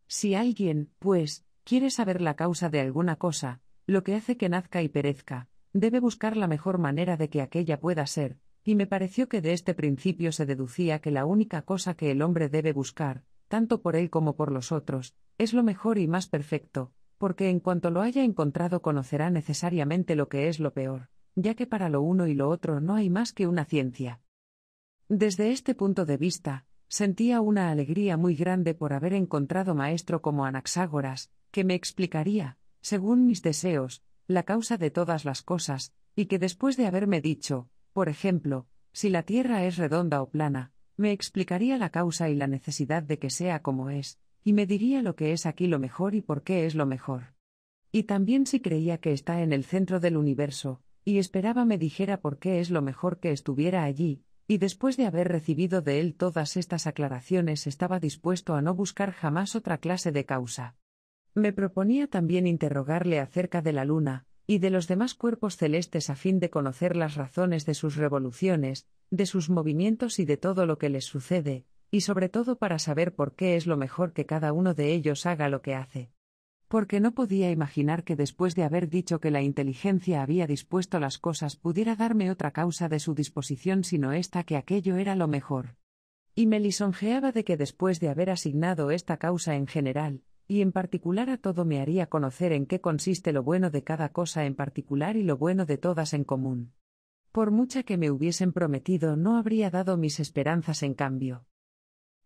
Si alguien, pues, quiere saber la causa de alguna cosa, lo que hace que nazca y perezca, debe buscar la mejor manera de que aquella pueda ser, y me pareció que de este principio se deducía que la única cosa que el hombre debe buscar, tanto por él como por los otros, es lo mejor y más perfecto, porque en cuanto lo haya encontrado conocerá necesariamente lo que es lo peor, ya que para lo uno y lo otro no hay más que una ciencia. Desde este punto de vista, Sentía una alegría muy grande por haber encontrado maestro como Anaxágoras, que me explicaría, según mis deseos, la causa de todas las cosas, y que después de haberme dicho, por ejemplo, si la Tierra es redonda o plana, me explicaría la causa y la necesidad de que sea como es, y me diría lo que es aquí lo mejor y por qué es lo mejor. Y también si creía que está en el centro del universo, y esperaba me dijera por qué es lo mejor que estuviera allí, y después de haber recibido de él todas estas aclaraciones estaba dispuesto a no buscar jamás otra clase de causa. Me proponía también interrogarle acerca de la luna, y de los demás cuerpos celestes a fin de conocer las razones de sus revoluciones, de sus movimientos y de todo lo que les sucede, y sobre todo para saber por qué es lo mejor que cada uno de ellos haga lo que hace porque no podía imaginar que después de haber dicho que la inteligencia había dispuesto las cosas pudiera darme otra causa de su disposición sino esta que aquello era lo mejor. Y me lisonjeaba de que después de haber asignado esta causa en general, y en particular a todo me haría conocer en qué consiste lo bueno de cada cosa en particular y lo bueno de todas en común. Por mucha que me hubiesen prometido no habría dado mis esperanzas en cambio.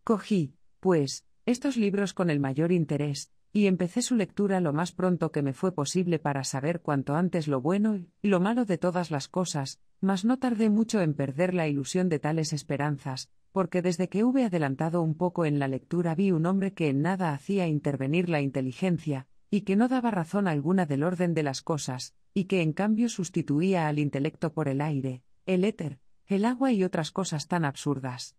Cogí, pues, estos libros con el mayor interés, y empecé su lectura lo más pronto que me fue posible para saber cuanto antes lo bueno y lo malo de todas las cosas, mas no tardé mucho en perder la ilusión de tales esperanzas, porque desde que hube adelantado un poco en la lectura vi un hombre que en nada hacía intervenir la inteligencia, y que no daba razón alguna del orden de las cosas, y que en cambio sustituía al intelecto por el aire, el éter, el agua y otras cosas tan absurdas.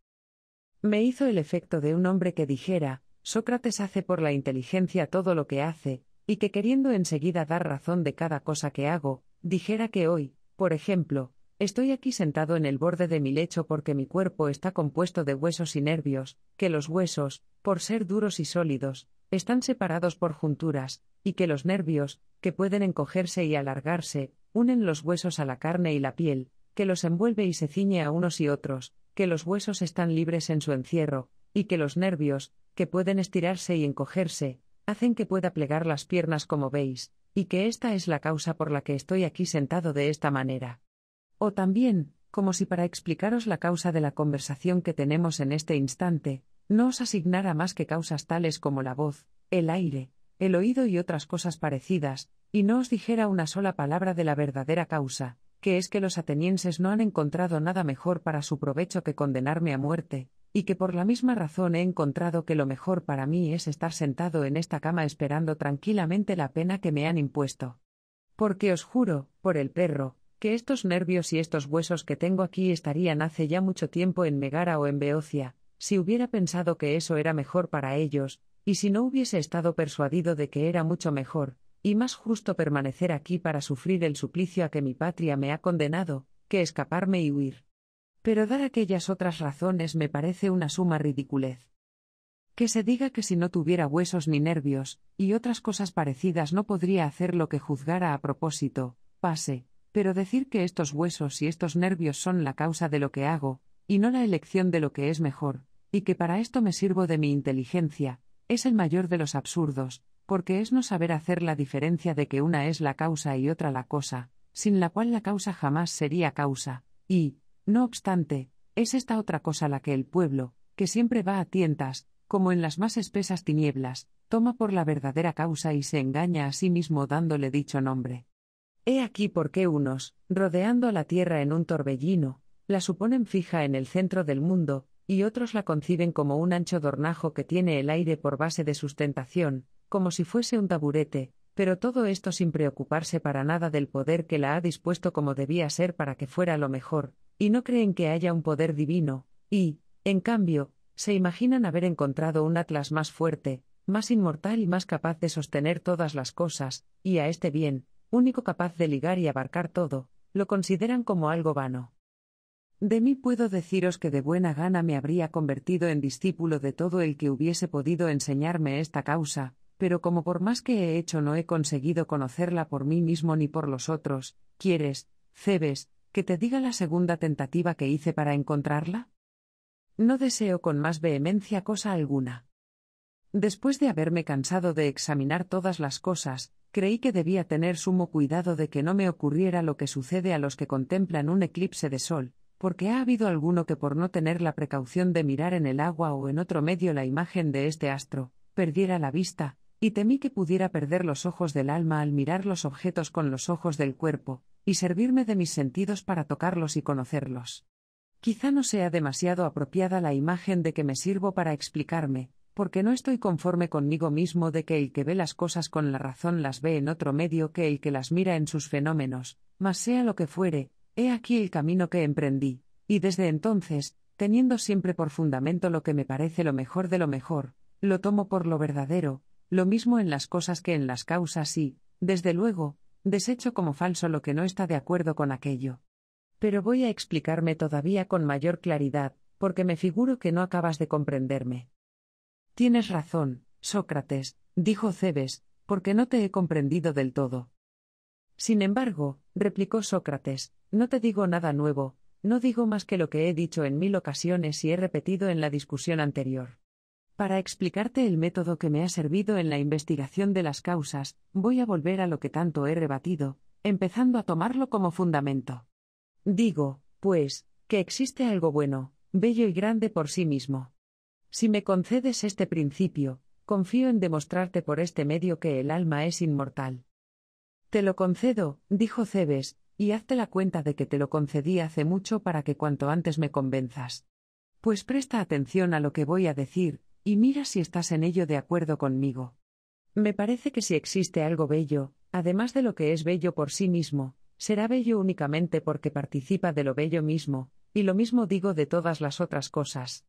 Me hizo el efecto de un hombre que dijera, Sócrates hace por la inteligencia todo lo que hace, y que queriendo enseguida dar razón de cada cosa que hago, dijera que hoy, por ejemplo, estoy aquí sentado en el borde de mi lecho porque mi cuerpo está compuesto de huesos y nervios, que los huesos, por ser duros y sólidos, están separados por junturas, y que los nervios, que pueden encogerse y alargarse, unen los huesos a la carne y la piel, que los envuelve y se ciñe a unos y otros, que los huesos están libres en su encierro, y que los nervios, que pueden estirarse y encogerse, hacen que pueda plegar las piernas como veis, y que esta es la causa por la que estoy aquí sentado de esta manera. O también, como si para explicaros la causa de la conversación que tenemos en este instante, no os asignara más que causas tales como la voz, el aire, el oído y otras cosas parecidas, y no os dijera una sola palabra de la verdadera causa, que es que los atenienses no han encontrado nada mejor para su provecho que condenarme a muerte, y que por la misma razón he encontrado que lo mejor para mí es estar sentado en esta cama esperando tranquilamente la pena que me han impuesto. Porque os juro, por el perro, que estos nervios y estos huesos que tengo aquí estarían hace ya mucho tiempo en Megara o en Beocia, si hubiera pensado que eso era mejor para ellos, y si no hubiese estado persuadido de que era mucho mejor, y más justo permanecer aquí para sufrir el suplicio a que mi patria me ha condenado, que escaparme y huir. Pero dar aquellas otras razones me parece una suma ridiculez. Que se diga que si no tuviera huesos ni nervios, y otras cosas parecidas no podría hacer lo que juzgara a propósito, pase, pero decir que estos huesos y estos nervios son la causa de lo que hago, y no la elección de lo que es mejor, y que para esto me sirvo de mi inteligencia, es el mayor de los absurdos, porque es no saber hacer la diferencia de que una es la causa y otra la cosa, sin la cual la causa jamás sería causa, y, no obstante, es esta otra cosa la que el pueblo, que siempre va a tientas, como en las más espesas tinieblas, toma por la verdadera causa y se engaña a sí mismo dándole dicho nombre. He aquí por qué unos, rodeando la tierra en un torbellino, la suponen fija en el centro del mundo, y otros la conciben como un ancho dornajo que tiene el aire por base de sustentación, como si fuese un taburete, pero todo esto sin preocuparse para nada del poder que la ha dispuesto como debía ser para que fuera lo mejor, y no creen que haya un poder divino, y, en cambio, se imaginan haber encontrado un Atlas más fuerte, más inmortal y más capaz de sostener todas las cosas, y a este bien, único capaz de ligar y abarcar todo, lo consideran como algo vano. De mí puedo deciros que de buena gana me habría convertido en discípulo de todo el que hubiese podido enseñarme esta causa, pero como por más que he hecho no he conseguido conocerla por mí mismo ni por los otros, quieres, Cebes, que te diga la segunda tentativa que hice para encontrarla? No deseo con más vehemencia cosa alguna. Después de haberme cansado de examinar todas las cosas, creí que debía tener sumo cuidado de que no me ocurriera lo que sucede a los que contemplan un eclipse de sol, porque ha habido alguno que por no tener la precaución de mirar en el agua o en otro medio la imagen de este astro, perdiera la vista, y temí que pudiera perder los ojos del alma al mirar los objetos con los ojos del cuerpo, y servirme de mis sentidos para tocarlos y conocerlos. Quizá no sea demasiado apropiada la imagen de que me sirvo para explicarme, porque no estoy conforme conmigo mismo de que el que ve las cosas con la razón las ve en otro medio que el que las mira en sus fenómenos, mas sea lo que fuere, he aquí el camino que emprendí, y desde entonces, teniendo siempre por fundamento lo que me parece lo mejor de lo mejor, lo tomo por lo verdadero, lo mismo en las cosas que en las causas y, desde luego, Desecho como falso lo que no está de acuerdo con aquello. Pero voy a explicarme todavía con mayor claridad, porque me figuro que no acabas de comprenderme. Tienes razón, Sócrates, dijo Cebes, porque no te he comprendido del todo. Sin embargo, replicó Sócrates, no te digo nada nuevo, no digo más que lo que he dicho en mil ocasiones y he repetido en la discusión anterior. Para explicarte el método que me ha servido en la investigación de las causas, voy a volver a lo que tanto he rebatido, empezando a tomarlo como fundamento. Digo, pues, que existe algo bueno, bello y grande por sí mismo. Si me concedes este principio, confío en demostrarte por este medio que el alma es inmortal. Te lo concedo, dijo Cebes, y hazte la cuenta de que te lo concedí hace mucho para que cuanto antes me convenzas. Pues presta atención a lo que voy a decir, y mira si estás en ello de acuerdo conmigo. Me parece que si existe algo bello, además de lo que es bello por sí mismo, será bello únicamente porque participa de lo bello mismo, y lo mismo digo de todas las otras cosas.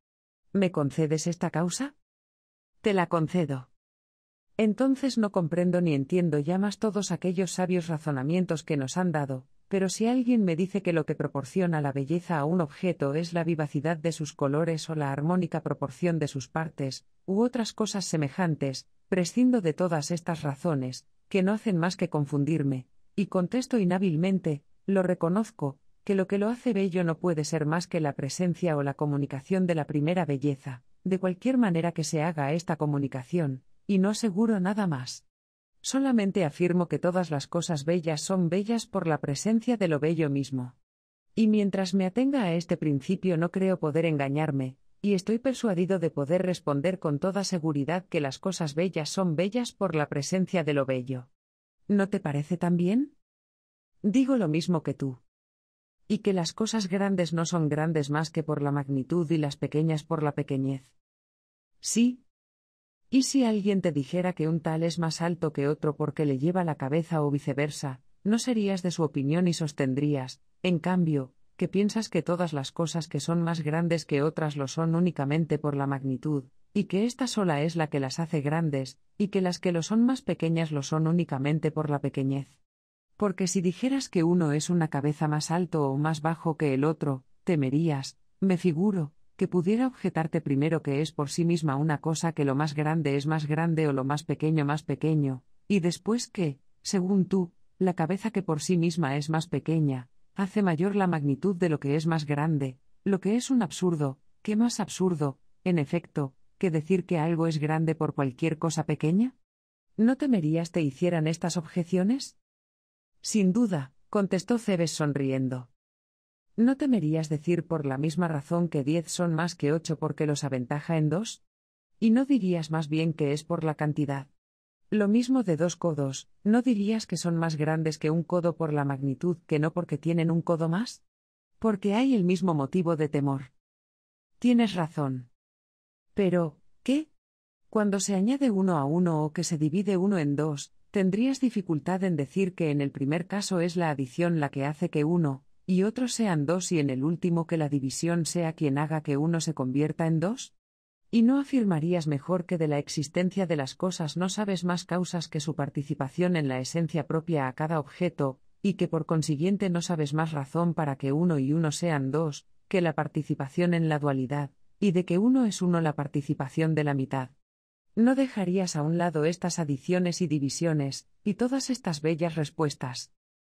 ¿Me concedes esta causa? Te la concedo. Entonces no comprendo ni entiendo ya más todos aquellos sabios razonamientos que nos han dado, pero si alguien me dice que lo que proporciona la belleza a un objeto es la vivacidad de sus colores o la armónica proporción de sus partes, u otras cosas semejantes, prescindo de todas estas razones, que no hacen más que confundirme, y contesto inhábilmente, lo reconozco, que lo que lo hace bello no puede ser más que la presencia o la comunicación de la primera belleza, de cualquier manera que se haga esta comunicación, y no aseguro nada más solamente afirmo que todas las cosas bellas son bellas por la presencia de lo bello mismo. Y mientras me atenga a este principio no creo poder engañarme, y estoy persuadido de poder responder con toda seguridad que las cosas bellas son bellas por la presencia de lo bello. ¿No te parece también? Digo lo mismo que tú. Y que las cosas grandes no son grandes más que por la magnitud y las pequeñas por la pequeñez. Sí, y si alguien te dijera que un tal es más alto que otro porque le lleva la cabeza o viceversa, no serías de su opinión y sostendrías, en cambio, que piensas que todas las cosas que son más grandes que otras lo son únicamente por la magnitud, y que esta sola es la que las hace grandes, y que las que lo son más pequeñas lo son únicamente por la pequeñez. Porque si dijeras que uno es una cabeza más alto o más bajo que el otro, temerías, me figuro, que pudiera objetarte primero que es por sí misma una cosa que lo más grande es más grande o lo más pequeño más pequeño, y después que, según tú, la cabeza que por sí misma es más pequeña, hace mayor la magnitud de lo que es más grande, lo que es un absurdo, ¿qué más absurdo, en efecto, que decir que algo es grande por cualquier cosa pequeña? ¿No temerías te hicieran estas objeciones? Sin duda, contestó Cebes sonriendo. ¿No temerías decir por la misma razón que diez son más que ocho porque los aventaja en dos? ¿Y no dirías más bien que es por la cantidad? Lo mismo de dos codos, ¿no dirías que son más grandes que un codo por la magnitud que no porque tienen un codo más? Porque hay el mismo motivo de temor. Tienes razón. Pero, ¿qué? Cuando se añade uno a uno o que se divide uno en dos, tendrías dificultad en decir que en el primer caso es la adición la que hace que uno, y otros sean dos y en el último que la división sea quien haga que uno se convierta en dos? ¿Y no afirmarías mejor que de la existencia de las cosas no sabes más causas que su participación en la esencia propia a cada objeto, y que por consiguiente no sabes más razón para que uno y uno sean dos, que la participación en la dualidad, y de que uno es uno la participación de la mitad? ¿No dejarías a un lado estas adiciones y divisiones, y todas estas bellas respuestas?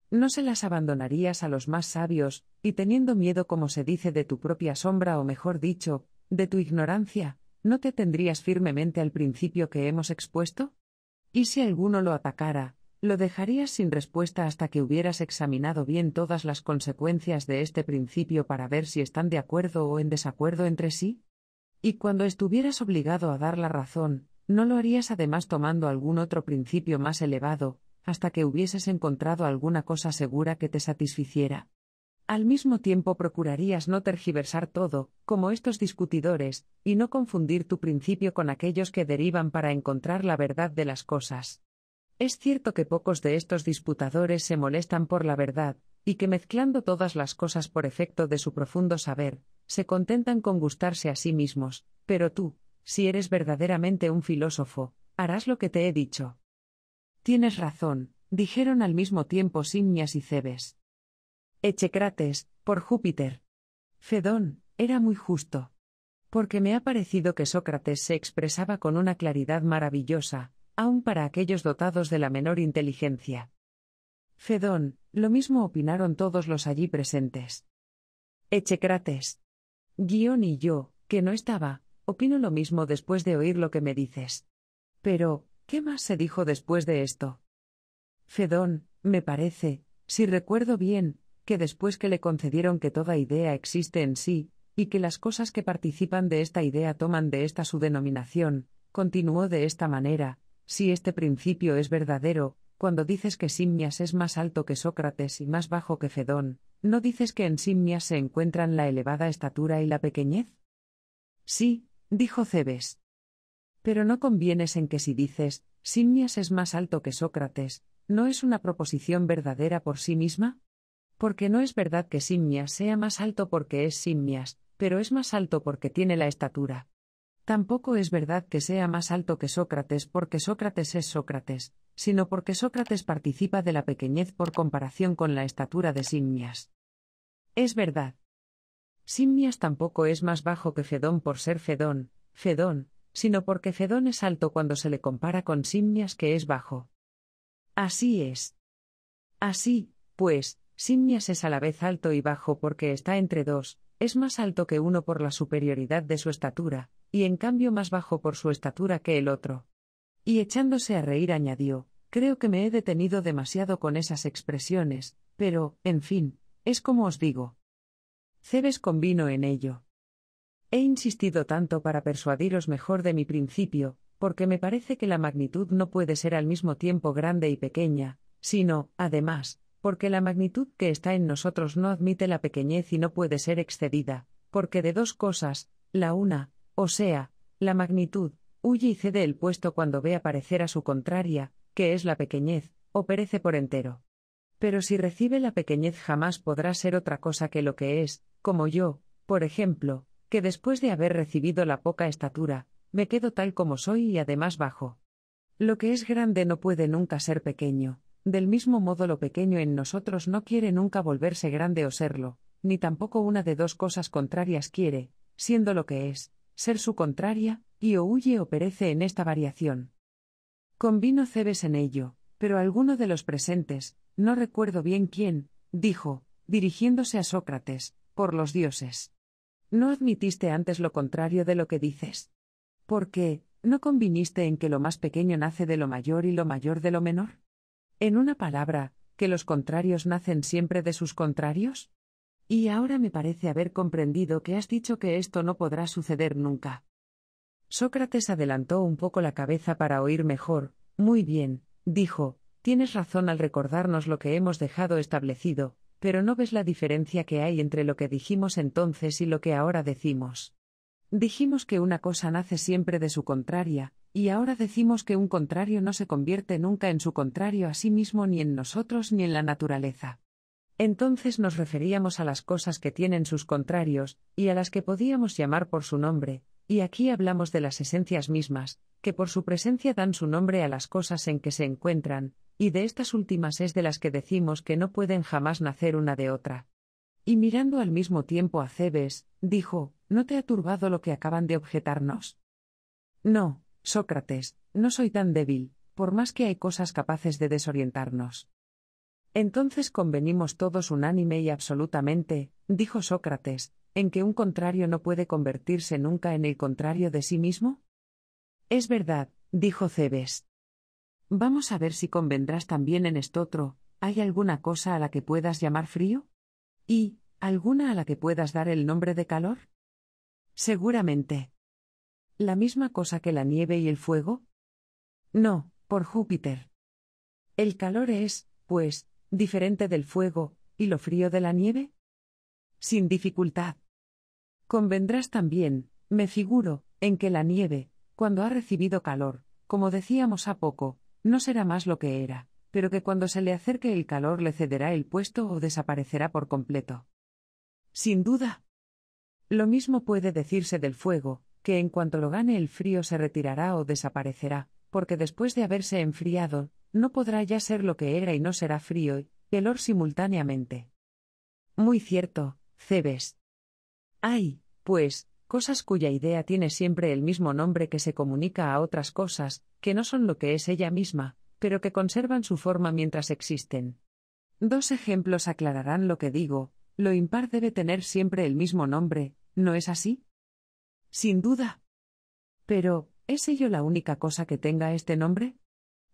No se las abandonarías a los más sabios, y teniendo miedo como se dice de tu propia sombra o mejor dicho, de tu ignorancia, ¿no te tendrías firmemente al principio que hemos expuesto? ¿Y si alguno lo atacara, lo dejarías sin respuesta hasta que hubieras examinado bien todas las consecuencias de este principio para ver si están de acuerdo o en desacuerdo entre sí? Y cuando estuvieras obligado a dar la razón, ¿no lo harías además tomando algún otro principio más elevado, hasta que hubieses encontrado alguna cosa segura que te satisficiera. Al mismo tiempo procurarías no tergiversar todo, como estos discutidores, y no confundir tu principio con aquellos que derivan para encontrar la verdad de las cosas. Es cierto que pocos de estos disputadores se molestan por la verdad, y que mezclando todas las cosas por efecto de su profundo saber, se contentan con gustarse a sí mismos, pero tú, si eres verdaderamente un filósofo, harás lo que te he dicho. Tienes razón, dijeron al mismo tiempo Simnias y Cebes. Echecrates, por Júpiter. Fedón, era muy justo. Porque me ha parecido que Sócrates se expresaba con una claridad maravillosa, aun para aquellos dotados de la menor inteligencia. Fedón, lo mismo opinaron todos los allí presentes. Echecrates. Guión y yo, que no estaba, opino lo mismo después de oír lo que me dices. Pero, ¿Qué más se dijo después de esto? Fedón, me parece, si recuerdo bien, que después que le concedieron que toda idea existe en sí, y que las cosas que participan de esta idea toman de esta su denominación, continuó de esta manera, si este principio es verdadero, cuando dices que Simmias es más alto que Sócrates y más bajo que Fedón, ¿no dices que en Simmias se encuentran la elevada estatura y la pequeñez? Sí, dijo Cebes. Pero no convienes en que si dices, Simmias es más alto que Sócrates, ¿no es una proposición verdadera por sí misma? Porque no es verdad que Simmias sea más alto porque es Simmias, pero es más alto porque tiene la estatura. Tampoco es verdad que sea más alto que Sócrates porque Sócrates es Sócrates, sino porque Sócrates participa de la pequeñez por comparación con la estatura de Simmias. Es verdad. Simmias tampoco es más bajo que Fedón por ser Fedón, Fedón, sino porque Fedón es alto cuando se le compara con Simnias que es bajo. Así es. Así, pues, Simnias es a la vez alto y bajo porque está entre dos, es más alto que uno por la superioridad de su estatura, y en cambio más bajo por su estatura que el otro. Y echándose a reír añadió, creo que me he detenido demasiado con esas expresiones, pero, en fin, es como os digo. Cebes convino en ello. He insistido tanto para persuadiros mejor de mi principio, porque me parece que la magnitud no puede ser al mismo tiempo grande y pequeña, sino, además, porque la magnitud que está en nosotros no admite la pequeñez y no puede ser excedida, porque de dos cosas, la una, o sea, la magnitud, huye y cede el puesto cuando ve aparecer a su contraria, que es la pequeñez, o perece por entero. Pero si recibe la pequeñez jamás podrá ser otra cosa que lo que es, como yo, por ejemplo, que después de haber recibido la poca estatura, me quedo tal como soy y además bajo. Lo que es grande no puede nunca ser pequeño, del mismo modo lo pequeño en nosotros no quiere nunca volverse grande o serlo, ni tampoco una de dos cosas contrarias quiere, siendo lo que es, ser su contraria, y o huye o perece en esta variación. Convino Cebes en ello, pero alguno de los presentes, no recuerdo bien quién, dijo, dirigiéndose a Sócrates, por los dioses. No admitiste antes lo contrario de lo que dices. ¿Por qué, ¿no conviniste en que lo más pequeño nace de lo mayor y lo mayor de lo menor? En una palabra, que los contrarios nacen siempre de sus contrarios? Y ahora me parece haber comprendido que has dicho que esto no podrá suceder nunca. Sócrates adelantó un poco la cabeza para oír mejor. Muy bien, dijo, tienes razón al recordarnos lo que hemos dejado establecido, pero no ves la diferencia que hay entre lo que dijimos entonces y lo que ahora decimos. Dijimos que una cosa nace siempre de su contraria, y ahora decimos que un contrario no se convierte nunca en su contrario a sí mismo ni en nosotros ni en la naturaleza. Entonces nos referíamos a las cosas que tienen sus contrarios, y a las que podíamos llamar por su nombre, y aquí hablamos de las esencias mismas, que por su presencia dan su nombre a las cosas en que se encuentran, y de estas últimas es de las que decimos que no pueden jamás nacer una de otra. Y mirando al mismo tiempo a Cebes, dijo, ¿no te ha turbado lo que acaban de objetarnos? No, Sócrates, no soy tan débil, por más que hay cosas capaces de desorientarnos. Entonces convenimos todos unánime y absolutamente, dijo Sócrates, en que un contrario no puede convertirse nunca en el contrario de sí mismo? Es verdad, dijo Cebes. Vamos a ver si convendrás también en esto otro. ¿Hay alguna cosa a la que puedas llamar frío? ¿Y alguna a la que puedas dar el nombre de calor? Seguramente. ¿La misma cosa que la nieve y el fuego? No, por Júpiter. El calor es, pues, diferente del fuego, y lo frío de la nieve? Sin dificultad. Convendrás también, me figuro, en que la nieve, cuando ha recibido calor, como decíamos a poco, no será más lo que era, pero que cuando se le acerque el calor le cederá el puesto o desaparecerá por completo. Sin duda. Lo mismo puede decirse del fuego, que en cuanto lo gane el frío se retirará o desaparecerá, porque después de haberse enfriado, no podrá ya ser lo que era y no será frío y calor simultáneamente. Muy cierto, Cebes. Hay, pues, cosas cuya idea tiene siempre el mismo nombre que se comunica a otras cosas, que no son lo que es ella misma, pero que conservan su forma mientras existen. Dos ejemplos aclararán lo que digo, lo impar debe tener siempre el mismo nombre, ¿no es así? Sin duda. Pero, ¿es ello la única cosa que tenga este nombre?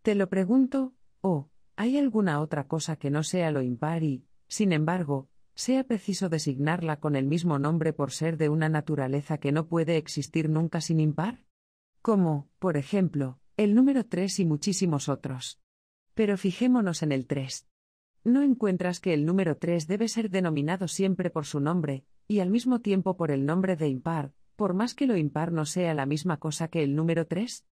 Te lo pregunto, o, oh, ¿hay alguna otra cosa que no sea lo impar y, sin embargo, sea preciso designarla con el mismo nombre por ser de una naturaleza que no puede existir nunca sin impar? Como, por ejemplo, el número 3 y muchísimos otros. Pero fijémonos en el 3. ¿No encuentras que el número 3 debe ser denominado siempre por su nombre, y al mismo tiempo por el nombre de impar, por más que lo impar no sea la misma cosa que el número 3?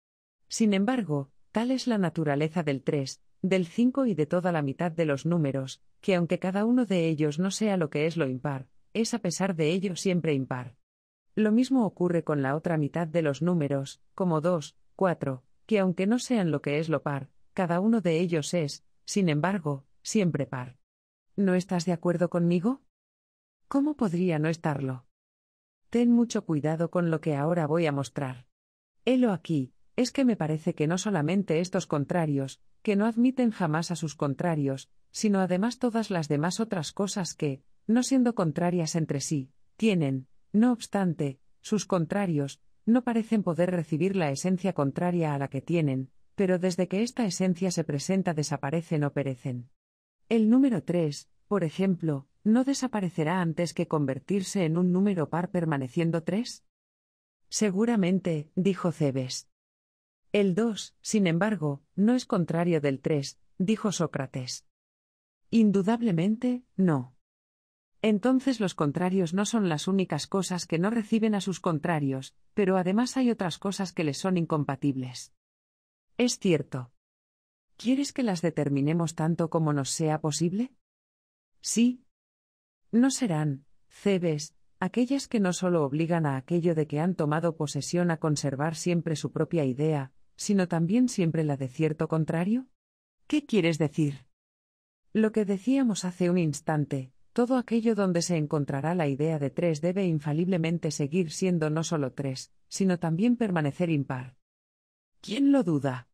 Sin embargo, tal es la naturaleza del 3, del 5 y de toda la mitad de los números, que aunque cada uno de ellos no sea lo que es lo impar, es a pesar de ello siempre impar. Lo mismo ocurre con la otra mitad de los números, como 2, 4, que aunque no sean lo que es lo par, cada uno de ellos es, sin embargo, siempre par. ¿No estás de acuerdo conmigo? ¿Cómo podría no estarlo? Ten mucho cuidado con lo que ahora voy a mostrar. Helo aquí, es que me parece que no solamente estos contrarios, que no admiten jamás a sus contrarios, sino además todas las demás otras cosas que, no siendo contrarias entre sí, tienen, no obstante, sus contrarios, no parecen poder recibir la esencia contraria a la que tienen, pero desde que esta esencia se presenta desaparecen o perecen. El número 3, por ejemplo, no desaparecerá antes que convertirse en un número par permaneciendo 3? Seguramente, dijo Cebes. El 2, sin embargo, no es contrario del 3, dijo Sócrates. Indudablemente, no. Entonces los contrarios no son las únicas cosas que no reciben a sus contrarios, pero además hay otras cosas que les son incompatibles. Es cierto. ¿Quieres que las determinemos tanto como nos sea posible? Sí. No serán, cebes, aquellas que no solo obligan a aquello de que han tomado posesión a conservar siempre su propia idea, sino también siempre la de cierto contrario? ¿Qué quieres decir? Lo que decíamos hace un instante, todo aquello donde se encontrará la idea de tres debe infaliblemente seguir siendo no solo tres, sino también permanecer impar. ¿Quién lo duda?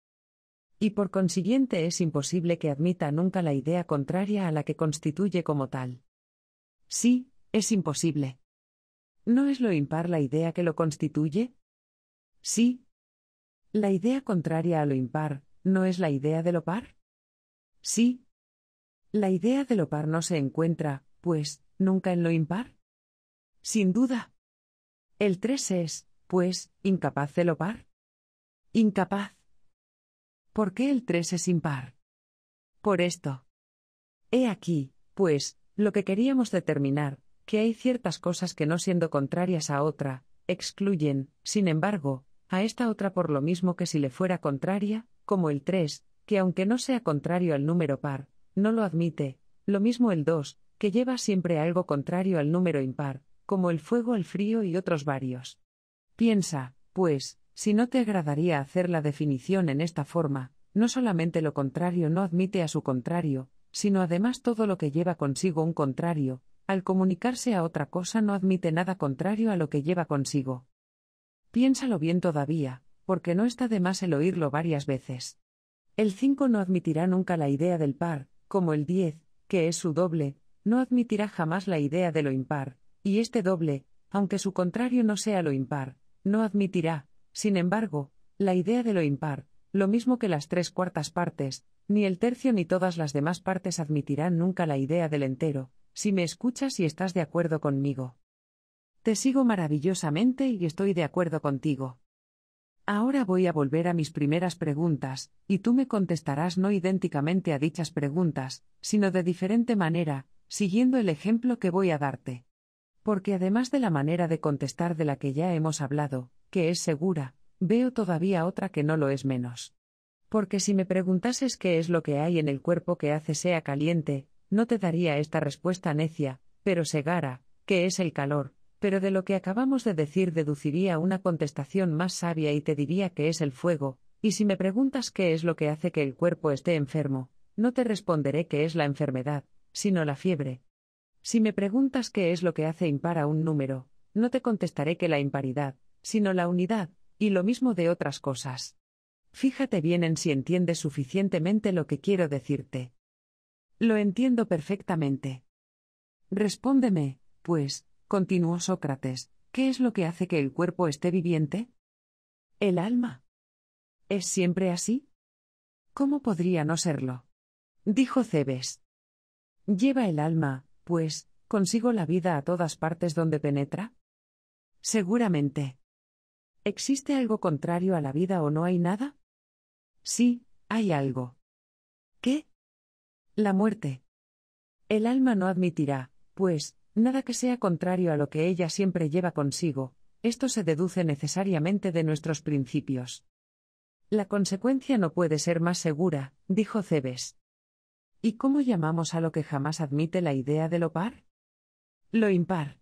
Y por consiguiente es imposible que admita nunca la idea contraria a la que constituye como tal. Sí, es imposible. ¿No es lo impar la idea que lo constituye? Sí, la idea contraria a lo impar, ¿no es la idea de lo par? Sí. La idea de lo par no se encuentra, pues, nunca en lo impar. Sin duda. El 3 es, pues, incapaz de lo par. Incapaz. ¿Por qué el 3 es impar? Por esto. He aquí, pues, lo que queríamos determinar, que hay ciertas cosas que no siendo contrarias a otra, excluyen, sin embargo, a esta otra por lo mismo que si le fuera contraria, como el 3, que aunque no sea contrario al número par, no lo admite, lo mismo el 2, que lleva siempre algo contrario al número impar, como el fuego al frío y otros varios. Piensa, pues, si no te agradaría hacer la definición en esta forma, no solamente lo contrario no admite a su contrario, sino además todo lo que lleva consigo un contrario, al comunicarse a otra cosa no admite nada contrario a lo que lleva consigo. Piénsalo bien todavía, porque no está de más el oírlo varias veces. El 5 no admitirá nunca la idea del par, como el 10, que es su doble, no admitirá jamás la idea de lo impar, y este doble, aunque su contrario no sea lo impar, no admitirá, sin embargo, la idea de lo impar, lo mismo que las tres cuartas partes, ni el tercio ni todas las demás partes admitirán nunca la idea del entero, si me escuchas y estás de acuerdo conmigo. Te sigo maravillosamente y estoy de acuerdo contigo. Ahora voy a volver a mis primeras preguntas, y tú me contestarás no idénticamente a dichas preguntas, sino de diferente manera, siguiendo el ejemplo que voy a darte. Porque además de la manera de contestar de la que ya hemos hablado, que es segura, veo todavía otra que no lo es menos. Porque si me preguntases qué es lo que hay en el cuerpo que hace sea caliente, no te daría esta respuesta necia, pero segara, que es el calor, pero de lo que acabamos de decir deduciría una contestación más sabia y te diría que es el fuego, y si me preguntas qué es lo que hace que el cuerpo esté enfermo, no te responderé que es la enfermedad, sino la fiebre. Si me preguntas qué es lo que hace impar a un número, no te contestaré que la imparidad, sino la unidad, y lo mismo de otras cosas. Fíjate bien en si entiendes suficientemente lo que quiero decirte. Lo entiendo perfectamente. Respóndeme, pues, Continuó Sócrates, ¿qué es lo que hace que el cuerpo esté viviente? El alma. ¿Es siempre así? ¿Cómo podría no serlo? Dijo Cebes. Lleva el alma, pues, consigo la vida a todas partes donde penetra. Seguramente. ¿Existe algo contrario a la vida o no hay nada? Sí, hay algo. ¿Qué? La muerte. El alma no admitirá, pues, Nada que sea contrario a lo que ella siempre lleva consigo, esto se deduce necesariamente de nuestros principios. La consecuencia no puede ser más segura, dijo Cebes. ¿Y cómo llamamos a lo que jamás admite la idea de lo par? Lo impar.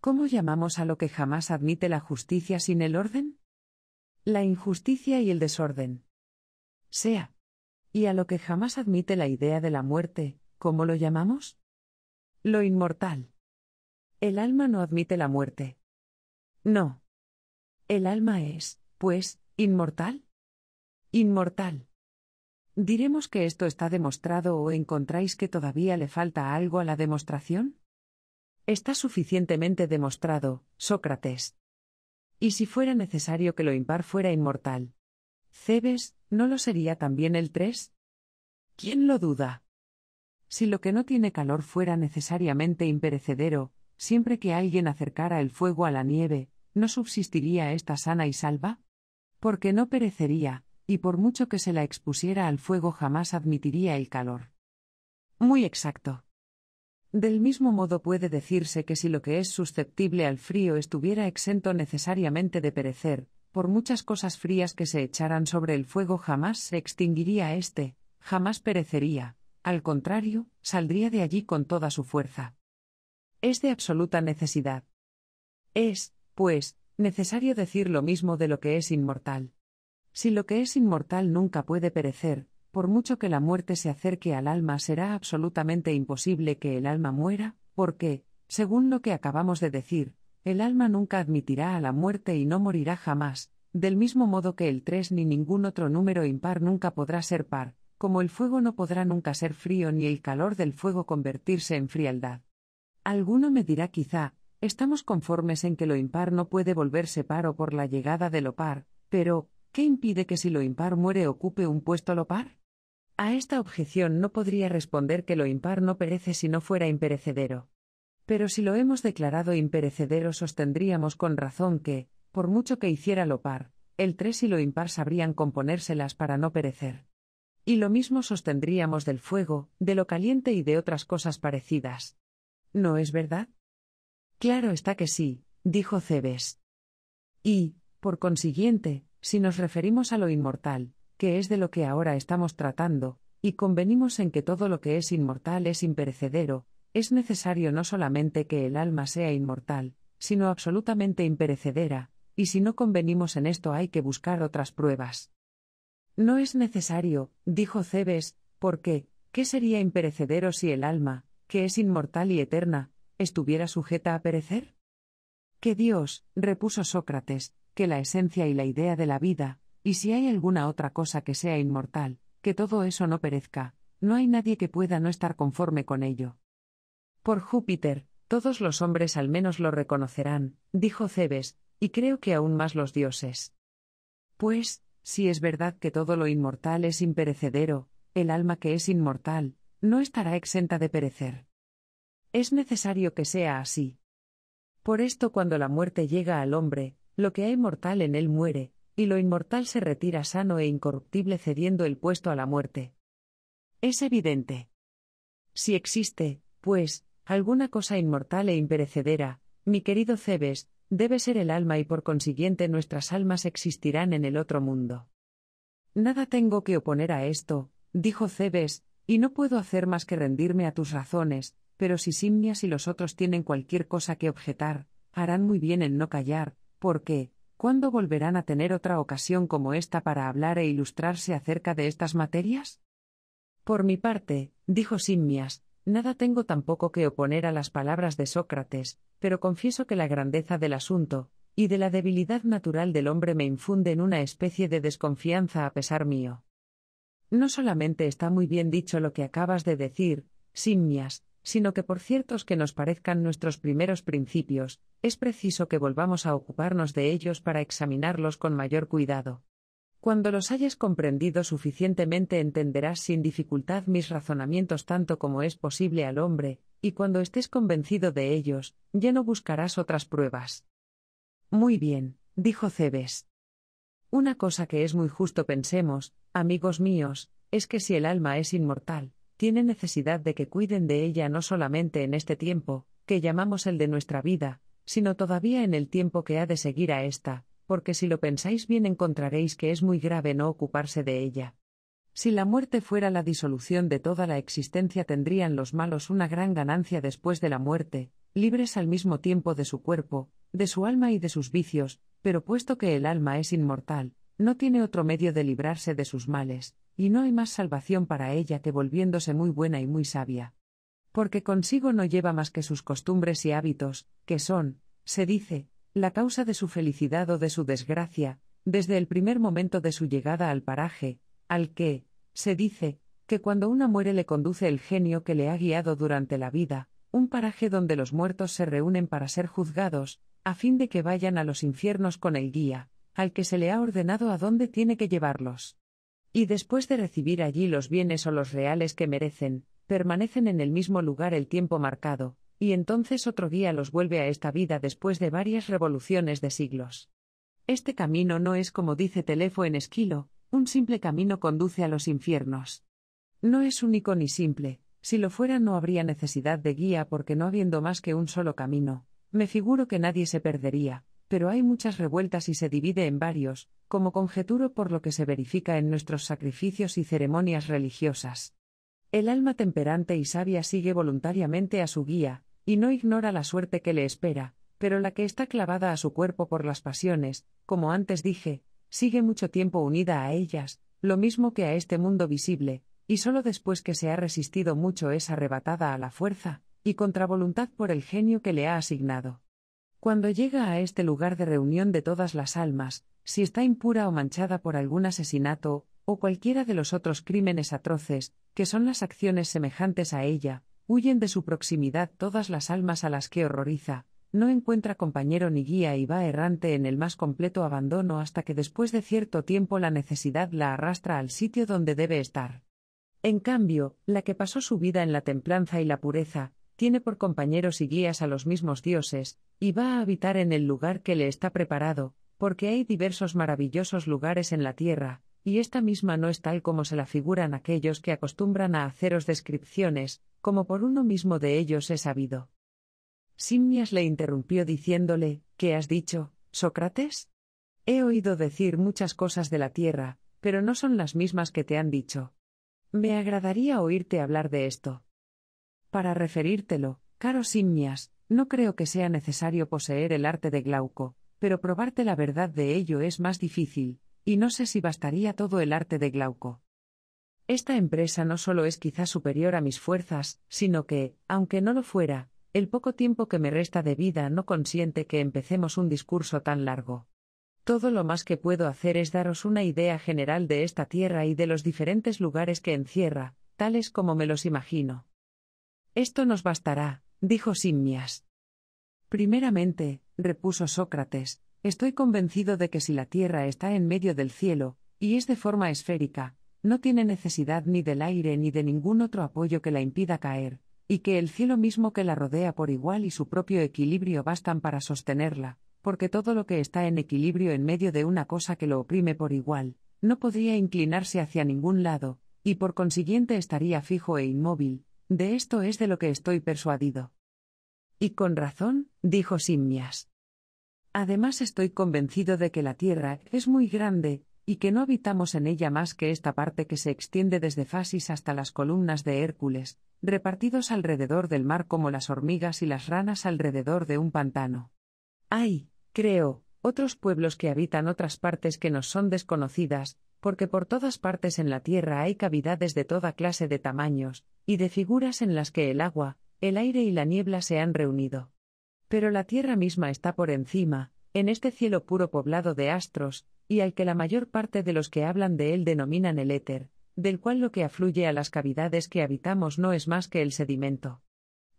¿Cómo llamamos a lo que jamás admite la justicia sin el orden? La injusticia y el desorden. Sea. ¿Y a lo que jamás admite la idea de la muerte, cómo lo llamamos? Lo inmortal. El alma no admite la muerte. No. El alma es, pues, inmortal. Inmortal. ¿Diremos que esto está demostrado o encontráis que todavía le falta algo a la demostración? Está suficientemente demostrado, Sócrates. Y si fuera necesario que lo impar fuera inmortal. Cebes, ¿no lo sería también el tres? ¿Quién lo duda? Si lo que no tiene calor fuera necesariamente imperecedero, siempre que alguien acercara el fuego a la nieve, ¿no subsistiría esta sana y salva? Porque no perecería, y por mucho que se la expusiera al fuego jamás admitiría el calor. Muy exacto. Del mismo modo puede decirse que si lo que es susceptible al frío estuviera exento necesariamente de perecer, por muchas cosas frías que se echaran sobre el fuego jamás se extinguiría éste, jamás perecería. Al contrario, saldría de allí con toda su fuerza. Es de absoluta necesidad. Es, pues, necesario decir lo mismo de lo que es inmortal. Si lo que es inmortal nunca puede perecer, por mucho que la muerte se acerque al alma será absolutamente imposible que el alma muera, porque, según lo que acabamos de decir, el alma nunca admitirá a la muerte y no morirá jamás, del mismo modo que el 3 ni ningún otro número impar nunca podrá ser par, como el fuego no podrá nunca ser frío ni el calor del fuego convertirse en frialdad. Alguno me dirá quizá, estamos conformes en que lo impar no puede volverse paro por la llegada de lo par, pero, ¿qué impide que si lo impar muere ocupe un puesto lo par? A esta objeción no podría responder que lo impar no perece si no fuera imperecedero. Pero si lo hemos declarado imperecedero sostendríamos con razón que, por mucho que hiciera lo par, el tres y lo impar sabrían componérselas para no perecer. Y lo mismo sostendríamos del fuego, de lo caliente y de otras cosas parecidas. ¿No es verdad? Claro está que sí, dijo Cebes. Y, por consiguiente, si nos referimos a lo inmortal, que es de lo que ahora estamos tratando, y convenimos en que todo lo que es inmortal es imperecedero, es necesario no solamente que el alma sea inmortal, sino absolutamente imperecedera, y si no convenimos en esto hay que buscar otras pruebas. No es necesario, dijo Cebes, porque, ¿qué sería imperecedero si el alma, que es inmortal y eterna, estuviera sujeta a perecer? Que Dios, repuso Sócrates, que la esencia y la idea de la vida, y si hay alguna otra cosa que sea inmortal, que todo eso no perezca, no hay nadie que pueda no estar conforme con ello. Por Júpiter, todos los hombres al menos lo reconocerán, dijo Cebes, y creo que aún más los dioses. Pues, si es verdad que todo lo inmortal es imperecedero, el alma que es inmortal, no estará exenta de perecer. Es necesario que sea así. Por esto cuando la muerte llega al hombre, lo que hay mortal en él muere, y lo inmortal se retira sano e incorruptible cediendo el puesto a la muerte. Es evidente. Si existe, pues, alguna cosa inmortal e imperecedera, mi querido Cebes, debe ser el alma y por consiguiente nuestras almas existirán en el otro mundo. Nada tengo que oponer a esto, dijo Cebes, y no puedo hacer más que rendirme a tus razones, pero si Simmias y los otros tienen cualquier cosa que objetar, harán muy bien en no callar, porque, ¿cuándo volverán a tener otra ocasión como esta para hablar e ilustrarse acerca de estas materias? Por mi parte, dijo Simmias, Nada tengo tampoco que oponer a las palabras de Sócrates, pero confieso que la grandeza del asunto, y de la debilidad natural del hombre me infunden una especie de desconfianza a pesar mío. No solamente está muy bien dicho lo que acabas de decir, simmias, sino que por ciertos que nos parezcan nuestros primeros principios, es preciso que volvamos a ocuparnos de ellos para examinarlos con mayor cuidado. Cuando los hayas comprendido suficientemente entenderás sin dificultad mis razonamientos tanto como es posible al hombre, y cuando estés convencido de ellos, ya no buscarás otras pruebas. Muy bien, dijo Cebes. Una cosa que es muy justo pensemos, amigos míos, es que si el alma es inmortal, tiene necesidad de que cuiden de ella no solamente en este tiempo, que llamamos el de nuestra vida, sino todavía en el tiempo que ha de seguir a esta, porque si lo pensáis bien encontraréis que es muy grave no ocuparse de ella. Si la muerte fuera la disolución de toda la existencia tendrían los malos una gran ganancia después de la muerte, libres al mismo tiempo de su cuerpo, de su alma y de sus vicios, pero puesto que el alma es inmortal, no tiene otro medio de librarse de sus males, y no hay más salvación para ella que volviéndose muy buena y muy sabia. Porque consigo no lleva más que sus costumbres y hábitos, que son, se dice, la causa de su felicidad o de su desgracia, desde el primer momento de su llegada al paraje, al que, se dice, que cuando una muere le conduce el genio que le ha guiado durante la vida, un paraje donde los muertos se reúnen para ser juzgados, a fin de que vayan a los infiernos con el guía, al que se le ha ordenado a dónde tiene que llevarlos. Y después de recibir allí los bienes o los reales que merecen, permanecen en el mismo lugar el tiempo marcado, y entonces otro guía los vuelve a esta vida después de varias revoluciones de siglos. Este camino no es como dice Telefo en Esquilo, un simple camino conduce a los infiernos. No es único ni simple, si lo fuera no habría necesidad de guía porque no habiendo más que un solo camino, me figuro que nadie se perdería, pero hay muchas revueltas y se divide en varios, como conjeturo por lo que se verifica en nuestros sacrificios y ceremonias religiosas. El alma temperante y sabia sigue voluntariamente a su guía, y no ignora la suerte que le espera, pero la que está clavada a su cuerpo por las pasiones, como antes dije, sigue mucho tiempo unida a ellas, lo mismo que a este mundo visible, y solo después que se ha resistido mucho es arrebatada a la fuerza, y contra voluntad por el genio que le ha asignado. Cuando llega a este lugar de reunión de todas las almas, si está impura o manchada por algún asesinato, o cualquiera de los otros crímenes atroces, que son las acciones semejantes a ella, Huyen de su proximidad todas las almas a las que horroriza, no encuentra compañero ni guía y va errante en el más completo abandono hasta que después de cierto tiempo la necesidad la arrastra al sitio donde debe estar. En cambio, la que pasó su vida en la templanza y la pureza, tiene por compañeros y guías a los mismos dioses, y va a habitar en el lugar que le está preparado, porque hay diversos maravillosos lugares en la tierra, y esta misma no es tal como se la figuran aquellos que acostumbran a haceros descripciones, como por uno mismo de ellos he sabido. Simmias le interrumpió diciéndole, ¿Qué has dicho, Sócrates? He oído decir muchas cosas de la tierra, pero no son las mismas que te han dicho. Me agradaría oírte hablar de esto. Para referírtelo, caro Simmias, no creo que sea necesario poseer el arte de Glauco, pero probarte la verdad de ello es más difícil, y no sé si bastaría todo el arte de Glauco. Esta empresa no solo es quizá superior a mis fuerzas, sino que, aunque no lo fuera, el poco tiempo que me resta de vida no consiente que empecemos un discurso tan largo. Todo lo más que puedo hacer es daros una idea general de esta tierra y de los diferentes lugares que encierra, tales como me los imagino. Esto nos bastará, dijo Simmias. Primeramente, repuso Sócrates, Estoy convencido de que si la Tierra está en medio del cielo, y es de forma esférica, no tiene necesidad ni del aire ni de ningún otro apoyo que la impida caer, y que el cielo mismo que la rodea por igual y su propio equilibrio bastan para sostenerla, porque todo lo que está en equilibrio en medio de una cosa que lo oprime por igual, no podría inclinarse hacia ningún lado, y por consiguiente estaría fijo e inmóvil, de esto es de lo que estoy persuadido. Y con razón, dijo Simmias. Además estoy convencido de que la Tierra es muy grande, y que no habitamos en ella más que esta parte que se extiende desde Fasis hasta las columnas de Hércules, repartidos alrededor del mar como las hormigas y las ranas alrededor de un pantano. Hay, creo, otros pueblos que habitan otras partes que nos son desconocidas, porque por todas partes en la Tierra hay cavidades de toda clase de tamaños, y de figuras en las que el agua, el aire y la niebla se han reunido. Pero la Tierra misma está por encima, en este cielo puro poblado de astros, y al que la mayor parte de los que hablan de él denominan el éter, del cual lo que afluye a las cavidades que habitamos no es más que el sedimento.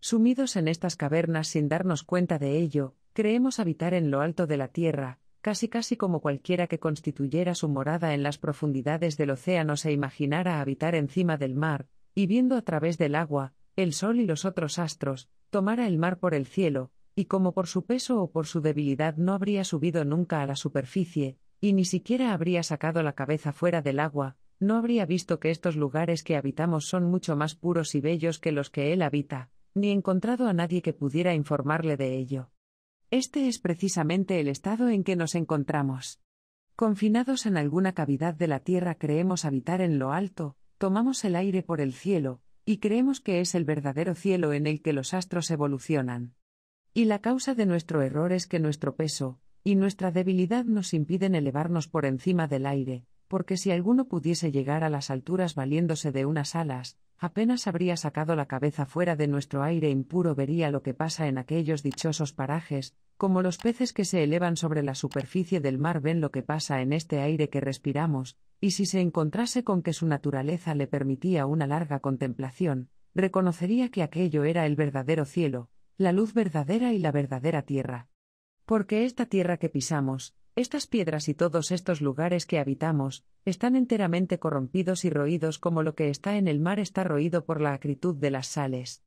Sumidos en estas cavernas sin darnos cuenta de ello, creemos habitar en lo alto de la Tierra, casi casi como cualquiera que constituyera su morada en las profundidades del océano se imaginara habitar encima del mar, y viendo a través del agua, el sol y los otros astros, tomara el mar por el cielo, y como por su peso o por su debilidad no habría subido nunca a la superficie, y ni siquiera habría sacado la cabeza fuera del agua, no habría visto que estos lugares que habitamos son mucho más puros y bellos que los que él habita, ni encontrado a nadie que pudiera informarle de ello. Este es precisamente el estado en que nos encontramos. Confinados en alguna cavidad de la tierra creemos habitar en lo alto, tomamos el aire por el cielo, y creemos que es el verdadero cielo en el que los astros evolucionan. Y la causa de nuestro error es que nuestro peso, y nuestra debilidad nos impiden elevarnos por encima del aire, porque si alguno pudiese llegar a las alturas valiéndose de unas alas, apenas habría sacado la cabeza fuera de nuestro aire impuro vería lo que pasa en aquellos dichosos parajes, como los peces que se elevan sobre la superficie del mar ven lo que pasa en este aire que respiramos, y si se encontrase con que su naturaleza le permitía una larga contemplación, reconocería que aquello era el verdadero cielo, la luz verdadera y la verdadera tierra. Porque esta tierra que pisamos, estas piedras y todos estos lugares que habitamos, están enteramente corrompidos y roídos como lo que está en el mar está roído por la acritud de las sales.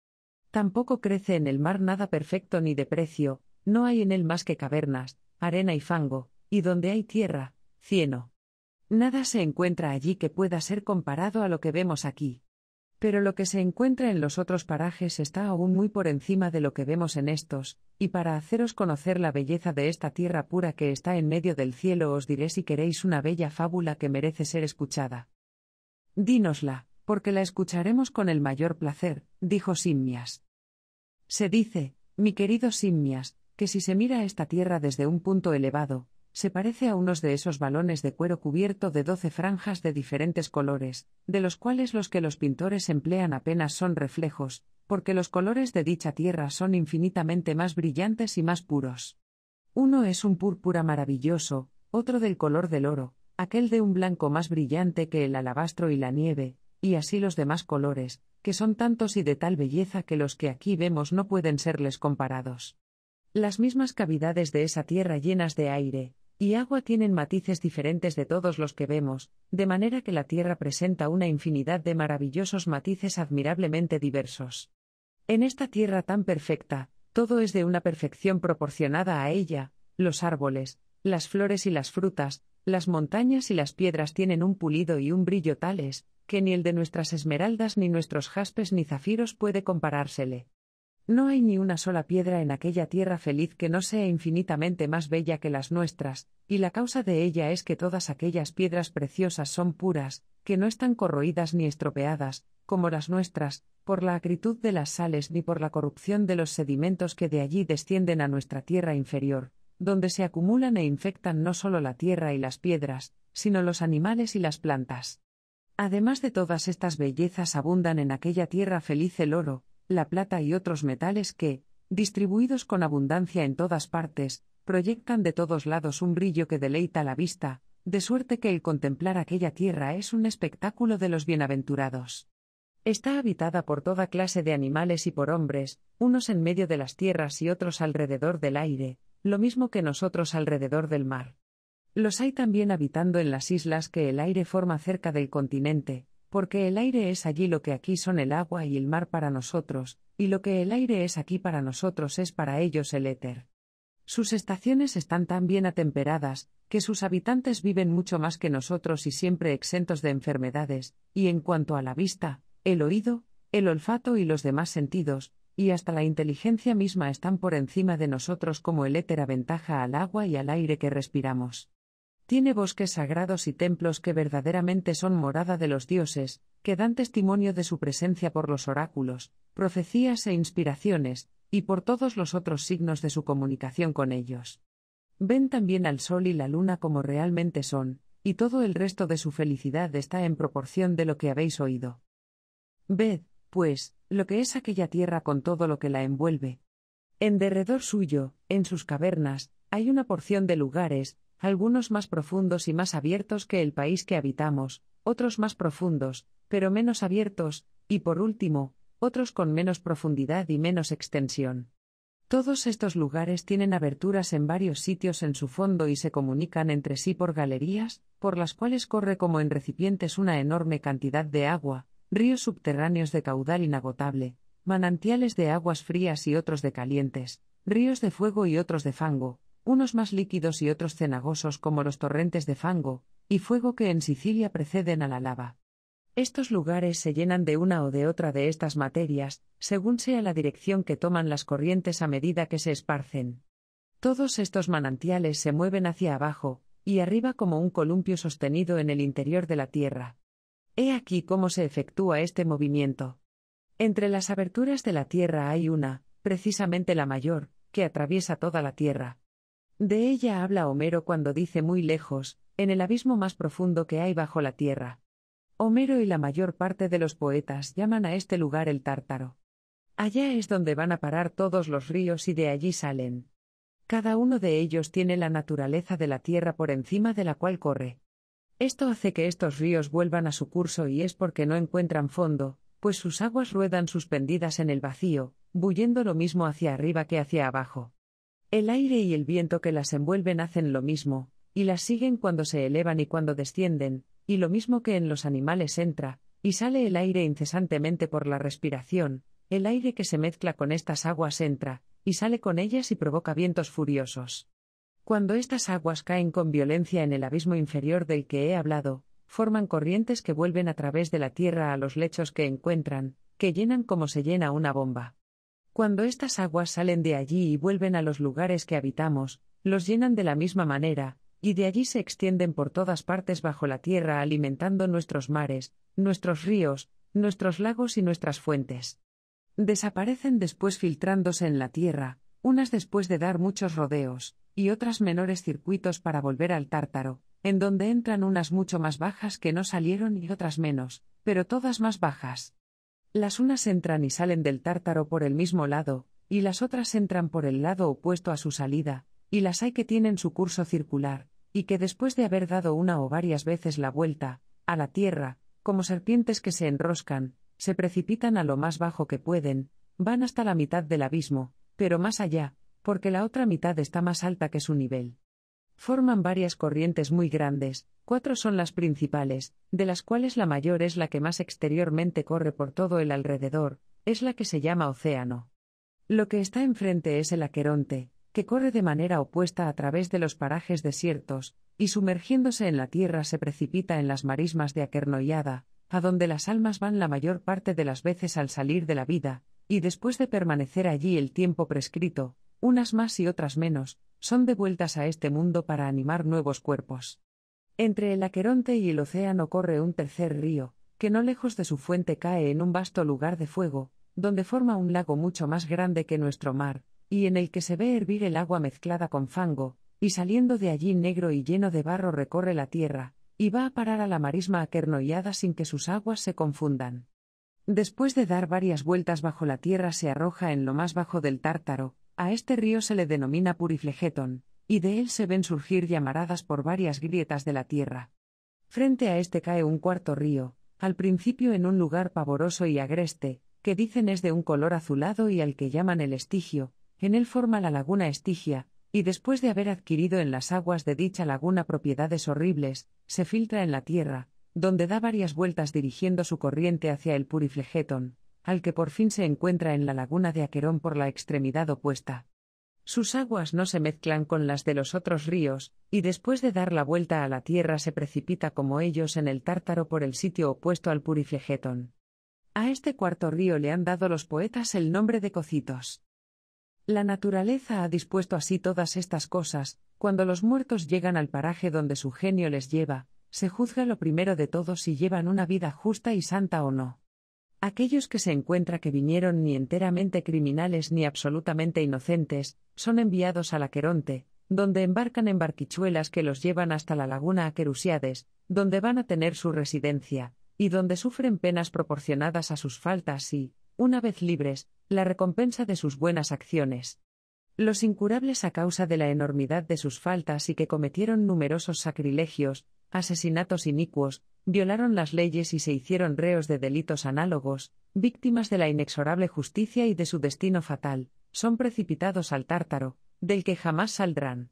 Tampoco crece en el mar nada perfecto ni de precio, no hay en él más que cavernas, arena y fango, y donde hay tierra, cieno. Nada se encuentra allí que pueda ser comparado a lo que vemos aquí. Pero lo que se encuentra en los otros parajes está aún muy por encima de lo que vemos en estos, y para haceros conocer la belleza de esta tierra pura que está en medio del cielo os diré si queréis una bella fábula que merece ser escuchada. Dínosla, porque la escucharemos con el mayor placer, dijo Simmias. Se dice, mi querido Simmias, que si se mira esta tierra desde un punto elevado, se parece a unos de esos balones de cuero cubierto de doce franjas de diferentes colores, de los cuales los que los pintores emplean apenas son reflejos, porque los colores de dicha tierra son infinitamente más brillantes y más puros. Uno es un púrpura maravilloso, otro del color del oro, aquel de un blanco más brillante que el alabastro y la nieve, y así los demás colores, que son tantos y de tal belleza que los que aquí vemos no pueden serles comparados. Las mismas cavidades de esa tierra llenas de aire, y agua tienen matices diferentes de todos los que vemos, de manera que la Tierra presenta una infinidad de maravillosos matices admirablemente diversos. En esta Tierra tan perfecta, todo es de una perfección proporcionada a ella, los árboles, las flores y las frutas, las montañas y las piedras tienen un pulido y un brillo tales, que ni el de nuestras esmeraldas ni nuestros jaspes ni zafiros puede comparársele. No hay ni una sola piedra en aquella tierra feliz que no sea infinitamente más bella que las nuestras, y la causa de ella es que todas aquellas piedras preciosas son puras, que no están corroídas ni estropeadas, como las nuestras, por la acritud de las sales ni por la corrupción de los sedimentos que de allí descienden a nuestra tierra inferior, donde se acumulan e infectan no solo la tierra y las piedras, sino los animales y las plantas. Además de todas estas bellezas abundan en aquella tierra feliz el oro, la plata y otros metales que, distribuidos con abundancia en todas partes, proyectan de todos lados un brillo que deleita la vista, de suerte que el contemplar aquella tierra es un espectáculo de los bienaventurados. Está habitada por toda clase de animales y por hombres, unos en medio de las tierras y otros alrededor del aire, lo mismo que nosotros alrededor del mar. Los hay también habitando en las islas que el aire forma cerca del continente, porque el aire es allí lo que aquí son el agua y el mar para nosotros, y lo que el aire es aquí para nosotros es para ellos el éter. Sus estaciones están tan bien atemperadas, que sus habitantes viven mucho más que nosotros y siempre exentos de enfermedades, y en cuanto a la vista, el oído, el olfato y los demás sentidos, y hasta la inteligencia misma están por encima de nosotros como el éter aventaja al agua y al aire que respiramos. Tiene bosques sagrados y templos que verdaderamente son morada de los dioses, que dan testimonio de su presencia por los oráculos, profecías e inspiraciones, y por todos los otros signos de su comunicación con ellos. Ven también al sol y la luna como realmente son, y todo el resto de su felicidad está en proporción de lo que habéis oído. Ved, pues, lo que es aquella tierra con todo lo que la envuelve. En derredor suyo, en sus cavernas, hay una porción de lugares, algunos más profundos y más abiertos que el país que habitamos, otros más profundos, pero menos abiertos, y por último, otros con menos profundidad y menos extensión. Todos estos lugares tienen aberturas en varios sitios en su fondo y se comunican entre sí por galerías, por las cuales corre como en recipientes una enorme cantidad de agua, ríos subterráneos de caudal inagotable, manantiales de aguas frías y otros de calientes, ríos de fuego y otros de fango, unos más líquidos y otros cenagosos como los torrentes de fango y fuego que en Sicilia preceden a la lava. Estos lugares se llenan de una o de otra de estas materias, según sea la dirección que toman las corrientes a medida que se esparcen. Todos estos manantiales se mueven hacia abajo, y arriba como un columpio sostenido en el interior de la tierra. He aquí cómo se efectúa este movimiento. Entre las aberturas de la tierra hay una, precisamente la mayor, que atraviesa toda la tierra, de ella habla Homero cuando dice muy lejos, en el abismo más profundo que hay bajo la tierra. Homero y la mayor parte de los poetas llaman a este lugar el Tártaro. Allá es donde van a parar todos los ríos y de allí salen. Cada uno de ellos tiene la naturaleza de la tierra por encima de la cual corre. Esto hace que estos ríos vuelvan a su curso y es porque no encuentran fondo, pues sus aguas ruedan suspendidas en el vacío, bullendo lo mismo hacia arriba que hacia abajo. El aire y el viento que las envuelven hacen lo mismo, y las siguen cuando se elevan y cuando descienden, y lo mismo que en los animales entra, y sale el aire incesantemente por la respiración, el aire que se mezcla con estas aguas entra, y sale con ellas y provoca vientos furiosos. Cuando estas aguas caen con violencia en el abismo inferior del que he hablado, forman corrientes que vuelven a través de la tierra a los lechos que encuentran, que llenan como se llena una bomba. Cuando estas aguas salen de allí y vuelven a los lugares que habitamos, los llenan de la misma manera, y de allí se extienden por todas partes bajo la tierra alimentando nuestros mares, nuestros ríos, nuestros lagos y nuestras fuentes. Desaparecen después filtrándose en la tierra, unas después de dar muchos rodeos, y otras menores circuitos para volver al tártaro, en donde entran unas mucho más bajas que no salieron y otras menos, pero todas más bajas. Las unas entran y salen del tártaro por el mismo lado, y las otras entran por el lado opuesto a su salida, y las hay que tienen su curso circular, y que después de haber dado una o varias veces la vuelta, a la tierra, como serpientes que se enroscan, se precipitan a lo más bajo que pueden, van hasta la mitad del abismo, pero más allá, porque la otra mitad está más alta que su nivel. Forman varias corrientes muy grandes, cuatro son las principales, de las cuales la mayor es la que más exteriormente corre por todo el alrededor, es la que se llama océano. Lo que está enfrente es el Aqueronte, que corre de manera opuesta a través de los parajes desiertos, y sumergiéndose en la tierra se precipita en las marismas de Aquernoiada, a donde las almas van la mayor parte de las veces al salir de la vida, y después de permanecer allí el tiempo prescrito, unas más y otras menos, son devueltas a este mundo para animar nuevos cuerpos. Entre el Aqueronte y el océano corre un tercer río, que no lejos de su fuente cae en un vasto lugar de fuego, donde forma un lago mucho más grande que nuestro mar, y en el que se ve hervir el agua mezclada con fango, y saliendo de allí negro y lleno de barro recorre la tierra, y va a parar a la marisma aquernoiada sin que sus aguas se confundan. Después de dar varias vueltas bajo la tierra se arroja en lo más bajo del tártaro, a este río se le denomina Puriflegeton, y de él se ven surgir llamaradas por varias grietas de la tierra. Frente a este cae un cuarto río, al principio en un lugar pavoroso y agreste, que dicen es de un color azulado y al que llaman el Estigio, en él forma la laguna Estigia, y después de haber adquirido en las aguas de dicha laguna propiedades horribles, se filtra en la tierra, donde da varias vueltas dirigiendo su corriente hacia el Puriflegeton al que por fin se encuentra en la laguna de Aquerón por la extremidad opuesta. Sus aguas no se mezclan con las de los otros ríos, y después de dar la vuelta a la tierra se precipita como ellos en el Tártaro por el sitio opuesto al Purifegetón. A este cuarto río le han dado los poetas el nombre de Cocitos. La naturaleza ha dispuesto así todas estas cosas, cuando los muertos llegan al paraje donde su genio les lleva, se juzga lo primero de todo si llevan una vida justa y santa o no. Aquellos que se encuentra que vinieron ni enteramente criminales ni absolutamente inocentes, son enviados la Aqueronte, donde embarcan en barquichuelas que los llevan hasta la laguna Aquerusiades, donde van a tener su residencia, y donde sufren penas proporcionadas a sus faltas y, una vez libres, la recompensa de sus buenas acciones. Los incurables a causa de la enormidad de sus faltas y que cometieron numerosos sacrilegios, asesinatos inicuos, violaron las leyes y se hicieron reos de delitos análogos, víctimas de la inexorable justicia y de su destino fatal, son precipitados al tártaro, del que jamás saldrán.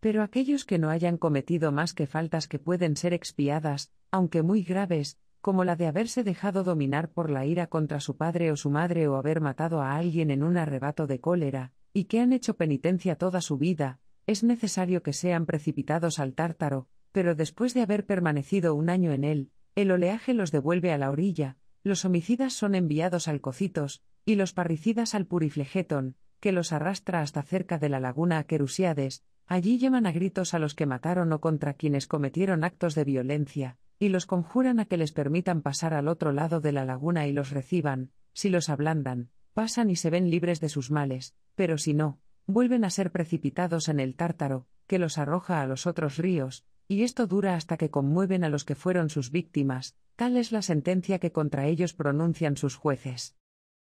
Pero aquellos que no hayan cometido más que faltas que pueden ser expiadas, aunque muy graves, como la de haberse dejado dominar por la ira contra su padre o su madre o haber matado a alguien en un arrebato de cólera, y que han hecho penitencia toda su vida, es necesario que sean precipitados al tártaro, pero después de haber permanecido un año en él, el oleaje los devuelve a la orilla, los homicidas son enviados al Cocitos, y los parricidas al Puriflegeton, que los arrastra hasta cerca de la laguna Querusiades, allí llaman a gritos a los que mataron o contra quienes cometieron actos de violencia, y los conjuran a que les permitan pasar al otro lado de la laguna y los reciban, si los ablandan, pasan y se ven libres de sus males, pero si no, vuelven a ser precipitados en el Tártaro, que los arroja a los otros ríos, y esto dura hasta que conmueven a los que fueron sus víctimas, tal es la sentencia que contra ellos pronuncian sus jueces.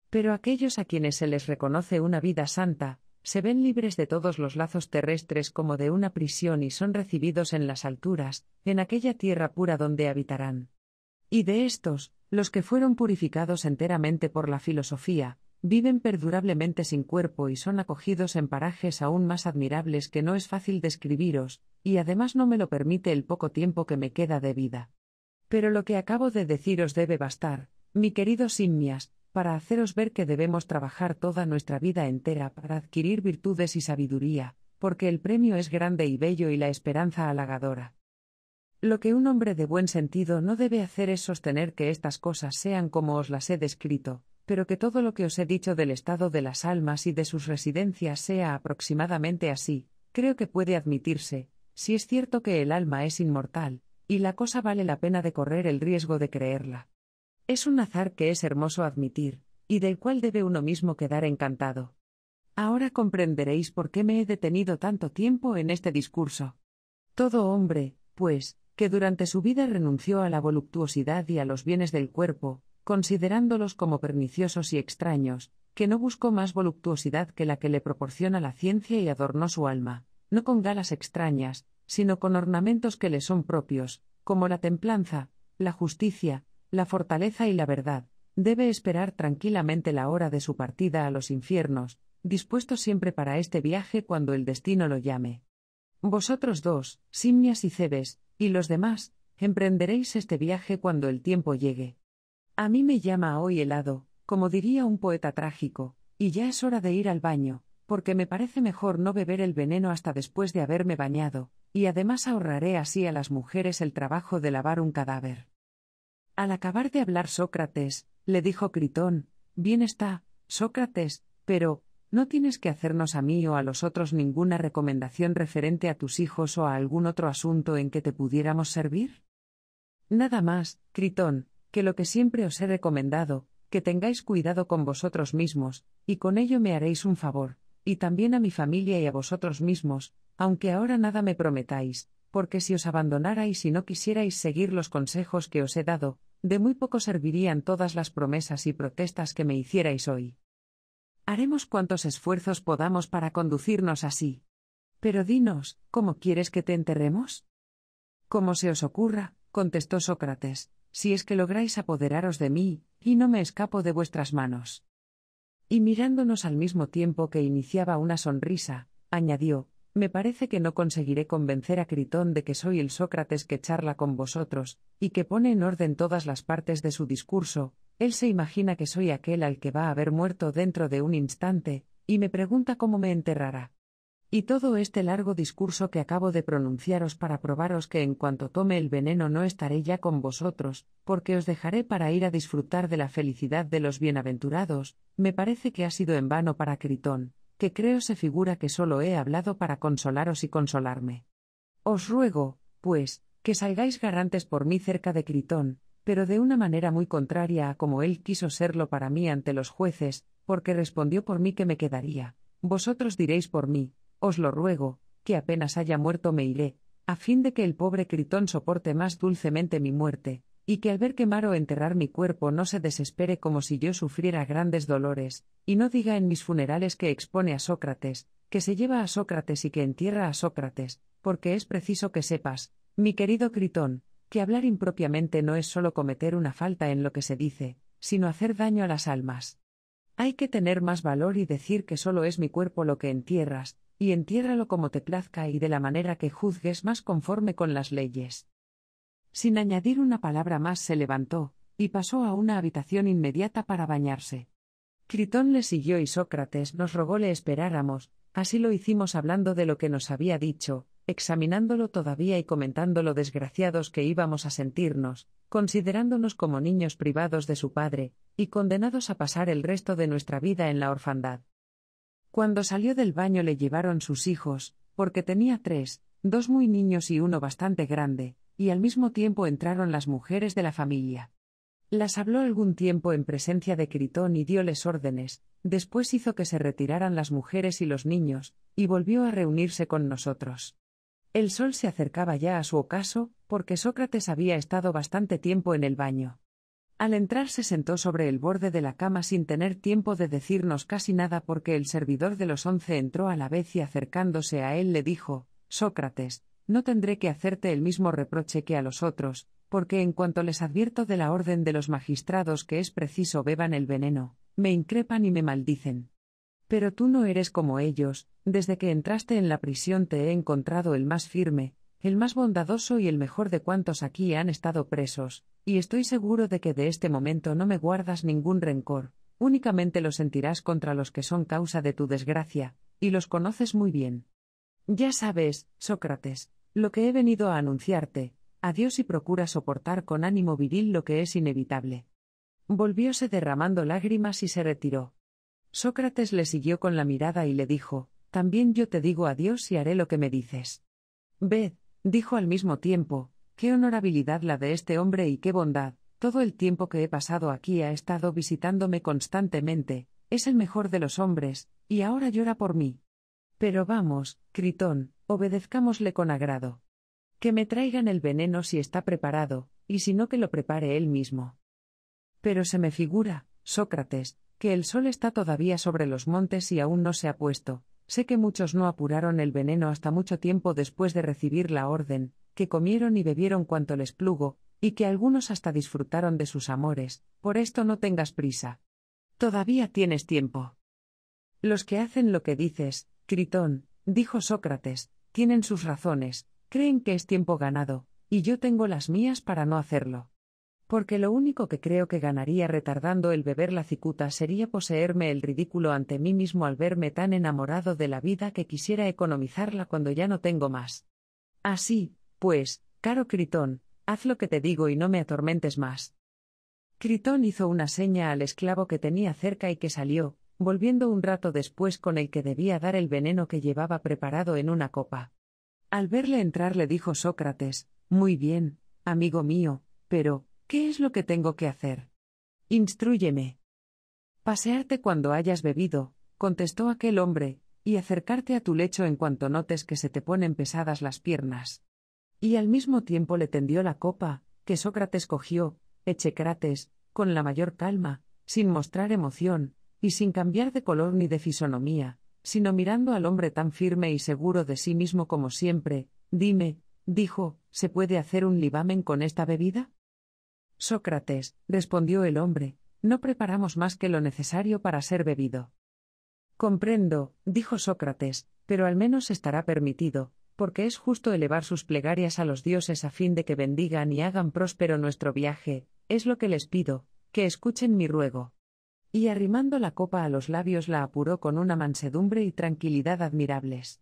Pero aquellos a quienes se les reconoce una vida santa, se ven libres de todos los lazos terrestres como de una prisión y son recibidos en las alturas, en aquella tierra pura donde habitarán. Y de estos, los que fueron purificados enteramente por la filosofía, viven perdurablemente sin cuerpo y son acogidos en parajes aún más admirables que no es fácil describiros, y además no me lo permite el poco tiempo que me queda de vida. Pero lo que acabo de deciros debe bastar, mi querido Simmias, para haceros ver que debemos trabajar toda nuestra vida entera para adquirir virtudes y sabiduría, porque el premio es grande y bello y la esperanza halagadora. Lo que un hombre de buen sentido no debe hacer es sostener que estas cosas sean como os las he descrito, pero que todo lo que os he dicho del estado de las almas y de sus residencias sea aproximadamente así, creo que puede admitirse, si es cierto que el alma es inmortal, y la cosa vale la pena de correr el riesgo de creerla. Es un azar que es hermoso admitir, y del cual debe uno mismo quedar encantado. Ahora comprenderéis por qué me he detenido tanto tiempo en este discurso. Todo hombre, pues, que durante su vida renunció a la voluptuosidad y a los bienes del cuerpo, considerándolos como perniciosos y extraños, que no buscó más voluptuosidad que la que le proporciona la ciencia y adornó su alma, no con galas extrañas, sino con ornamentos que le son propios, como la templanza, la justicia, la fortaleza y la verdad, debe esperar tranquilamente la hora de su partida a los infiernos, dispuesto siempre para este viaje cuando el destino lo llame. Vosotros dos, Simnias y Cebes, y los demás, emprenderéis este viaje cuando el tiempo llegue. A mí me llama hoy helado, como diría un poeta trágico, y ya es hora de ir al baño, porque me parece mejor no beber el veneno hasta después de haberme bañado, y además ahorraré así a las mujeres el trabajo de lavar un cadáver. Al acabar de hablar Sócrates, le dijo Critón, Bien está, Sócrates, pero, no tienes que hacernos a mí o a los otros ninguna recomendación referente a tus hijos o a algún otro asunto en que te pudiéramos servir? Nada más, Critón, que lo que siempre os he recomendado, que tengáis cuidado con vosotros mismos, y con ello me haréis un favor, y también a mi familia y a vosotros mismos, aunque ahora nada me prometáis, porque si os abandonarais y no quisierais seguir los consejos que os he dado, de muy poco servirían todas las promesas y protestas que me hicierais hoy. Haremos cuantos esfuerzos podamos para conducirnos así. Pero dinos, ¿cómo quieres que te enterremos? Como se os ocurra, contestó Sócrates, si es que lográis apoderaros de mí, y no me escapo de vuestras manos. Y mirándonos al mismo tiempo que iniciaba una sonrisa, añadió, me parece que no conseguiré convencer a Critón de que soy el Sócrates que charla con vosotros, y que pone en orden todas las partes de su discurso, él se imagina que soy aquel al que va a haber muerto dentro de un instante, y me pregunta cómo me enterrará. Y todo este largo discurso que acabo de pronunciaros para probaros que en cuanto tome el veneno no estaré ya con vosotros, porque os dejaré para ir a disfrutar de la felicidad de los bienaventurados, me parece que ha sido en vano para Critón, que creo se figura que solo he hablado para consolaros y consolarme. Os ruego, pues, que salgáis garantes por mí cerca de Critón, pero de una manera muy contraria a como él quiso serlo para mí ante los jueces, porque respondió por mí que me quedaría. Vosotros diréis por mí, os lo ruego, que apenas haya muerto me iré, a fin de que el pobre Critón soporte más dulcemente mi muerte, y que al ver quemar o enterrar mi cuerpo no se desespere como si yo sufriera grandes dolores, y no diga en mis funerales que expone a Sócrates, que se lleva a Sócrates y que entierra a Sócrates, porque es preciso que sepas, mi querido Critón, que hablar impropiamente no es solo cometer una falta en lo que se dice, sino hacer daño a las almas. Hay que tener más valor y decir que solo es mi cuerpo lo que entierras, y entiérralo como te plazca y de la manera que juzgues más conforme con las leyes. Sin añadir una palabra más se levantó, y pasó a una habitación inmediata para bañarse. Critón le siguió y Sócrates nos rogó le esperáramos, así lo hicimos hablando de lo que nos había dicho, examinándolo todavía y comentando lo desgraciados que íbamos a sentirnos, considerándonos como niños privados de su padre, y condenados a pasar el resto de nuestra vida en la orfandad. Cuando salió del baño le llevaron sus hijos, porque tenía tres, dos muy niños y uno bastante grande, y al mismo tiempo entraron las mujeres de la familia. Las habló algún tiempo en presencia de Critón y dioles órdenes, después hizo que se retiraran las mujeres y los niños, y volvió a reunirse con nosotros. El sol se acercaba ya a su ocaso, porque Sócrates había estado bastante tiempo en el baño. Al entrar se sentó sobre el borde de la cama sin tener tiempo de decirnos casi nada porque el servidor de los once entró a la vez y acercándose a él le dijo, Sócrates, no tendré que hacerte el mismo reproche que a los otros, porque en cuanto les advierto de la orden de los magistrados que es preciso beban el veneno, me increpan y me maldicen. Pero tú no eres como ellos, desde que entraste en la prisión te he encontrado el más firme, el más bondadoso y el mejor de cuantos aquí han estado presos, y estoy seguro de que de este momento no me guardas ningún rencor, únicamente lo sentirás contra los que son causa de tu desgracia, y los conoces muy bien. Ya sabes, Sócrates, lo que he venido a anunciarte, adiós y procura soportar con ánimo viril lo que es inevitable. Volvióse derramando lágrimas y se retiró. Sócrates le siguió con la mirada y le dijo, También yo te digo adiós y haré lo que me dices. Ved, dijo al mismo tiempo, Qué honorabilidad la de este hombre y qué bondad. Todo el tiempo que he pasado aquí ha estado visitándome constantemente, es el mejor de los hombres, y ahora llora por mí. Pero vamos, Critón, obedezcámosle con agrado. Que me traigan el veneno si está preparado, y si no que lo prepare él mismo. Pero se me figura, Sócrates, que el sol está todavía sobre los montes y aún no se ha puesto. Sé que muchos no apuraron el veneno hasta mucho tiempo después de recibir la orden, que comieron y bebieron cuanto les plugo, y que algunos hasta disfrutaron de sus amores, por esto no tengas prisa. Todavía tienes tiempo. Los que hacen lo que dices, Critón, dijo Sócrates, tienen sus razones, creen que es tiempo ganado, y yo tengo las mías para no hacerlo. Porque lo único que creo que ganaría retardando el beber la cicuta sería poseerme el ridículo ante mí mismo al verme tan enamorado de la vida que quisiera economizarla cuando ya no tengo más. Así, pues, caro Critón, haz lo que te digo y no me atormentes más. Critón hizo una seña al esclavo que tenía cerca y que salió, volviendo un rato después con el que debía dar el veneno que llevaba preparado en una copa. Al verle entrar le dijo Sócrates, Muy bien, amigo mío, pero, ¿qué es lo que tengo que hacer? Instruyeme. Pasearte cuando hayas bebido, contestó aquel hombre, y acercarte a tu lecho en cuanto notes que se te ponen pesadas las piernas. Y al mismo tiempo le tendió la copa, que Sócrates cogió, Echecrates, con la mayor calma, sin mostrar emoción, y sin cambiar de color ni de fisonomía, sino mirando al hombre tan firme y seguro de sí mismo como siempre, dime, dijo, ¿se puede hacer un libamen con esta bebida? Sócrates, respondió el hombre, no preparamos más que lo necesario para ser bebido. Comprendo, dijo Sócrates, pero al menos estará permitido, porque es justo elevar sus plegarias a los dioses a fin de que bendigan y hagan próspero nuestro viaje, es lo que les pido, que escuchen mi ruego. Y arrimando la copa a los labios la apuró con una mansedumbre y tranquilidad admirables.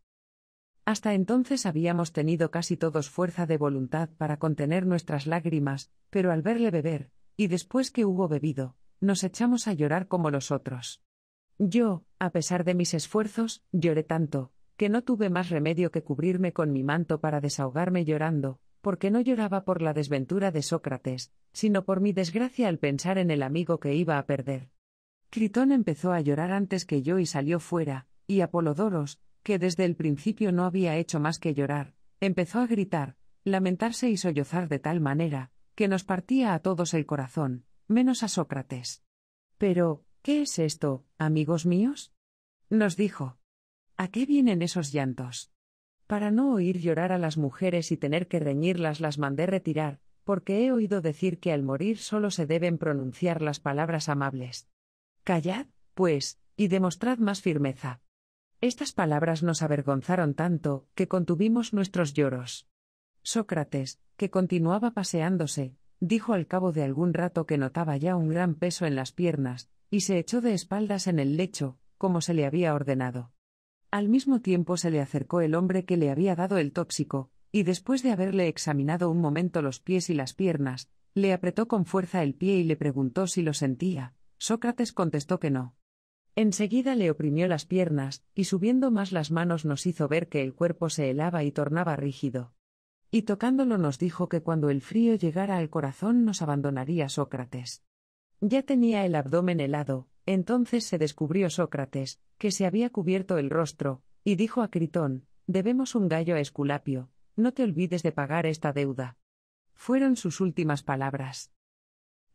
Hasta entonces habíamos tenido casi todos fuerza de voluntad para contener nuestras lágrimas, pero al verle beber, y después que hubo bebido, nos echamos a llorar como los otros. Yo, a pesar de mis esfuerzos, lloré tanto, que no tuve más remedio que cubrirme con mi manto para desahogarme llorando, porque no lloraba por la desventura de Sócrates, sino por mi desgracia al pensar en el amigo que iba a perder. Critón empezó a llorar antes que yo y salió fuera, y Apolodoros, que desde el principio no había hecho más que llorar, empezó a gritar, lamentarse y sollozar de tal manera, que nos partía a todos el corazón, menos a Sócrates. Pero, ¿qué es esto, amigos míos? nos dijo. ¿A qué vienen esos llantos? Para no oír llorar a las mujeres y tener que reñirlas las mandé retirar, porque he oído decir que al morir solo se deben pronunciar las palabras amables. Callad, pues, y demostrad más firmeza. Estas palabras nos avergonzaron tanto, que contuvimos nuestros lloros. Sócrates, que continuaba paseándose, dijo al cabo de algún rato que notaba ya un gran peso en las piernas, y se echó de espaldas en el lecho, como se le había ordenado. Al mismo tiempo se le acercó el hombre que le había dado el tóxico, y después de haberle examinado un momento los pies y las piernas, le apretó con fuerza el pie y le preguntó si lo sentía. Sócrates contestó que no. Enseguida le oprimió las piernas, y subiendo más las manos nos hizo ver que el cuerpo se helaba y tornaba rígido. Y tocándolo nos dijo que cuando el frío llegara al corazón nos abandonaría Sócrates. Ya tenía el abdomen helado, entonces se descubrió Sócrates, que se había cubierto el rostro, y dijo a Critón, Debemos un gallo a Esculapio, no te olvides de pagar esta deuda. Fueron sus últimas palabras.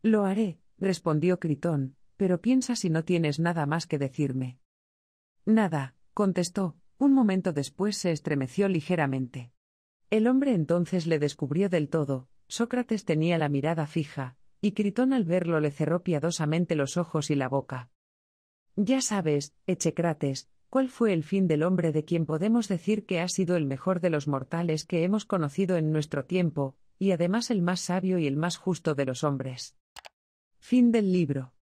Lo haré, respondió Critón, pero piensa si no tienes nada más que decirme. Nada, contestó, un momento después se estremeció ligeramente. El hombre entonces le descubrió del todo, Sócrates tenía la mirada fija, y Critón al verlo le cerró piadosamente los ojos y la boca. Ya sabes, Echecrates, cuál fue el fin del hombre de quien podemos decir que ha sido el mejor de los mortales que hemos conocido en nuestro tiempo, y además el más sabio y el más justo de los hombres. Fin del libro.